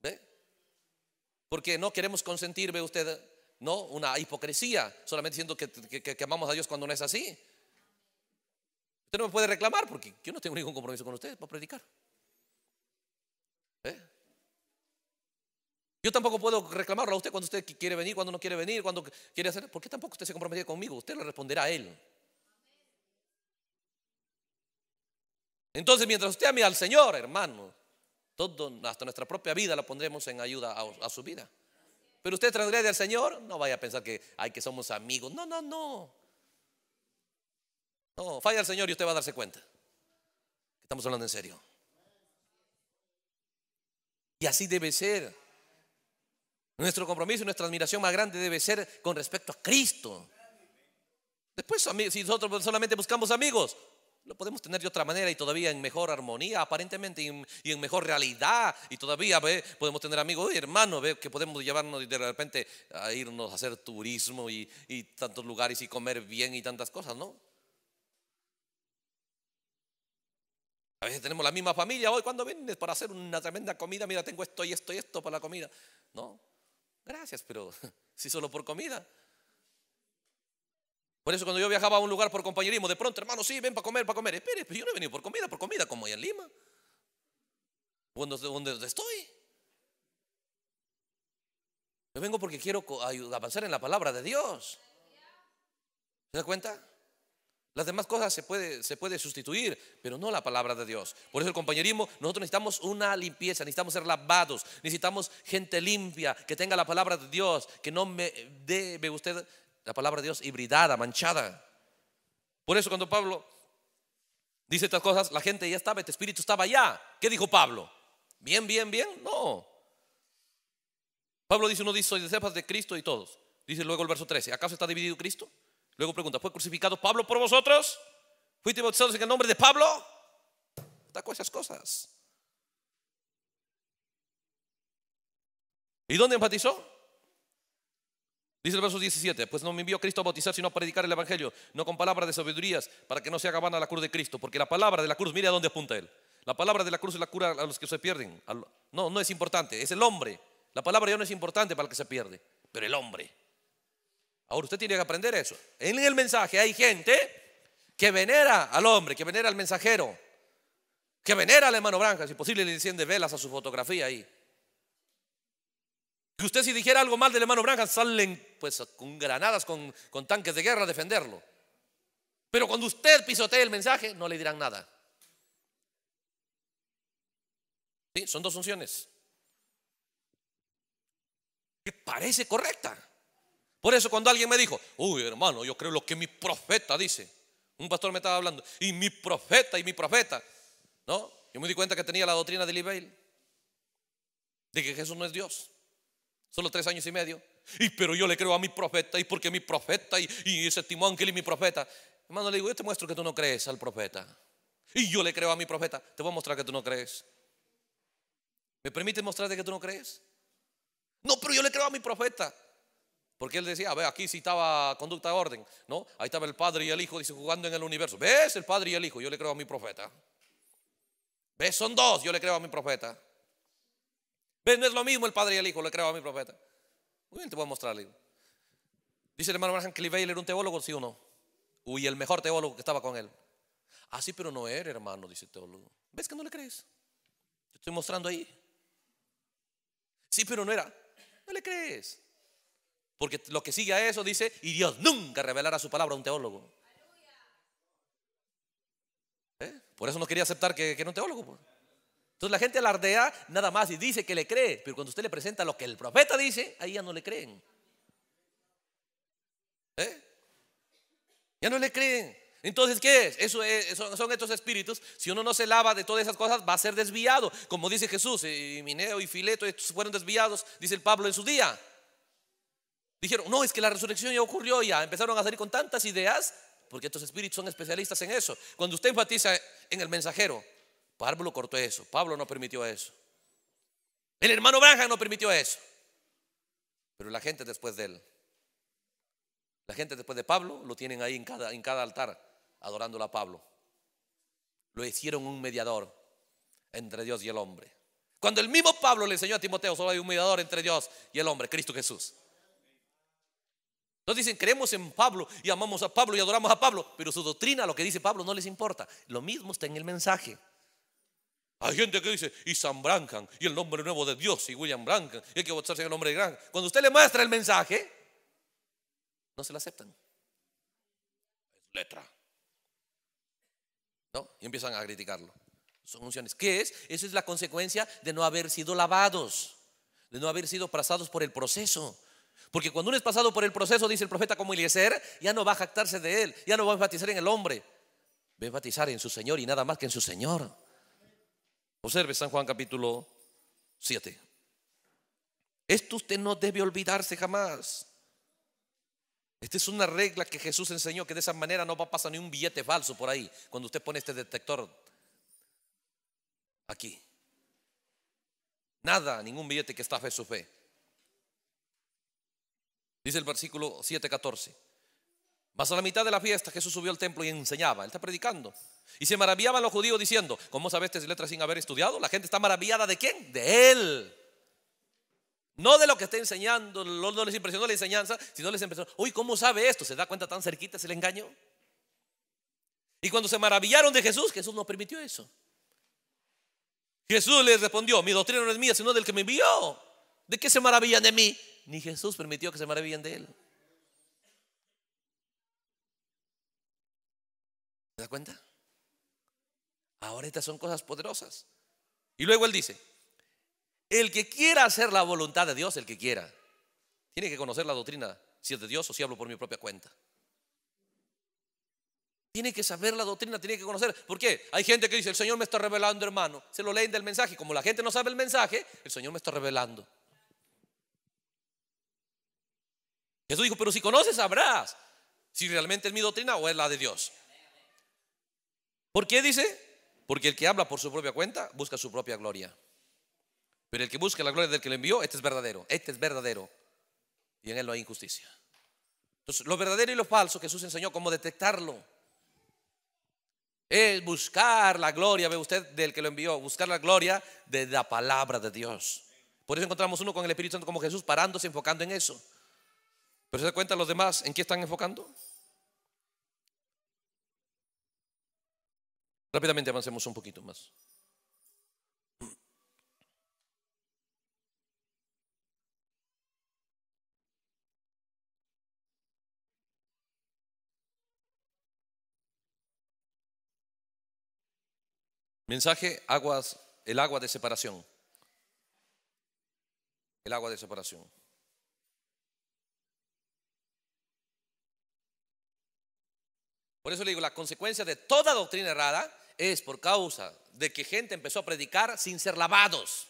¿Ve? Porque no queremos consentir, ve usted, no una hipocresía, solamente diciendo que, amamos a Dios cuando no es así. Usted no me puede reclamar porque yo no tengo ningún compromiso con usted para predicar. Yo tampoco puedo reclamarlo a usted cuando usted quiere venir, cuando no quiere venir, cuando quiere hacer. ¿Por qué tampoco usted se compromete conmigo? Usted le responderá a él. Entonces, mientras usted ame al Señor, hermano, todo, hasta nuestra propia vida la pondremos en ayuda a, su vida. Pero usted transgrede al Señor, no vaya a pensar que, hay que somos amigos. No, no, no. No, falla al Señor y usted va a darse cuenta. Estamos hablando en serio. Y así debe ser. Nuestro compromiso y nuestra admiración más grande debe ser con respecto a Cristo. Después, si nosotros solamente buscamos amigos, lo podemos tener de otra manera y todavía en mejor armonía, aparentemente, y en, mejor realidad. Y todavía podemos tener amigos, y hermanos, que podemos llevarnos y de repente a irnos a hacer turismo y, y tantos lugares y comer bien y tantas cosas, ¿no? A veces tenemos la misma familia, hoy cuando vienes para hacer una tremenda comida, mira, tengo esto y esto y esto para la comida. No, gracias, pero si solo por comida. Por eso cuando yo viajaba a un lugar por compañerismo, de pronto, hermano, sí, ven para comer, para comer. Espere, pero pues yo no he venido por comida, por comida, como allá en Lima. ¿Dónde, estoy? Yo vengo porque quiero avanzar en la palabra de Dios. ¿Se da cuenta? Las demás cosas se puede, se puede sustituir, pero no la palabra de Dios. Por eso el compañerismo, nosotros necesitamos una limpieza, necesitamos ser lavados, necesitamos gente limpia, que tenga la palabra de Dios, que no me debe usted la palabra de Dios hibridada, manchada. Por eso cuando Pablo dice estas cosas, la gente ya estaba, este espíritu estaba allá. ¿Qué dijo Pablo? Bien, bien, bien. No. Pablo dice, uno dice, soy de cepas de Cristo y todos. Dice luego el verso 13, ¿acaso está dividido Cristo? Luego pregunta, ¿fue crucificado Pablo por vosotros? ¿Fuiste bautizados en el nombre de Pablo? Tacó esas cosas. ¿Y dónde enfatizó? Dice el verso 17, pues no me envió Cristo a bautizar, sino a predicar el Evangelio, no con palabras de sabidurías, para que no se haga a la cruz de Cristo, porque la palabra de la cruz, mire a dónde apunta él. La palabra de la cruz es la cura a los que se pierden. No, no es importante, es el hombre. La palabra ya no es importante para el que se pierde, pero el hombre. Ahora usted tiene que aprender eso. En el mensaje hay gente que venera al hombre, que venera al mensajero, que venera al hermano Branca, si posible le enciende velas a su fotografía ahí usted si dijera algo mal del hermano Branham, salen pues con granadas, con, tanques de guerra a defenderlo. Pero cuando usted pisotee el mensaje, no le dirán nada. ¿Sí? Son dos funciones. Que parece correcta. Por eso cuando alguien me dijo, uy hermano, yo creo lo que mi profeta dice. Un pastor me estaba hablando, y mi profeta, y mi profeta. ¿No? Yo me di cuenta que tenía la doctrina de Libel. De que Jesús no es Dios. Solo tres años y medio. Y pero yo le creo a mi profeta, y porque mi profeta, y, ese Timón que él y mi profeta. Hermano, le digo, yo te muestro que tú no crees al profeta. Y yo le creo a mi profeta, te voy a mostrar que tú no crees. ¿Me permite mostrarte que tú no crees? No, pero yo le creo a mi profeta. Porque él decía, ve, aquí estaba conducta de orden, ¿no? Ahí estaba el Padre y el Hijo, dice, jugando en el universo. ¿Ves? El Padre y el Hijo, yo le creo a mi profeta. ¿Ves? Son dos, yo le creo a mi profeta. ¿Ves? No es lo mismo el padre y el hijo, le creo a mi profeta. Muy bien, te voy a mostrar Dice el hermano Branham que era un teólogo, sí o no. Uy, el mejor teólogo que estaba con él. Así, ah, sí pero no era, hermano, dice el teólogo. ¿Ves que no le crees? Te estoy mostrando ahí. Sí, pero no era. No le crees. Porque lo que sigue a eso dice, y Dios nunca revelará su palabra a un teólogo. ¿Eh? Por eso no quería aceptar que, que era un teólogo. Pues. Entonces la gente alardea nada más y dice que le cree, pero cuando usted le presenta lo que el profeta dice, ahí ya no le creen. ¿Eh? Ya no le creen. Entonces, ¿qué es? Eso son estos espíritus. Si uno no se lava de todas esas cosas, va a ser desviado. Como dice Jesús, eh, y Mineo y Fileto estos fueron desviados, dice el Pablo en su día. Dijeron, no, es que la resurrección ya ocurrió, ya empezaron a salir con tantas ideas, porque estos espíritus son especialistas en eso. Cuando usted enfatiza en el mensajero, Pablo cortó eso. Pablo no permitió eso. El hermano Branham no permitió eso. Pero la gente después de él, la gente después de Pablo, lo tienen ahí en cada, en cada altar, adorándolo a Pablo. Lo hicieron un mediador entre Dios y el hombre. Cuando el mismo Pablo le enseñó a Timoteo, solo hay un mediador entre Dios y el hombre, Cristo Jesús. Entonces dicen, creemos en Pablo y amamos a Pablo y adoramos a Pablo, pero su doctrina, lo que dice Pablo, no les importa. Lo mismo está en el mensaje. Hay gente que dice, y San Brancan, y el nombre nuevo de Dios, y William Brancan, y hay que votarse en el nombre de Gran. Cuando usted le muestra el mensaje, no se lo aceptan. Letra. ¿No? Y empiezan a criticarlo. Son funciones. ¿Qué es? Esa es la consecuencia de no haber sido lavados, de no haber sido pasados por el proceso. Porque cuando uno es pasado por el proceso, dice el profeta como Eliezer, ya no va a jactarse de él, ya no va a enfatizar en el hombre. Va a enfatizar en su Señor y nada más que en su Señor. Observe San Juan capítulo 7. Esto usted no debe olvidarse jamás. Esta es una regla que Jesús enseñó, que de esa manera no va a pasar ni un billete falso por ahí, cuando usted pone este detector aquí. Nada, ningún billete que estafe su fe. Dice el versículo 7:14. Más a la mitad de la fiesta Jesús subió al templo y enseñaba. Él está predicando. Y se maravillaban los judíos diciendo, ¿cómo sabes estas letras sin haber estudiado? La gente está maravillada de quién? De él. No de lo que está enseñando, no les impresionó la enseñanza, sino les impresionó, uy, ¿cómo sabe esto? ¿Se da cuenta tan cerquita se le engañó? Y cuando se maravillaron de Jesús, Jesús no permitió eso. Jesús les respondió, mi doctrina no es mía, sino del que me envió. ¿De qué se maravillan de mí? Ni Jesús permitió que se maravillen de él. da cuenta? Ahora estas son cosas poderosas. Y luego él dice, el que quiera hacer la voluntad de Dios, el que quiera, tiene que conocer la doctrina, si es de Dios o si hablo por mi propia cuenta. Tiene que saber la doctrina, tiene que conocer. ¿Por qué? Hay gente que dice, el Señor me está revelando, hermano. Se lo leen del mensaje. Como la gente no sabe el mensaje, el Señor me está revelando. Jesús dijo, pero si conoces, sabrás si realmente es mi doctrina o es la de Dios. ¿Por qué dice? Porque el que habla por su propia cuenta busca su propia gloria. Pero el que busca la gloria del que lo envió, este es verdadero, este es verdadero. Y en él no hay injusticia. Entonces, lo verdadero y lo falso, Jesús enseñó cómo detectarlo. Es buscar la gloria, ve usted, del que lo envió, buscar la gloria de la palabra de Dios. Por eso encontramos uno con el Espíritu Santo como Jesús parándose, enfocando en eso. Pero se da cuenta los demás en qué están enfocando. Rápidamente avancemos un poquito más. Mensaje, aguas, el agua de separación. El agua de separación. Por eso le digo, la consecuencia de toda doctrina errada es por causa de que gente empezó a predicar sin ser lavados.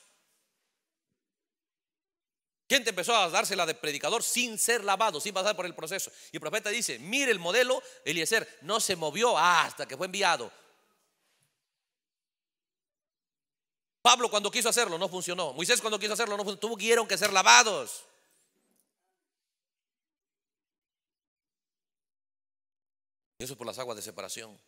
Gente empezó a dársela de predicador sin ser lavados, sin pasar por el proceso. Y el profeta dice, mire el modelo, Eliezer no se movió hasta que fue enviado. Pablo cuando quiso hacerlo no funcionó. Moisés cuando quiso hacerlo no funcionó. Tuvieron que ser lavados. Eso es por las aguas de separación.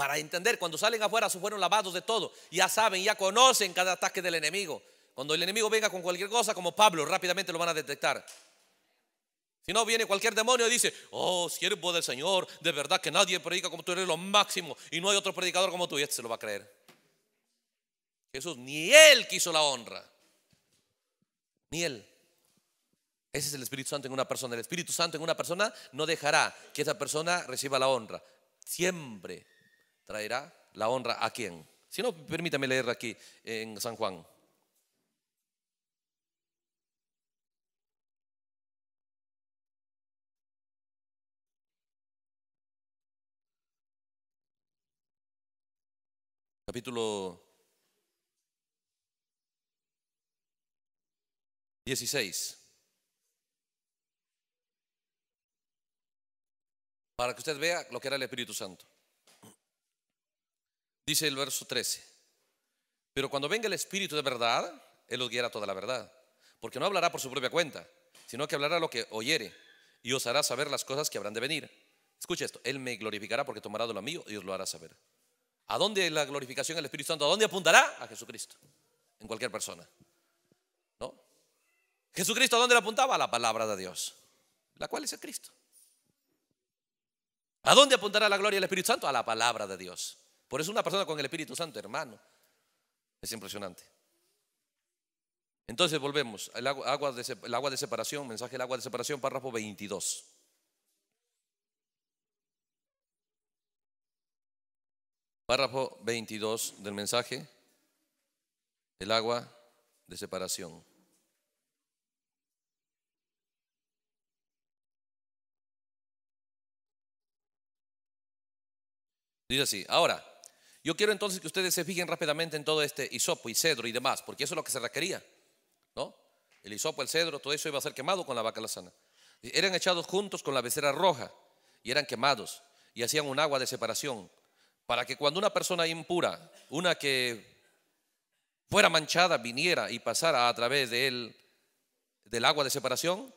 Para entender, cuando salen afuera se fueron lavados de todo. Ya saben, ya conocen cada ataque del enemigo. Cuando el enemigo venga con cualquier cosa, como Pablo, rápidamente lo van a detectar. Si no viene cualquier demonio y dice, oh siervo del Señor, de verdad que nadie predica como tú eres lo máximo y no hay otro predicador como tú, y este se lo va a creer. Jesús, ni él quiso la honra, ni él. Ese es el Espíritu Santo en una persona. El Espíritu Santo en una persona no dejará que esa persona reciba la honra. Siempre traerá la honra a quién. Si no, permítame leer aquí en San Juan. Capítulo 16. Para que usted vea lo que era el Espíritu Santo. Dice el verso 13, pero cuando venga el Espíritu de verdad, Él os guiará toda la verdad, porque no hablará por su propia cuenta, sino que hablará lo que oyere y os hará saber las cosas que habrán de venir. Escucha esto, Él me glorificará porque tomará de lo mío y os lo hará saber. ¿A dónde la glorificación del Espíritu Santo? ¿A dónde apuntará? A Jesucristo, en cualquier persona. ¿No? Jesucristo, ¿a dónde le apuntaba? A la palabra de Dios, la cual es el Cristo. ¿A dónde apuntará la gloria del Espíritu Santo? A la palabra de Dios. Por eso una persona con el Espíritu Santo, hermano, es impresionante. Entonces volvemos, el agua, de, agua de separación, mensaje del agua de separación, párrafo 22. Párrafo 22 del mensaje, el agua de separación. Dice así, ahora, yo quiero entonces que ustedes se fijen rápidamente en todo este hisopo y cedro y demás, porque eso es lo que se requería, ¿no? El hisopo, el cedro, todo eso iba a ser quemado con la vaca la sana. Eran echados juntos con la becerra roja y eran quemados y hacían un agua de separación para que cuando una persona impura, una que fuera manchada, viniera y pasara a través de él, del agua de separación,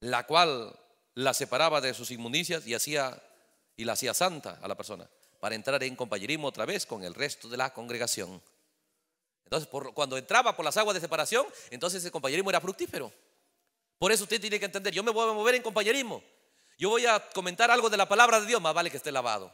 la cual la separaba de sus inmundicias y hacía y la hacía santa a la persona para entrar en compañerismo otra vez con el resto de la congregación. Entonces, cuando entraba por las aguas de separación, entonces el compañerismo era fructífero. Por eso usted tiene que entender, yo me voy a mover en compañerismo. Yo voy a comentar algo de la palabra de Dios, más vale que esté lavado.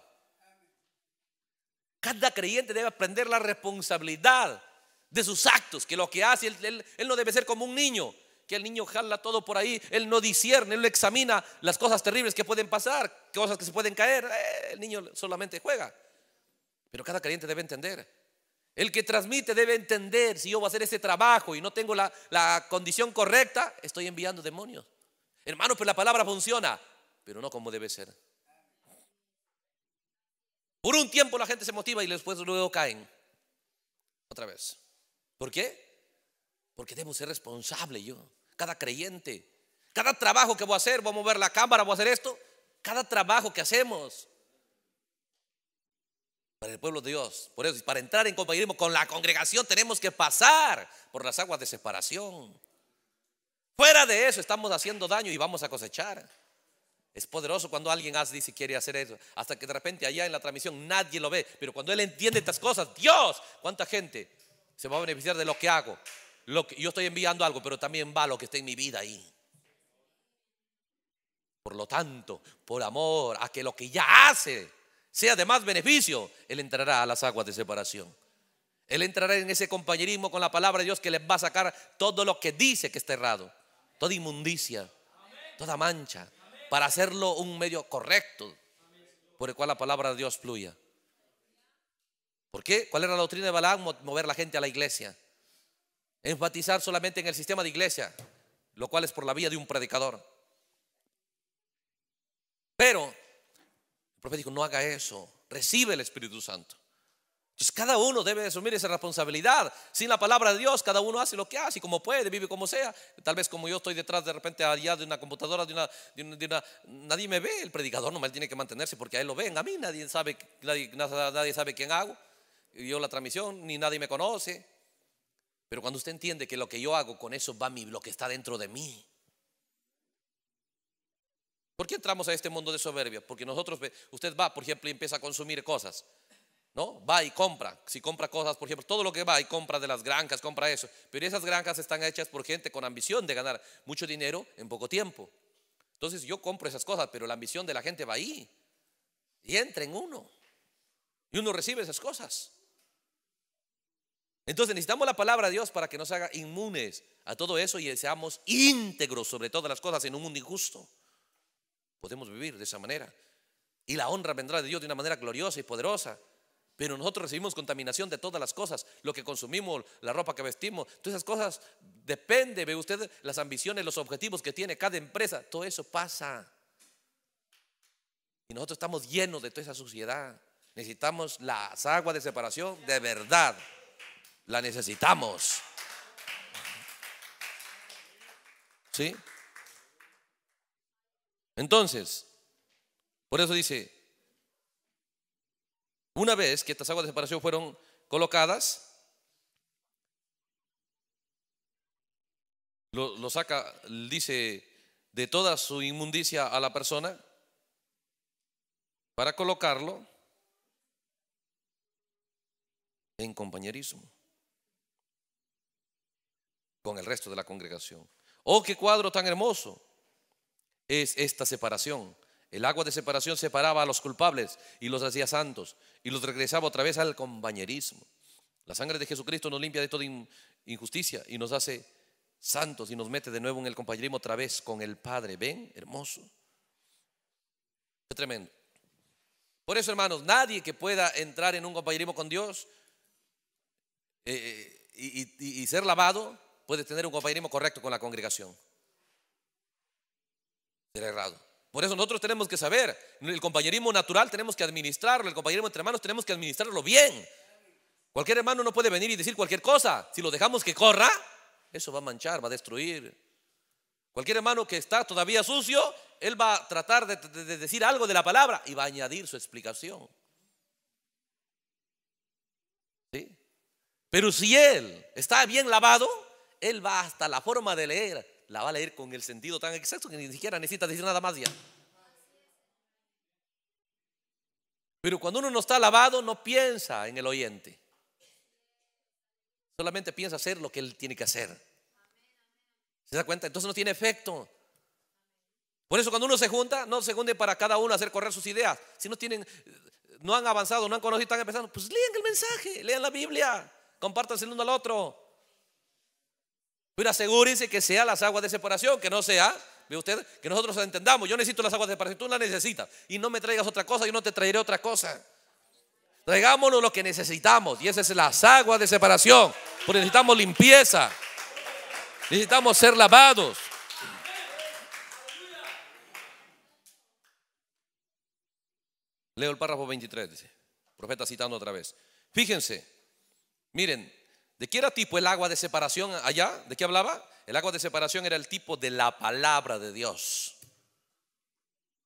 Cada creyente debe aprender la responsabilidad de sus actos, que lo que hace, él no debe ser como un niño que el niño jala todo por ahí, él no discierne, él no examina las cosas terribles que pueden pasar, cosas que se pueden caer, eh, el niño solamente juega. Pero cada creyente debe entender. El que transmite debe entender si yo voy a hacer ese trabajo y no tengo la, la condición correcta, estoy enviando demonios. Hermano, pues la palabra funciona, pero no como debe ser. Por un tiempo la gente se motiva y después luego caen. Otra vez. ¿Por qué? Porque debo ser responsable yo cada creyente, cada trabajo que voy a hacer, voy a mover la cámara, voy a hacer esto, cada trabajo que hacemos para el pueblo de Dios. Por eso, para entrar en compañerismo con la congregación tenemos que pasar por las aguas de separación. Fuera de eso estamos haciendo daño y vamos a cosechar. Es poderoso cuando alguien hace, dice quiere hacer eso, hasta que de repente allá en la transmisión nadie lo ve, pero cuando él entiende estas cosas, Dios, cuánta gente se va a beneficiar de lo que hago. Lo que, yo estoy enviando algo, pero también va lo que está en mi vida ahí. Por lo tanto, por amor a que lo que ya hace sea de más beneficio, Él entrará a las aguas de separación. Él entrará en ese compañerismo con la palabra de Dios que les va a sacar todo lo que dice que está errado, toda inmundicia, toda mancha, para hacerlo un medio correcto por el cual la palabra de Dios fluya. ¿Por qué? ¿Cuál era la doctrina de Balaam? Mover la gente a la iglesia enfatizar solamente en el sistema de iglesia, lo cual es por la vía de un predicador. Pero el profeta dijo, no haga eso, recibe el Espíritu Santo. Entonces cada uno debe asumir esa responsabilidad. Sin la palabra de Dios, cada uno hace lo que hace, como puede, vive como sea. Tal vez como yo estoy detrás de repente allá de una computadora, de una, nadie me ve, el predicador no nomás tiene que mantenerse porque a él lo ven, a mí nadie sabe, nadie sabe quién hago, yo la transmisión, ni nadie me conoce. Pero cuando usted entiende que lo que yo hago con eso va mi, lo que está dentro de mí. ¿Por qué entramos a este mundo de soberbia? Porque nosotros, usted va, por ejemplo, y empieza a consumir cosas. ¿No? Va y compra. Si compra cosas, por ejemplo, todo lo que va y compra de las granjas, compra eso. Pero esas granjas están hechas por gente con ambición de ganar mucho dinero en poco tiempo. Entonces yo compro esas cosas, pero la ambición de la gente va ahí. Y entra en uno. Y uno recibe esas cosas. Entonces necesitamos la palabra de Dios para que nos haga inmunes a todo eso y seamos íntegros sobre todas las cosas en un mundo injusto. Podemos vivir de esa manera. Y la honra vendrá de Dios de una manera gloriosa y poderosa. Pero nosotros recibimos contaminación de todas las cosas, lo que consumimos, la ropa que vestimos, todas esas cosas depende, ve usted, las ambiciones, los objetivos que tiene cada empresa, todo eso pasa. Y nosotros estamos llenos de toda esa suciedad. Necesitamos las aguas de separación de verdad. La necesitamos. ¿Sí? Entonces, por eso dice, una vez que estas aguas de separación fueron colocadas, lo, lo saca, dice, de toda su inmundicia a la persona para colocarlo en compañerismo con el resto de la congregación. Oh, qué cuadro tan hermoso es esta separación. El agua de separación separaba a los culpables y los hacía santos y los regresaba otra vez al compañerismo. La sangre de Jesucristo nos limpia de toda injusticia y nos hace santos y nos mete de nuevo en el compañerismo otra vez con el Padre. ¿Ven? Hermoso. Es tremendo. Por eso, hermanos, nadie que pueda entrar en un compañerismo con Dios eh, eh, y ser lavado puede tener un compañerismo correcto con la congregación. Será errado. Por eso nosotros tenemos que saber, el compañerismo natural tenemos que administrarlo, el compañerismo entre hermanos tenemos que administrarlo bien. Cualquier hermano no puede venir y decir cualquier cosa. Si lo dejamos que corra, eso va a manchar, va a destruir. Cualquier hermano que está todavía sucio, él va a tratar de, decir algo de la palabra y va a añadir su explicación. ¿Sí? Pero si él está bien lavado, él va hasta la forma de leer, la va a leer con el sentido tan exacto que ni siquiera necesita decir nada más ya. Pero cuando uno no está lavado no piensa en el oyente. Solamente piensa hacer lo que él tiene que hacer. ¿Se da cuenta? Entonces no tiene efecto. Por eso cuando uno se junta, no se hunde para cada uno hacer correr sus ideas. Si no tienen, no han avanzado, no han conocido, están empezando, pues lean el mensaje, lean la Biblia, compártanse el uno al otro. Pero asegúrense que sea las aguas de separación, que no sea, ve usted, que nosotros entendamos. Yo necesito las aguas de separación, tú las necesitas. Y no me traigas otra cosa, yo no te traeré otra cosa. Traigámonos lo que necesitamos. Y esas es las aguas de separación. Porque necesitamos limpieza. Necesitamos ser lavados. Leo el párrafo 23, dice. Profeta citando otra vez. Fíjense, miren, ¿De qué era tipo el agua de separación allá? ¿De qué hablaba? El agua de separación era el tipo de la palabra de Dios.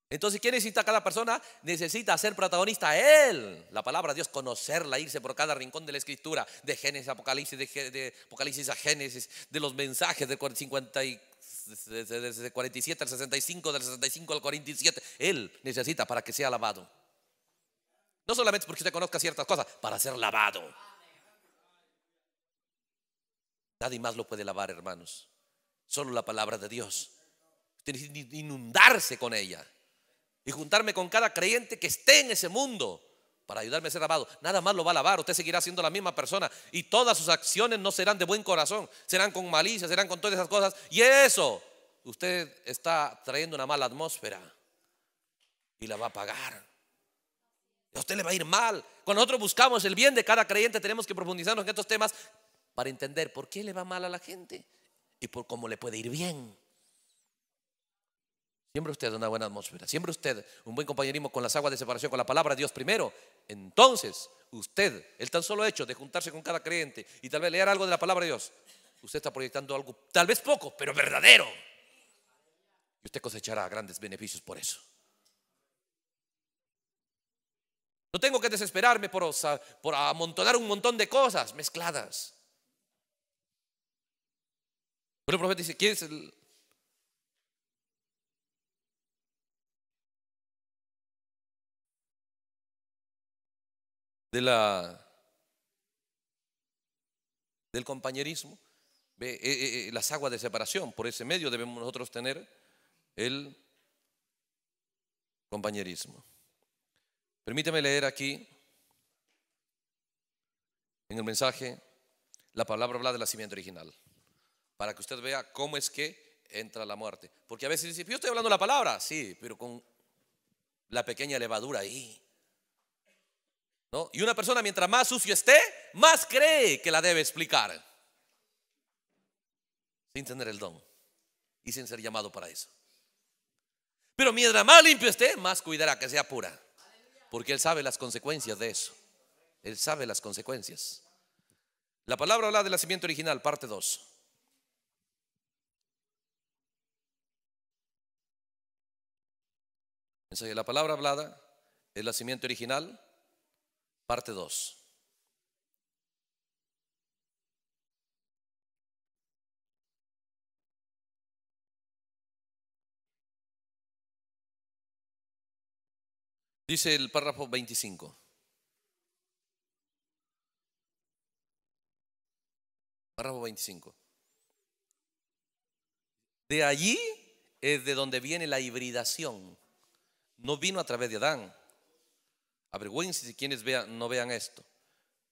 Entonces, ¿qué necesita cada persona? Necesita ser protagonista él, la palabra de Dios, conocerla, irse por cada rincón de la escritura, de Génesis a Apocalipsis, de, Apocalipsis a Génesis, de los mensajes de 47 al 65, del 65 al 47. Él necesita para que sea lavado. No solamente porque usted conozca ciertas cosas, para ser lavado. Nadie más lo puede lavar, hermanos. Solo la palabra de Dios. Tiene que inundarse con ella y juntarme con cada creyente que esté en ese mundo para ayudarme a ser lavado. Nada más lo va a lavar, usted seguirá siendo la misma persona y todas sus acciones no serán de buen corazón, serán con malicia, serán con todas esas cosas. Y eso, usted está trayendo una mala atmósfera y la va a pagar. A usted le va a ir mal. Cuando nosotros buscamos el bien de cada creyente, tenemos que profundizarnos en estos temas para entender por qué le va mal a la gente y por cómo le puede ir bien. Siempre usted una buena atmósfera, siempre usted un buen compañerismo con las aguas de separación, con la palabra de Dios primero. Entonces, usted, el tan solo hecho de juntarse con cada creyente y tal vez leer algo de la palabra de Dios, usted está proyectando algo, tal vez poco, pero verdadero. Y usted cosechará grandes beneficios por eso. No tengo que desesperarme por, por amontonar un montón de cosas mezcladas. Pero el profeta dice, ¿quién es el...? De la... Del compañerismo. Eh, eh, eh, las aguas de separación. Por ese medio debemos nosotros tener el compañerismo. Permíteme leer aquí en el mensaje la palabra habla de la nacimiento original para que usted vea cómo es que entra la muerte. Porque a veces dice, yo estoy hablando la palabra, sí, pero con la pequeña levadura ahí. Y una persona mientras más sucio esté, más cree que la debe explicar. Sin tener el don y sin ser llamado para eso. Pero mientras más limpio esté, más cuidará que sea pura. Porque Él sabe las consecuencias de eso. Él sabe las consecuencias. La palabra habla del nacimiento original, parte 2. Mensaje, la palabra hablada es la simiente original, parte 2. Dice el párrafo 25. Párrafo 25. De allí es de donde viene la hibridación no vino a través de Adán. Avergüense si quienes vean, no vean esto.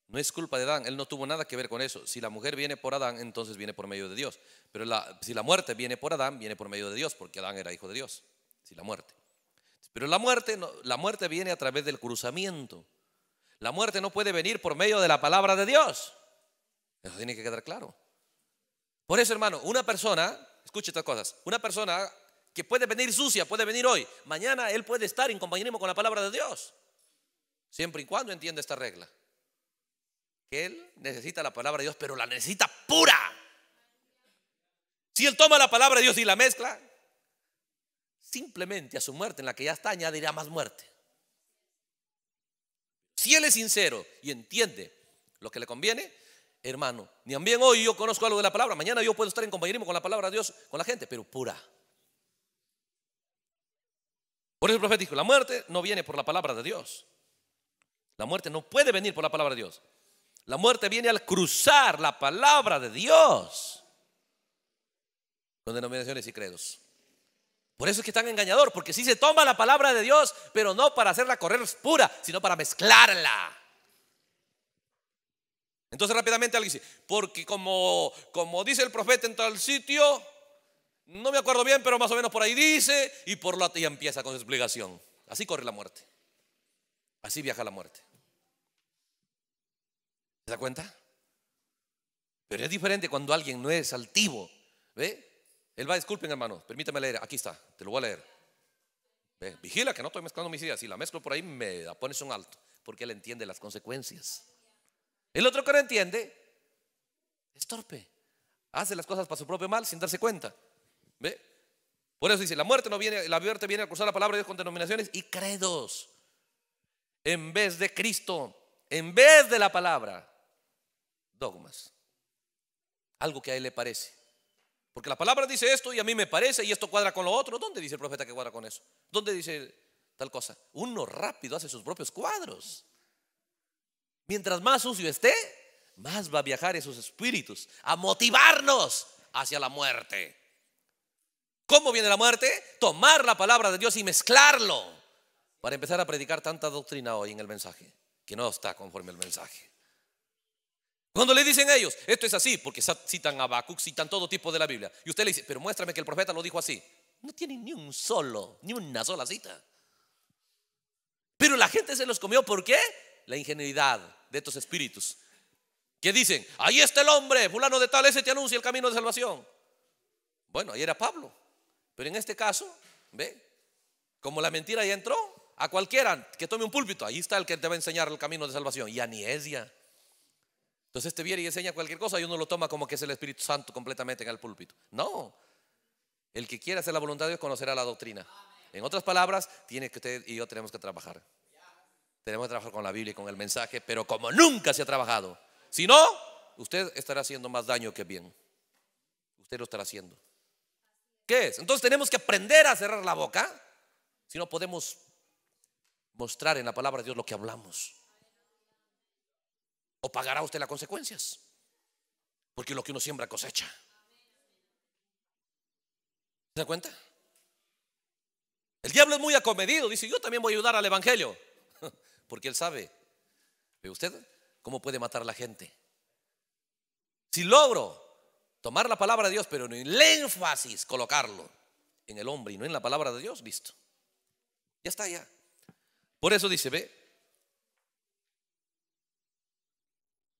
No es culpa de Adán, él no tuvo nada que ver con eso. Si la mujer viene por Adán, entonces viene por medio de Dios. Pero si la muerte viene por Adán, viene por medio de Dios, porque Adán era hijo de Dios. Si la muerte. Pero la muerte, la muerte viene a través del cruzamiento. La muerte no puede venir por medio de la palabra de Dios. Eso tiene que quedar claro. Por eso, hermano, una persona, escuche estas cosas, una persona que puede venir sucia, puede venir hoy. Mañana él puede estar en compañerismo con la palabra de Dios. Siempre y cuando entienda esta regla. Que él necesita la palabra de Dios, pero la necesita pura. Si él toma la palabra de Dios y la mezcla, simplemente a su muerte, en la que ya está, añadirá más muerte. Si él es sincero y entiende lo que le conviene, hermano, ni bien hoy yo conozco algo de la palabra, mañana yo puedo estar en compañerismo con la palabra de Dios, con la gente, pero pura. Por eso el profeta dijo, la muerte no viene por la palabra de Dios. La muerte no puede venir por la palabra de Dios. La muerte viene al cruzar la palabra de Dios con denominaciones y credos. Por eso es que es tan engañador, porque si se toma la palabra de Dios, pero no para hacerla correr pura, sino para mezclarla. Entonces rápidamente alguien dice, porque como, como dice el profeta en tal sitio, no me acuerdo bien, pero más o menos por ahí dice, y por la y empieza con su explicación. Así corre la muerte. Así viaja la muerte. ¿Se da cuenta? Pero es diferente cuando alguien no es altivo. ¿Ve? Él va, disculpen hermano, permítame leer. Aquí está, te lo voy a leer. Vigila que no estoy mezclando mis ideas. Si la mezclo por ahí, me la pones un alto. Porque él entiende las consecuencias. El otro que no entiende es torpe. Hace las cosas para su propio mal sin darse cuenta. Por eso dice, la muerte no viene, la muerte viene a cruzar la palabra de Dios con denominaciones y credos. En vez de Cristo, en vez de la palabra, dogmas. Algo que a él le parece. Porque la palabra dice esto y a mí me parece y esto cuadra con lo otro. ¿Dónde dice el profeta que cuadra con eso? ¿Dónde dice tal cosa? Uno rápido hace sus propios cuadros. Mientras más sucio esté, más va a viajar esos espíritus a motivarnos hacia la muerte. ¿Cómo viene la muerte? Tomar la palabra de Dios y mezclarlo para empezar a predicar tanta doctrina hoy en el mensaje, que no está conforme al mensaje. Cuando le dicen a ellos, esto es así, porque citan a Bacuc citan todo tipo de la Biblia, y usted le dice, pero muéstrame que el profeta lo dijo así. No tiene ni un solo, ni una sola cita. Pero la gente se los comió, ¿por qué? La ingenuidad de estos espíritus que dicen, ahí está el hombre, fulano de tal, ese te anuncia el camino de salvación. Bueno, ahí era Pablo. Pero en este caso, ¿ve? Como la mentira ya entró, a cualquiera que tome un púlpito, ahí está el que te va a enseñar el camino de salvación. Y a ni es ya. Entonces te este viene y enseña cualquier cosa y uno lo toma como que es el Espíritu Santo completamente en el púlpito. No. El que quiera hacer la voluntad de Dios conocerá la doctrina. En otras palabras, tiene que usted y yo tenemos que trabajar. Tenemos que trabajar con la Biblia y con el mensaje, pero como nunca se ha trabajado. Si no, usted estará haciendo más daño que bien. Usted lo estará haciendo. ¿Qué es? Entonces tenemos que aprender a cerrar la boca, si no podemos mostrar en la palabra de Dios lo que hablamos. O pagará usted las consecuencias, porque lo que uno siembra cosecha. ¿Se da cuenta? El diablo es muy acomedido, dice, yo también voy a ayudar al Evangelio, porque él sabe, ¿ve usted cómo puede matar a la gente? Si logro tomar la palabra de Dios, pero en el énfasis colocarlo en el hombre y no en la palabra de Dios, visto. Ya está, ya. Por eso dice, ve,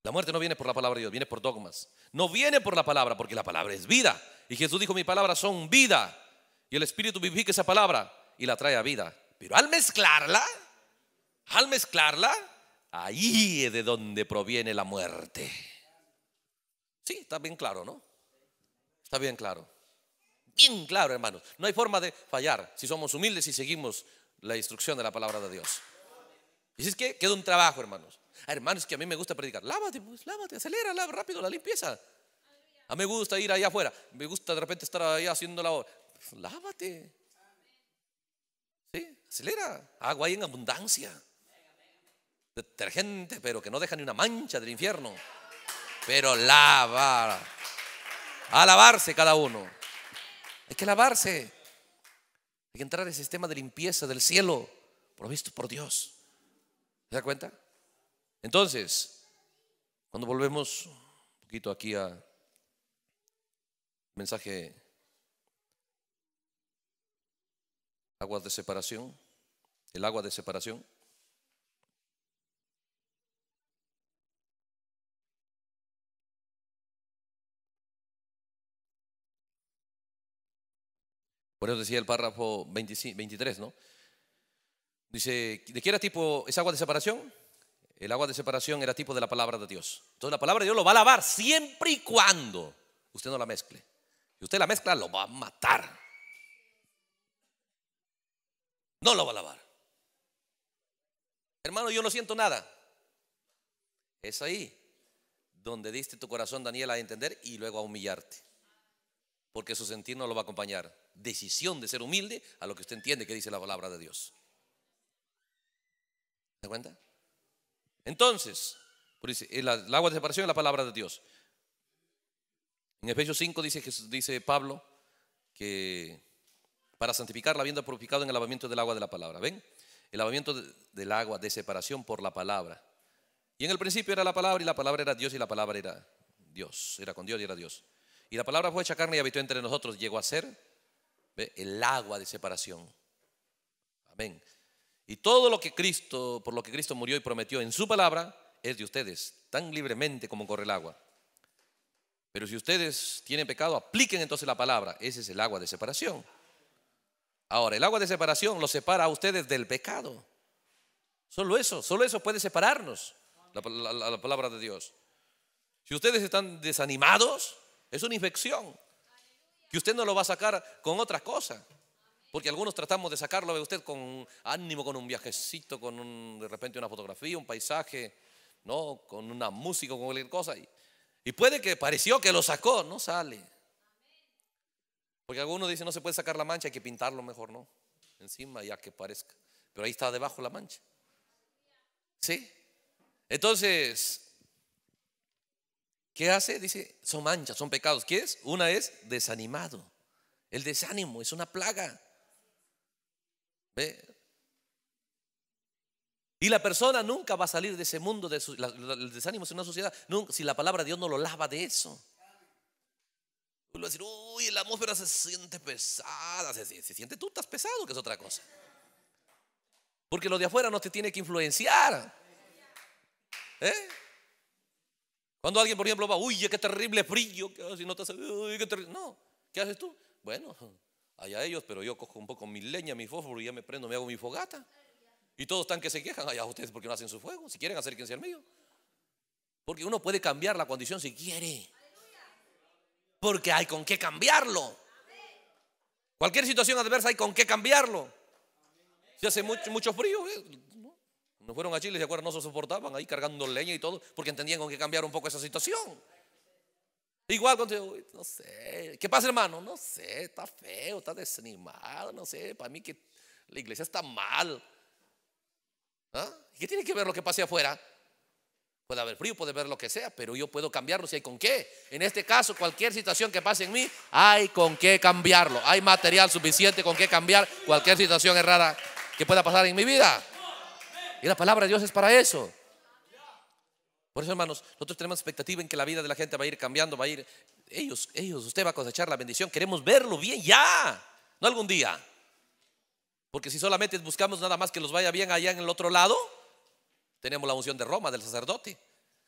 La muerte no viene por la palabra de Dios, viene por dogmas. No viene por la palabra, porque la palabra es vida. Y Jesús dijo, mi palabra son vida. Y el Espíritu vivifica esa palabra y la trae a vida. Pero al mezclarla, al mezclarla, ahí es de donde proviene la muerte. Sí, está bien claro, ¿no? Está bien claro. Bien claro, hermanos. No hay forma de fallar si somos humildes y seguimos la instrucción de la palabra de Dios. Y si es que queda un trabajo, hermanos. Ah, hermanos, que a mí me gusta predicar. Lávate, pues, lávate, acelera lávate rápido la limpieza. A mí me gusta ir allá afuera. Me gusta de repente estar ahí haciendo la obra. lávate. Sí, acelera. Agua hay en abundancia. Detergente, pero que no deja ni una mancha del infierno. Pero lava. A lavarse cada uno. Hay que lavarse. Hay que entrar al sistema de limpieza del cielo, provisto por Dios. ¿Se da cuenta? Entonces, cuando volvemos un poquito aquí a mensaje aguas de separación, el agua de separación. Por eso decía el párrafo 23, ¿no? Dice, ¿de qué era tipo esa agua de separación? El agua de separación era tipo de la palabra de Dios. Entonces la palabra de Dios lo va a lavar siempre y cuando usted no la mezcle. Y usted la mezcla, lo va a matar. No lo va a lavar. Hermano, yo no siento nada. Es ahí donde diste tu corazón, Daniel, a entender y luego a humillarte porque su sentir no lo va a acompañar. Decisión de ser humilde a lo que usted entiende que dice la palabra de Dios. ¿Se da cuenta? Entonces, el agua de separación es la palabra de Dios. En Efesios 5 dice, Jesús, dice Pablo que para la habiendo purificado en el lavamiento del agua de la palabra. ¿Ven? El lavamiento del agua de separación por la palabra. Y en el principio era la palabra y la palabra era Dios y la palabra era Dios. Era con Dios y era Dios. Y la palabra fue hecha carne y habitó entre nosotros. Llegó a ser el agua de separación. Amén. Y todo lo que Cristo, por lo que Cristo murió y prometió en su palabra, es de ustedes, tan libremente como corre el agua. Pero si ustedes tienen pecado, apliquen entonces la palabra. Ese es el agua de separación. Ahora, el agua de separación Lo separa a ustedes del pecado. Solo eso, solo eso puede separarnos, la palabra de Dios. Si ustedes están desanimados, es una infección que usted no lo va a sacar con otra cosa. Porque algunos tratamos de sacarlo de usted con ánimo, con un viajecito, con de repente una fotografía, un paisaje, no, con una música, con cualquier cosa. Y, puede que pareció que lo sacó, no sale. Porque algunos dicen no se puede sacar la mancha, hay que pintarlo mejor, ¿no? Encima ya que parezca. Pero ahí está debajo la mancha. ¿Sí? Entonces, ¿Qué hace? Dice, son manchas, son pecados. ¿Qué es? Una es desanimado. El desánimo es una plaga. ¿Ve? Y la persona nunca va a salir de ese mundo, el desánimo es una sociedad, si la palabra de Dios no lo lava de eso. Tú decir, uy, la atmósfera se siente pesada, se, siente tú, estás pesado, que es otra cosa. Porque lo de afuera no te tiene que influenciar. ¿Eh? Cuando alguien, por ejemplo, va, uy, qué terrible frío, no te qué terrible. No, ¿qué haces tú? Bueno, allá ellos, pero yo cojo un poco mi leña, mi fósforo y ya me prendo, me hago mi fogata. Y todos están que se quejan, allá ustedes porque no hacen su fuego, si quieren acérquense al mío. Porque uno puede cambiar la condición si quiere. Porque hay con qué cambiarlo. Cualquier situación adversa hay con qué cambiarlo. Si hace mucho, mucho frío, no fueron a Chile, ¿se acuerdan? No se soportaban ahí cargando leña y todo, porque entendían con que cambiar un poco esa situación. Igual cuando no sé, ¿qué pasa hermano? No sé, está feo, está desanimado, no sé, para mí que la iglesia está mal. ¿Ah? ¿Qué tiene que ver lo que pase afuera? Puede haber frío, puede haber lo que sea, pero yo puedo cambiarlo si hay con qué. En este caso, cualquier situación que pase en mí, hay con qué cambiarlo. Hay material suficiente con qué cambiar cualquier situación errada que pueda pasar en mi vida. Y la palabra de Dios es para eso. Por eso, hermanos, nosotros tenemos expectativa en que la vida de la gente va a ir cambiando, va a ir. Ellos, ellos, usted va a cosechar la bendición. Queremos verlo bien ya, no algún día. Porque si solamente buscamos nada más que los vaya bien allá en el otro lado, tenemos la unción de Roma, del sacerdote.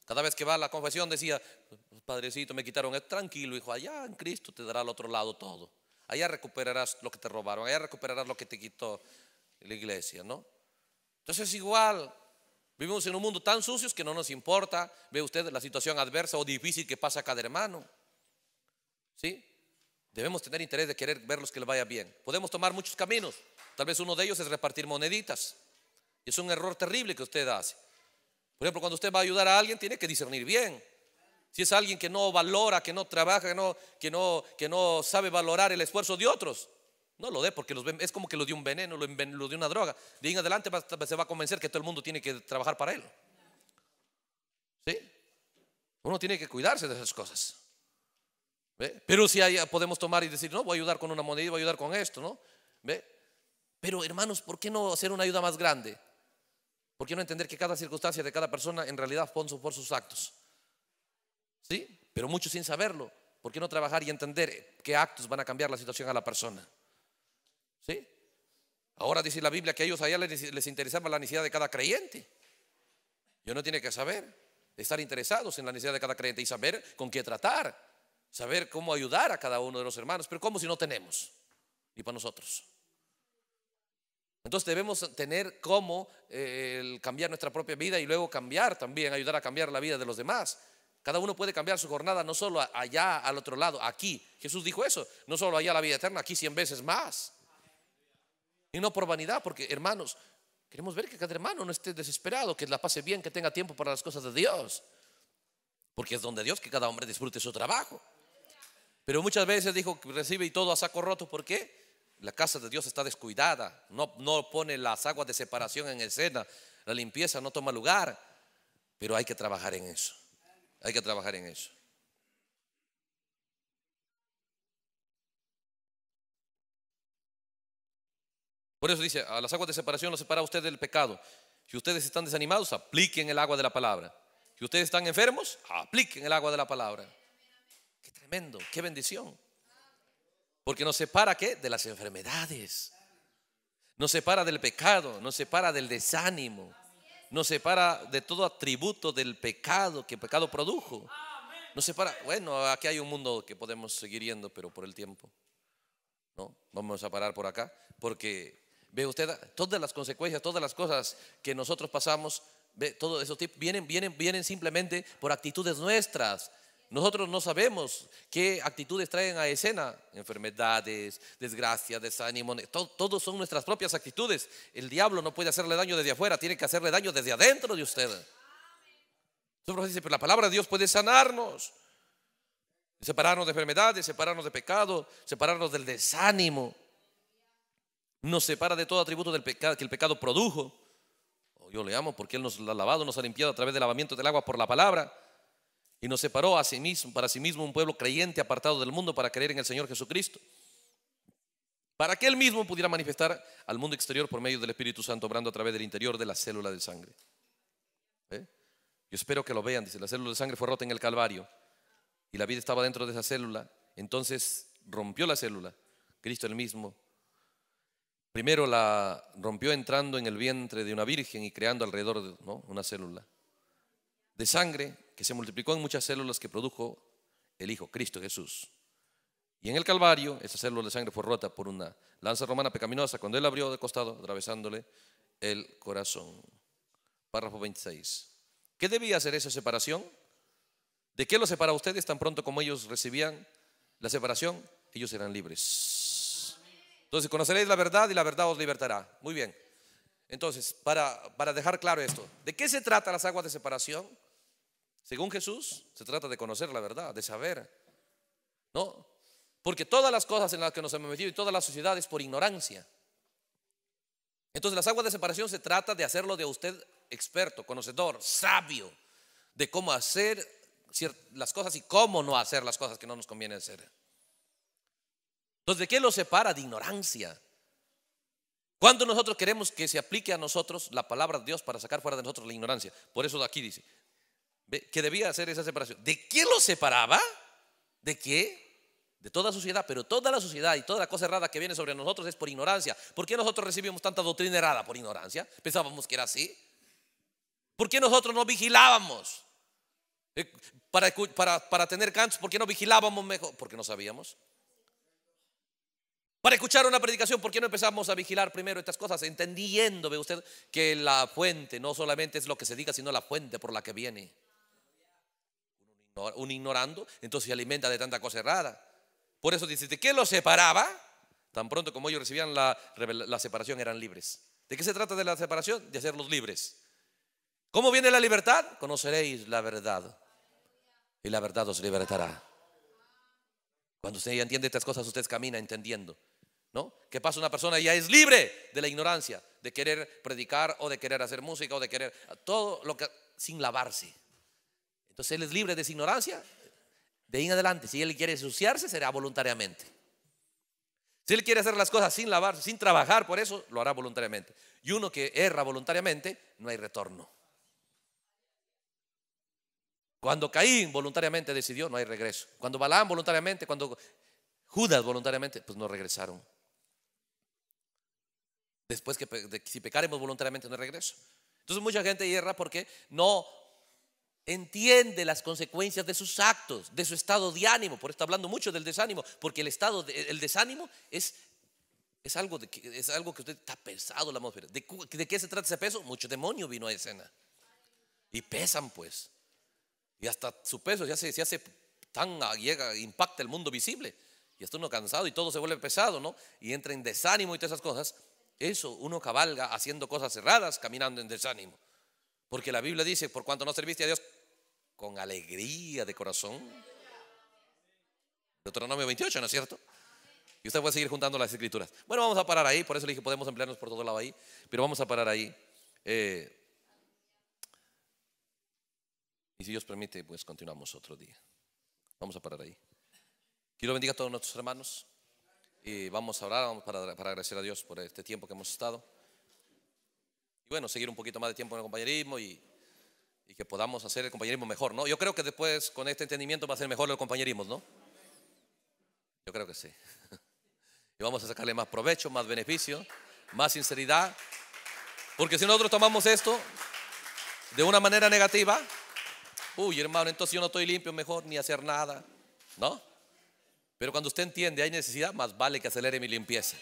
Cada vez que va a la confesión decía, pues, Padrecito, me quitaron, tranquilo, hijo, allá en Cristo te dará al otro lado todo. Allá recuperarás lo que te robaron, allá recuperarás lo que te quitó la iglesia, ¿no? Entonces igual, vivimos en un mundo tan sucio que no nos importa, ve usted la situación adversa o difícil que pasa cada hermano. ¿Sí? Debemos tener interés de querer verlos que le vaya bien. Podemos tomar muchos caminos. Tal vez uno de ellos es repartir moneditas. es un error terrible que usted hace. Por ejemplo, cuando usted va a ayudar a alguien, tiene que discernir bien. Si es alguien que no valora, que no trabaja, que no, que no, que no sabe valorar el esfuerzo de otros, no lo dé porque es como que lo dio un veneno, lo, dio una droga. De ahí en adelante se va a convencer que todo el mundo tiene que trabajar para él. ¿Sí? Uno tiene que cuidarse de esas cosas. ¿Ve? Pero si podemos tomar y decir, no, voy a ayudar con una moneda, voy a ayudar con esto, ¿no? ¿Ve? Pero hermanos, ¿por qué no hacer una ayuda más grande? ¿Por qué no entender que cada circunstancia de cada persona en realidad su por sus actos? ¿Sí? Pero muchos sin saberlo. ¿Por qué no trabajar y entender qué actos van a cambiar la situación a la persona? ¿Sí? Ahora dice la Biblia que a ellos allá les, les interesaba la necesidad de cada creyente. Yo no tiene que saber, estar interesados en la necesidad de cada creyente y saber con qué tratar, saber cómo ayudar a cada uno de los hermanos, pero ¿cómo si no tenemos? Y para nosotros. Entonces debemos tener cómo eh, cambiar nuestra propia vida y luego cambiar también, ayudar a cambiar la vida de los demás. Cada uno puede cambiar su jornada no solo allá al otro lado, aquí. Jesús dijo eso, no solo allá la vida eterna, aquí cien veces más. Y no por vanidad, porque hermanos, queremos ver que cada hermano no esté desesperado, que la pase bien, que tenga tiempo para las cosas de Dios. Porque es donde Dios que cada hombre disfrute su trabajo. Pero muchas veces dijo que recibe y todo a saco roto. ¿Por qué? La casa de Dios está descuidada. No, no pone las aguas de separación en escena. La limpieza no toma lugar. Pero hay que trabajar en eso. Hay que trabajar en eso. Por eso dice, a las aguas de separación nos separa usted del pecado. Si ustedes están desanimados, apliquen el agua de la palabra. Si ustedes están enfermos, apliquen el agua de la palabra. Qué tremendo, qué bendición. Porque nos separa qué? De las enfermedades. Nos separa del pecado, nos separa del desánimo, nos separa de todo atributo del pecado que el pecado produjo. Nos separa, bueno, aquí hay un mundo que podemos seguir yendo, pero por el tiempo. No, vamos a parar por acá, porque Ve usted todas las consecuencias, todas las cosas que nosotros pasamos, ve, vienen, vienen, vienen simplemente por actitudes nuestras. Nosotros no sabemos qué actitudes traen a escena, enfermedades, desgracias, desánimo, todo, son nuestras propias actitudes. El diablo no puede hacerle daño desde afuera, tiene que hacerle daño desde adentro de usted. dice, pero la palabra de Dios puede sanarnos, separarnos de enfermedades, separarnos de pecado, separarnos del desánimo nos separa de todo atributo del pecado, que el pecado produjo. Oh, yo le amo porque Él nos ha lavado, nos ha limpiado a través del lavamiento del agua por la palabra. Y nos separó a sí mismo, para sí mismo un pueblo creyente apartado del mundo para creer en el Señor Jesucristo. Para que Él mismo pudiera manifestar al mundo exterior por medio del Espíritu Santo, obrando a través del interior de la célula de sangre. ¿Eh? Yo espero que lo vean, dice, la célula de sangre fue rota en el Calvario y la vida estaba dentro de esa célula. Entonces rompió la célula, Cristo el mismo Primero la rompió entrando en el vientre de una virgen y creando alrededor de una célula de sangre que se multiplicó en muchas células que produjo el Hijo, Cristo Jesús. Y en el Calvario, esa célula de sangre fue rota por una lanza romana pecaminosa cuando él abrió de costado, atravesándole el corazón. Párrafo 26. ¿Qué debía hacer esa separación? ¿De qué lo separa ustedes tan pronto como ellos recibían la separación? Ellos eran libres. Entonces, conoceréis la verdad y la verdad os libertará. Muy bien. Entonces, para, para dejar claro esto, ¿de qué se trata las aguas de separación? Según Jesús, se trata de conocer la verdad, de saber. ¿No? Porque todas las cosas en las que nos hemos metido y toda la sociedad es por ignorancia. Entonces, las aguas de separación se trata de hacerlo de usted experto, conocedor, sabio de cómo hacer las cosas y cómo no hacer las cosas que no nos conviene hacer. Entonces, ¿de qué lo separa? De ignorancia. Cuando nosotros queremos que se aplique a nosotros la palabra de Dios para sacar fuera de nosotros la ignorancia. Por eso aquí dice que debía hacer esa separación. ¿De qué lo separaba? ¿De qué? De toda sociedad, pero toda la sociedad y toda la cosa errada que viene sobre nosotros es por ignorancia. ¿Por qué nosotros recibimos tanta doctrina errada por ignorancia? Pensábamos que era así. ¿Por qué nosotros no vigilábamos? Eh, para, para tener cantos, ¿por qué no vigilábamos mejor? Porque no sabíamos. Para escuchar una predicación, ¿por qué no empezamos a vigilar primero estas cosas? Entendiendo, ve usted, que la fuente no solamente es lo que se diga, sino la fuente por la que viene. Un ignorando, entonces se alimenta de tanta cosa errada. Por eso dice, ¿de qué los separaba? Tan pronto como ellos recibían la, separación, eran libres. ¿De qué se trata de la separación? De hacerlos libres. ¿Cómo viene la libertad? Conoceréis la verdad. Y la verdad os libertará. Cuando usted entiende estas cosas, usted camina entendiendo. ¿no? ¿Qué pasa? Una persona ya es libre de la ignorancia, de querer predicar o de querer hacer música o de querer todo lo que sin lavarse. Entonces él es libre de esa ignorancia. De ahí en adelante, si él quiere ensuciarse, será voluntariamente. Si él quiere hacer las cosas sin lavarse, sin trabajar por eso, lo hará voluntariamente. Y uno que erra voluntariamente, no hay retorno. Cuando Caín voluntariamente decidió, no hay regreso. Cuando Balaam voluntariamente, cuando Judas voluntariamente, pues no regresaron después que, si pecaremos voluntariamente no regreso. Entonces mucha gente hierra porque no entiende las consecuencias de sus actos, de su estado de ánimo. Por eso hablando mucho del desánimo, porque el estado, el desánimo es, es, algo de, es algo que usted está pesado la atmósfera. ¿De, qué se trata ese peso? Mucho demonio vino a escena. Y pesan pues. Y hasta su peso ya se, se hace tan, llega, impacta el mundo visible. Y está uno cansado y todo se vuelve pesado, ¿no? Y entra en desánimo y todas esas cosas eso uno cabalga haciendo cosas cerradas caminando en desánimo. Porque la Biblia dice, por cuanto no serviste a Dios con alegría de corazón. Deuteronomio 28, ¿no es cierto? Y usted puede seguir juntando las escrituras. Bueno, vamos a parar ahí, por eso le dije, podemos emplearnos por todo lado ahí, pero vamos a parar ahí. Eh, y si Dios permite, pues continuamos otro día. Vamos a parar ahí. Quiero bendiga a todos nuestros hermanos. Y vamos a orar, vamos para, agradecer a Dios por este tiempo que hemos estado. Y bueno, seguir un poquito más de tiempo en el compañerismo y, que podamos hacer el compañerismo mejor, ¿no? Yo creo que después con este entendimiento va a ser mejor el compañerismo ¿no? Yo creo que sí. Y vamos a sacarle más provecho, más beneficio, más sinceridad. Porque si nosotros tomamos esto de una manera negativa, uy hermano, entonces yo no estoy limpio, mejor ni hacer nada, ¿no? Pero cuando usted entiende hay necesidad, más vale que acelere mi limpieza.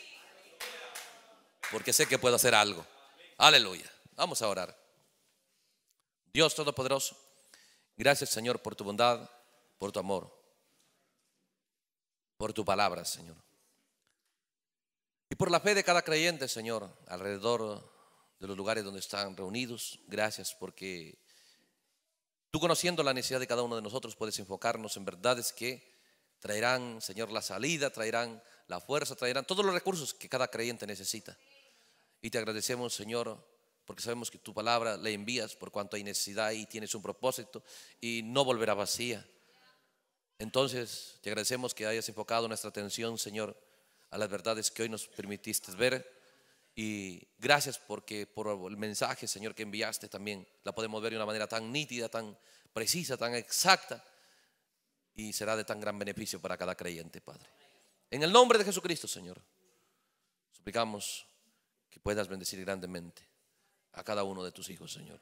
Porque sé que puedo hacer algo. Aleluya. Vamos a orar. Dios Todopoderoso, gracias Señor por tu bondad, por tu amor, por tu palabra, Señor. Y por la fe de cada creyente, Señor, alrededor de los lugares donde están reunidos. Gracias porque tú conociendo la necesidad de cada uno de nosotros puedes enfocarnos en verdades que Traerán, Señor, la salida, traerán la fuerza, traerán todos los recursos que cada creyente necesita. Y te agradecemos, Señor, porque sabemos que tu palabra le envías por cuanto hay necesidad y tienes un propósito y no volverá vacía. Entonces, te agradecemos que hayas enfocado nuestra atención, Señor, a las verdades que hoy nos permitiste ver. Y gracias porque por el mensaje, Señor, que enviaste también la podemos ver de una manera tan nítida, tan precisa, tan exacta y será de tan gran beneficio para cada creyente, Padre. En el nombre de Jesucristo, Señor, suplicamos que puedas bendecir grandemente a cada uno de tus hijos, Señor.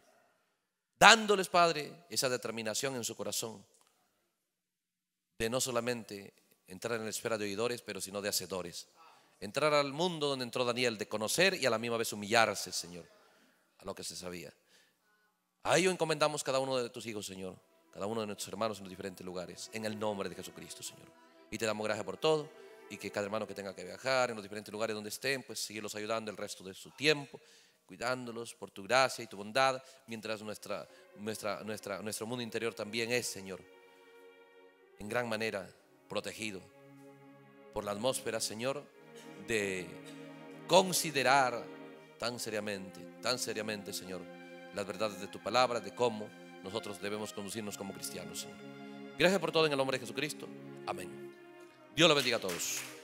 Dándoles, Padre, esa determinación en su corazón de no solamente entrar en la esfera de oidores, pero sino de hacedores. Entrar al mundo donde entró Daniel, de conocer y a la misma vez humillarse, Señor, a lo que se sabía. A ello encomendamos cada uno de tus hijos, Señor cada uno de nuestros hermanos en los diferentes lugares, en el nombre de Jesucristo, Señor. Y te damos gracias por todo y que cada hermano que tenga que viajar en los diferentes lugares donde estén, pues seguirlos ayudando el resto de su tiempo, cuidándolos por tu gracia y tu bondad, mientras nuestra, nuestra, nuestra, nuestro mundo interior también es, Señor, en gran manera protegido por la atmósfera, Señor, de considerar tan seriamente, tan seriamente, Señor, las verdades de tu palabra, de cómo nosotros debemos conducirnos como cristianos. Gracias por todo en el nombre de Jesucristo. Amén. Dios los bendiga a todos.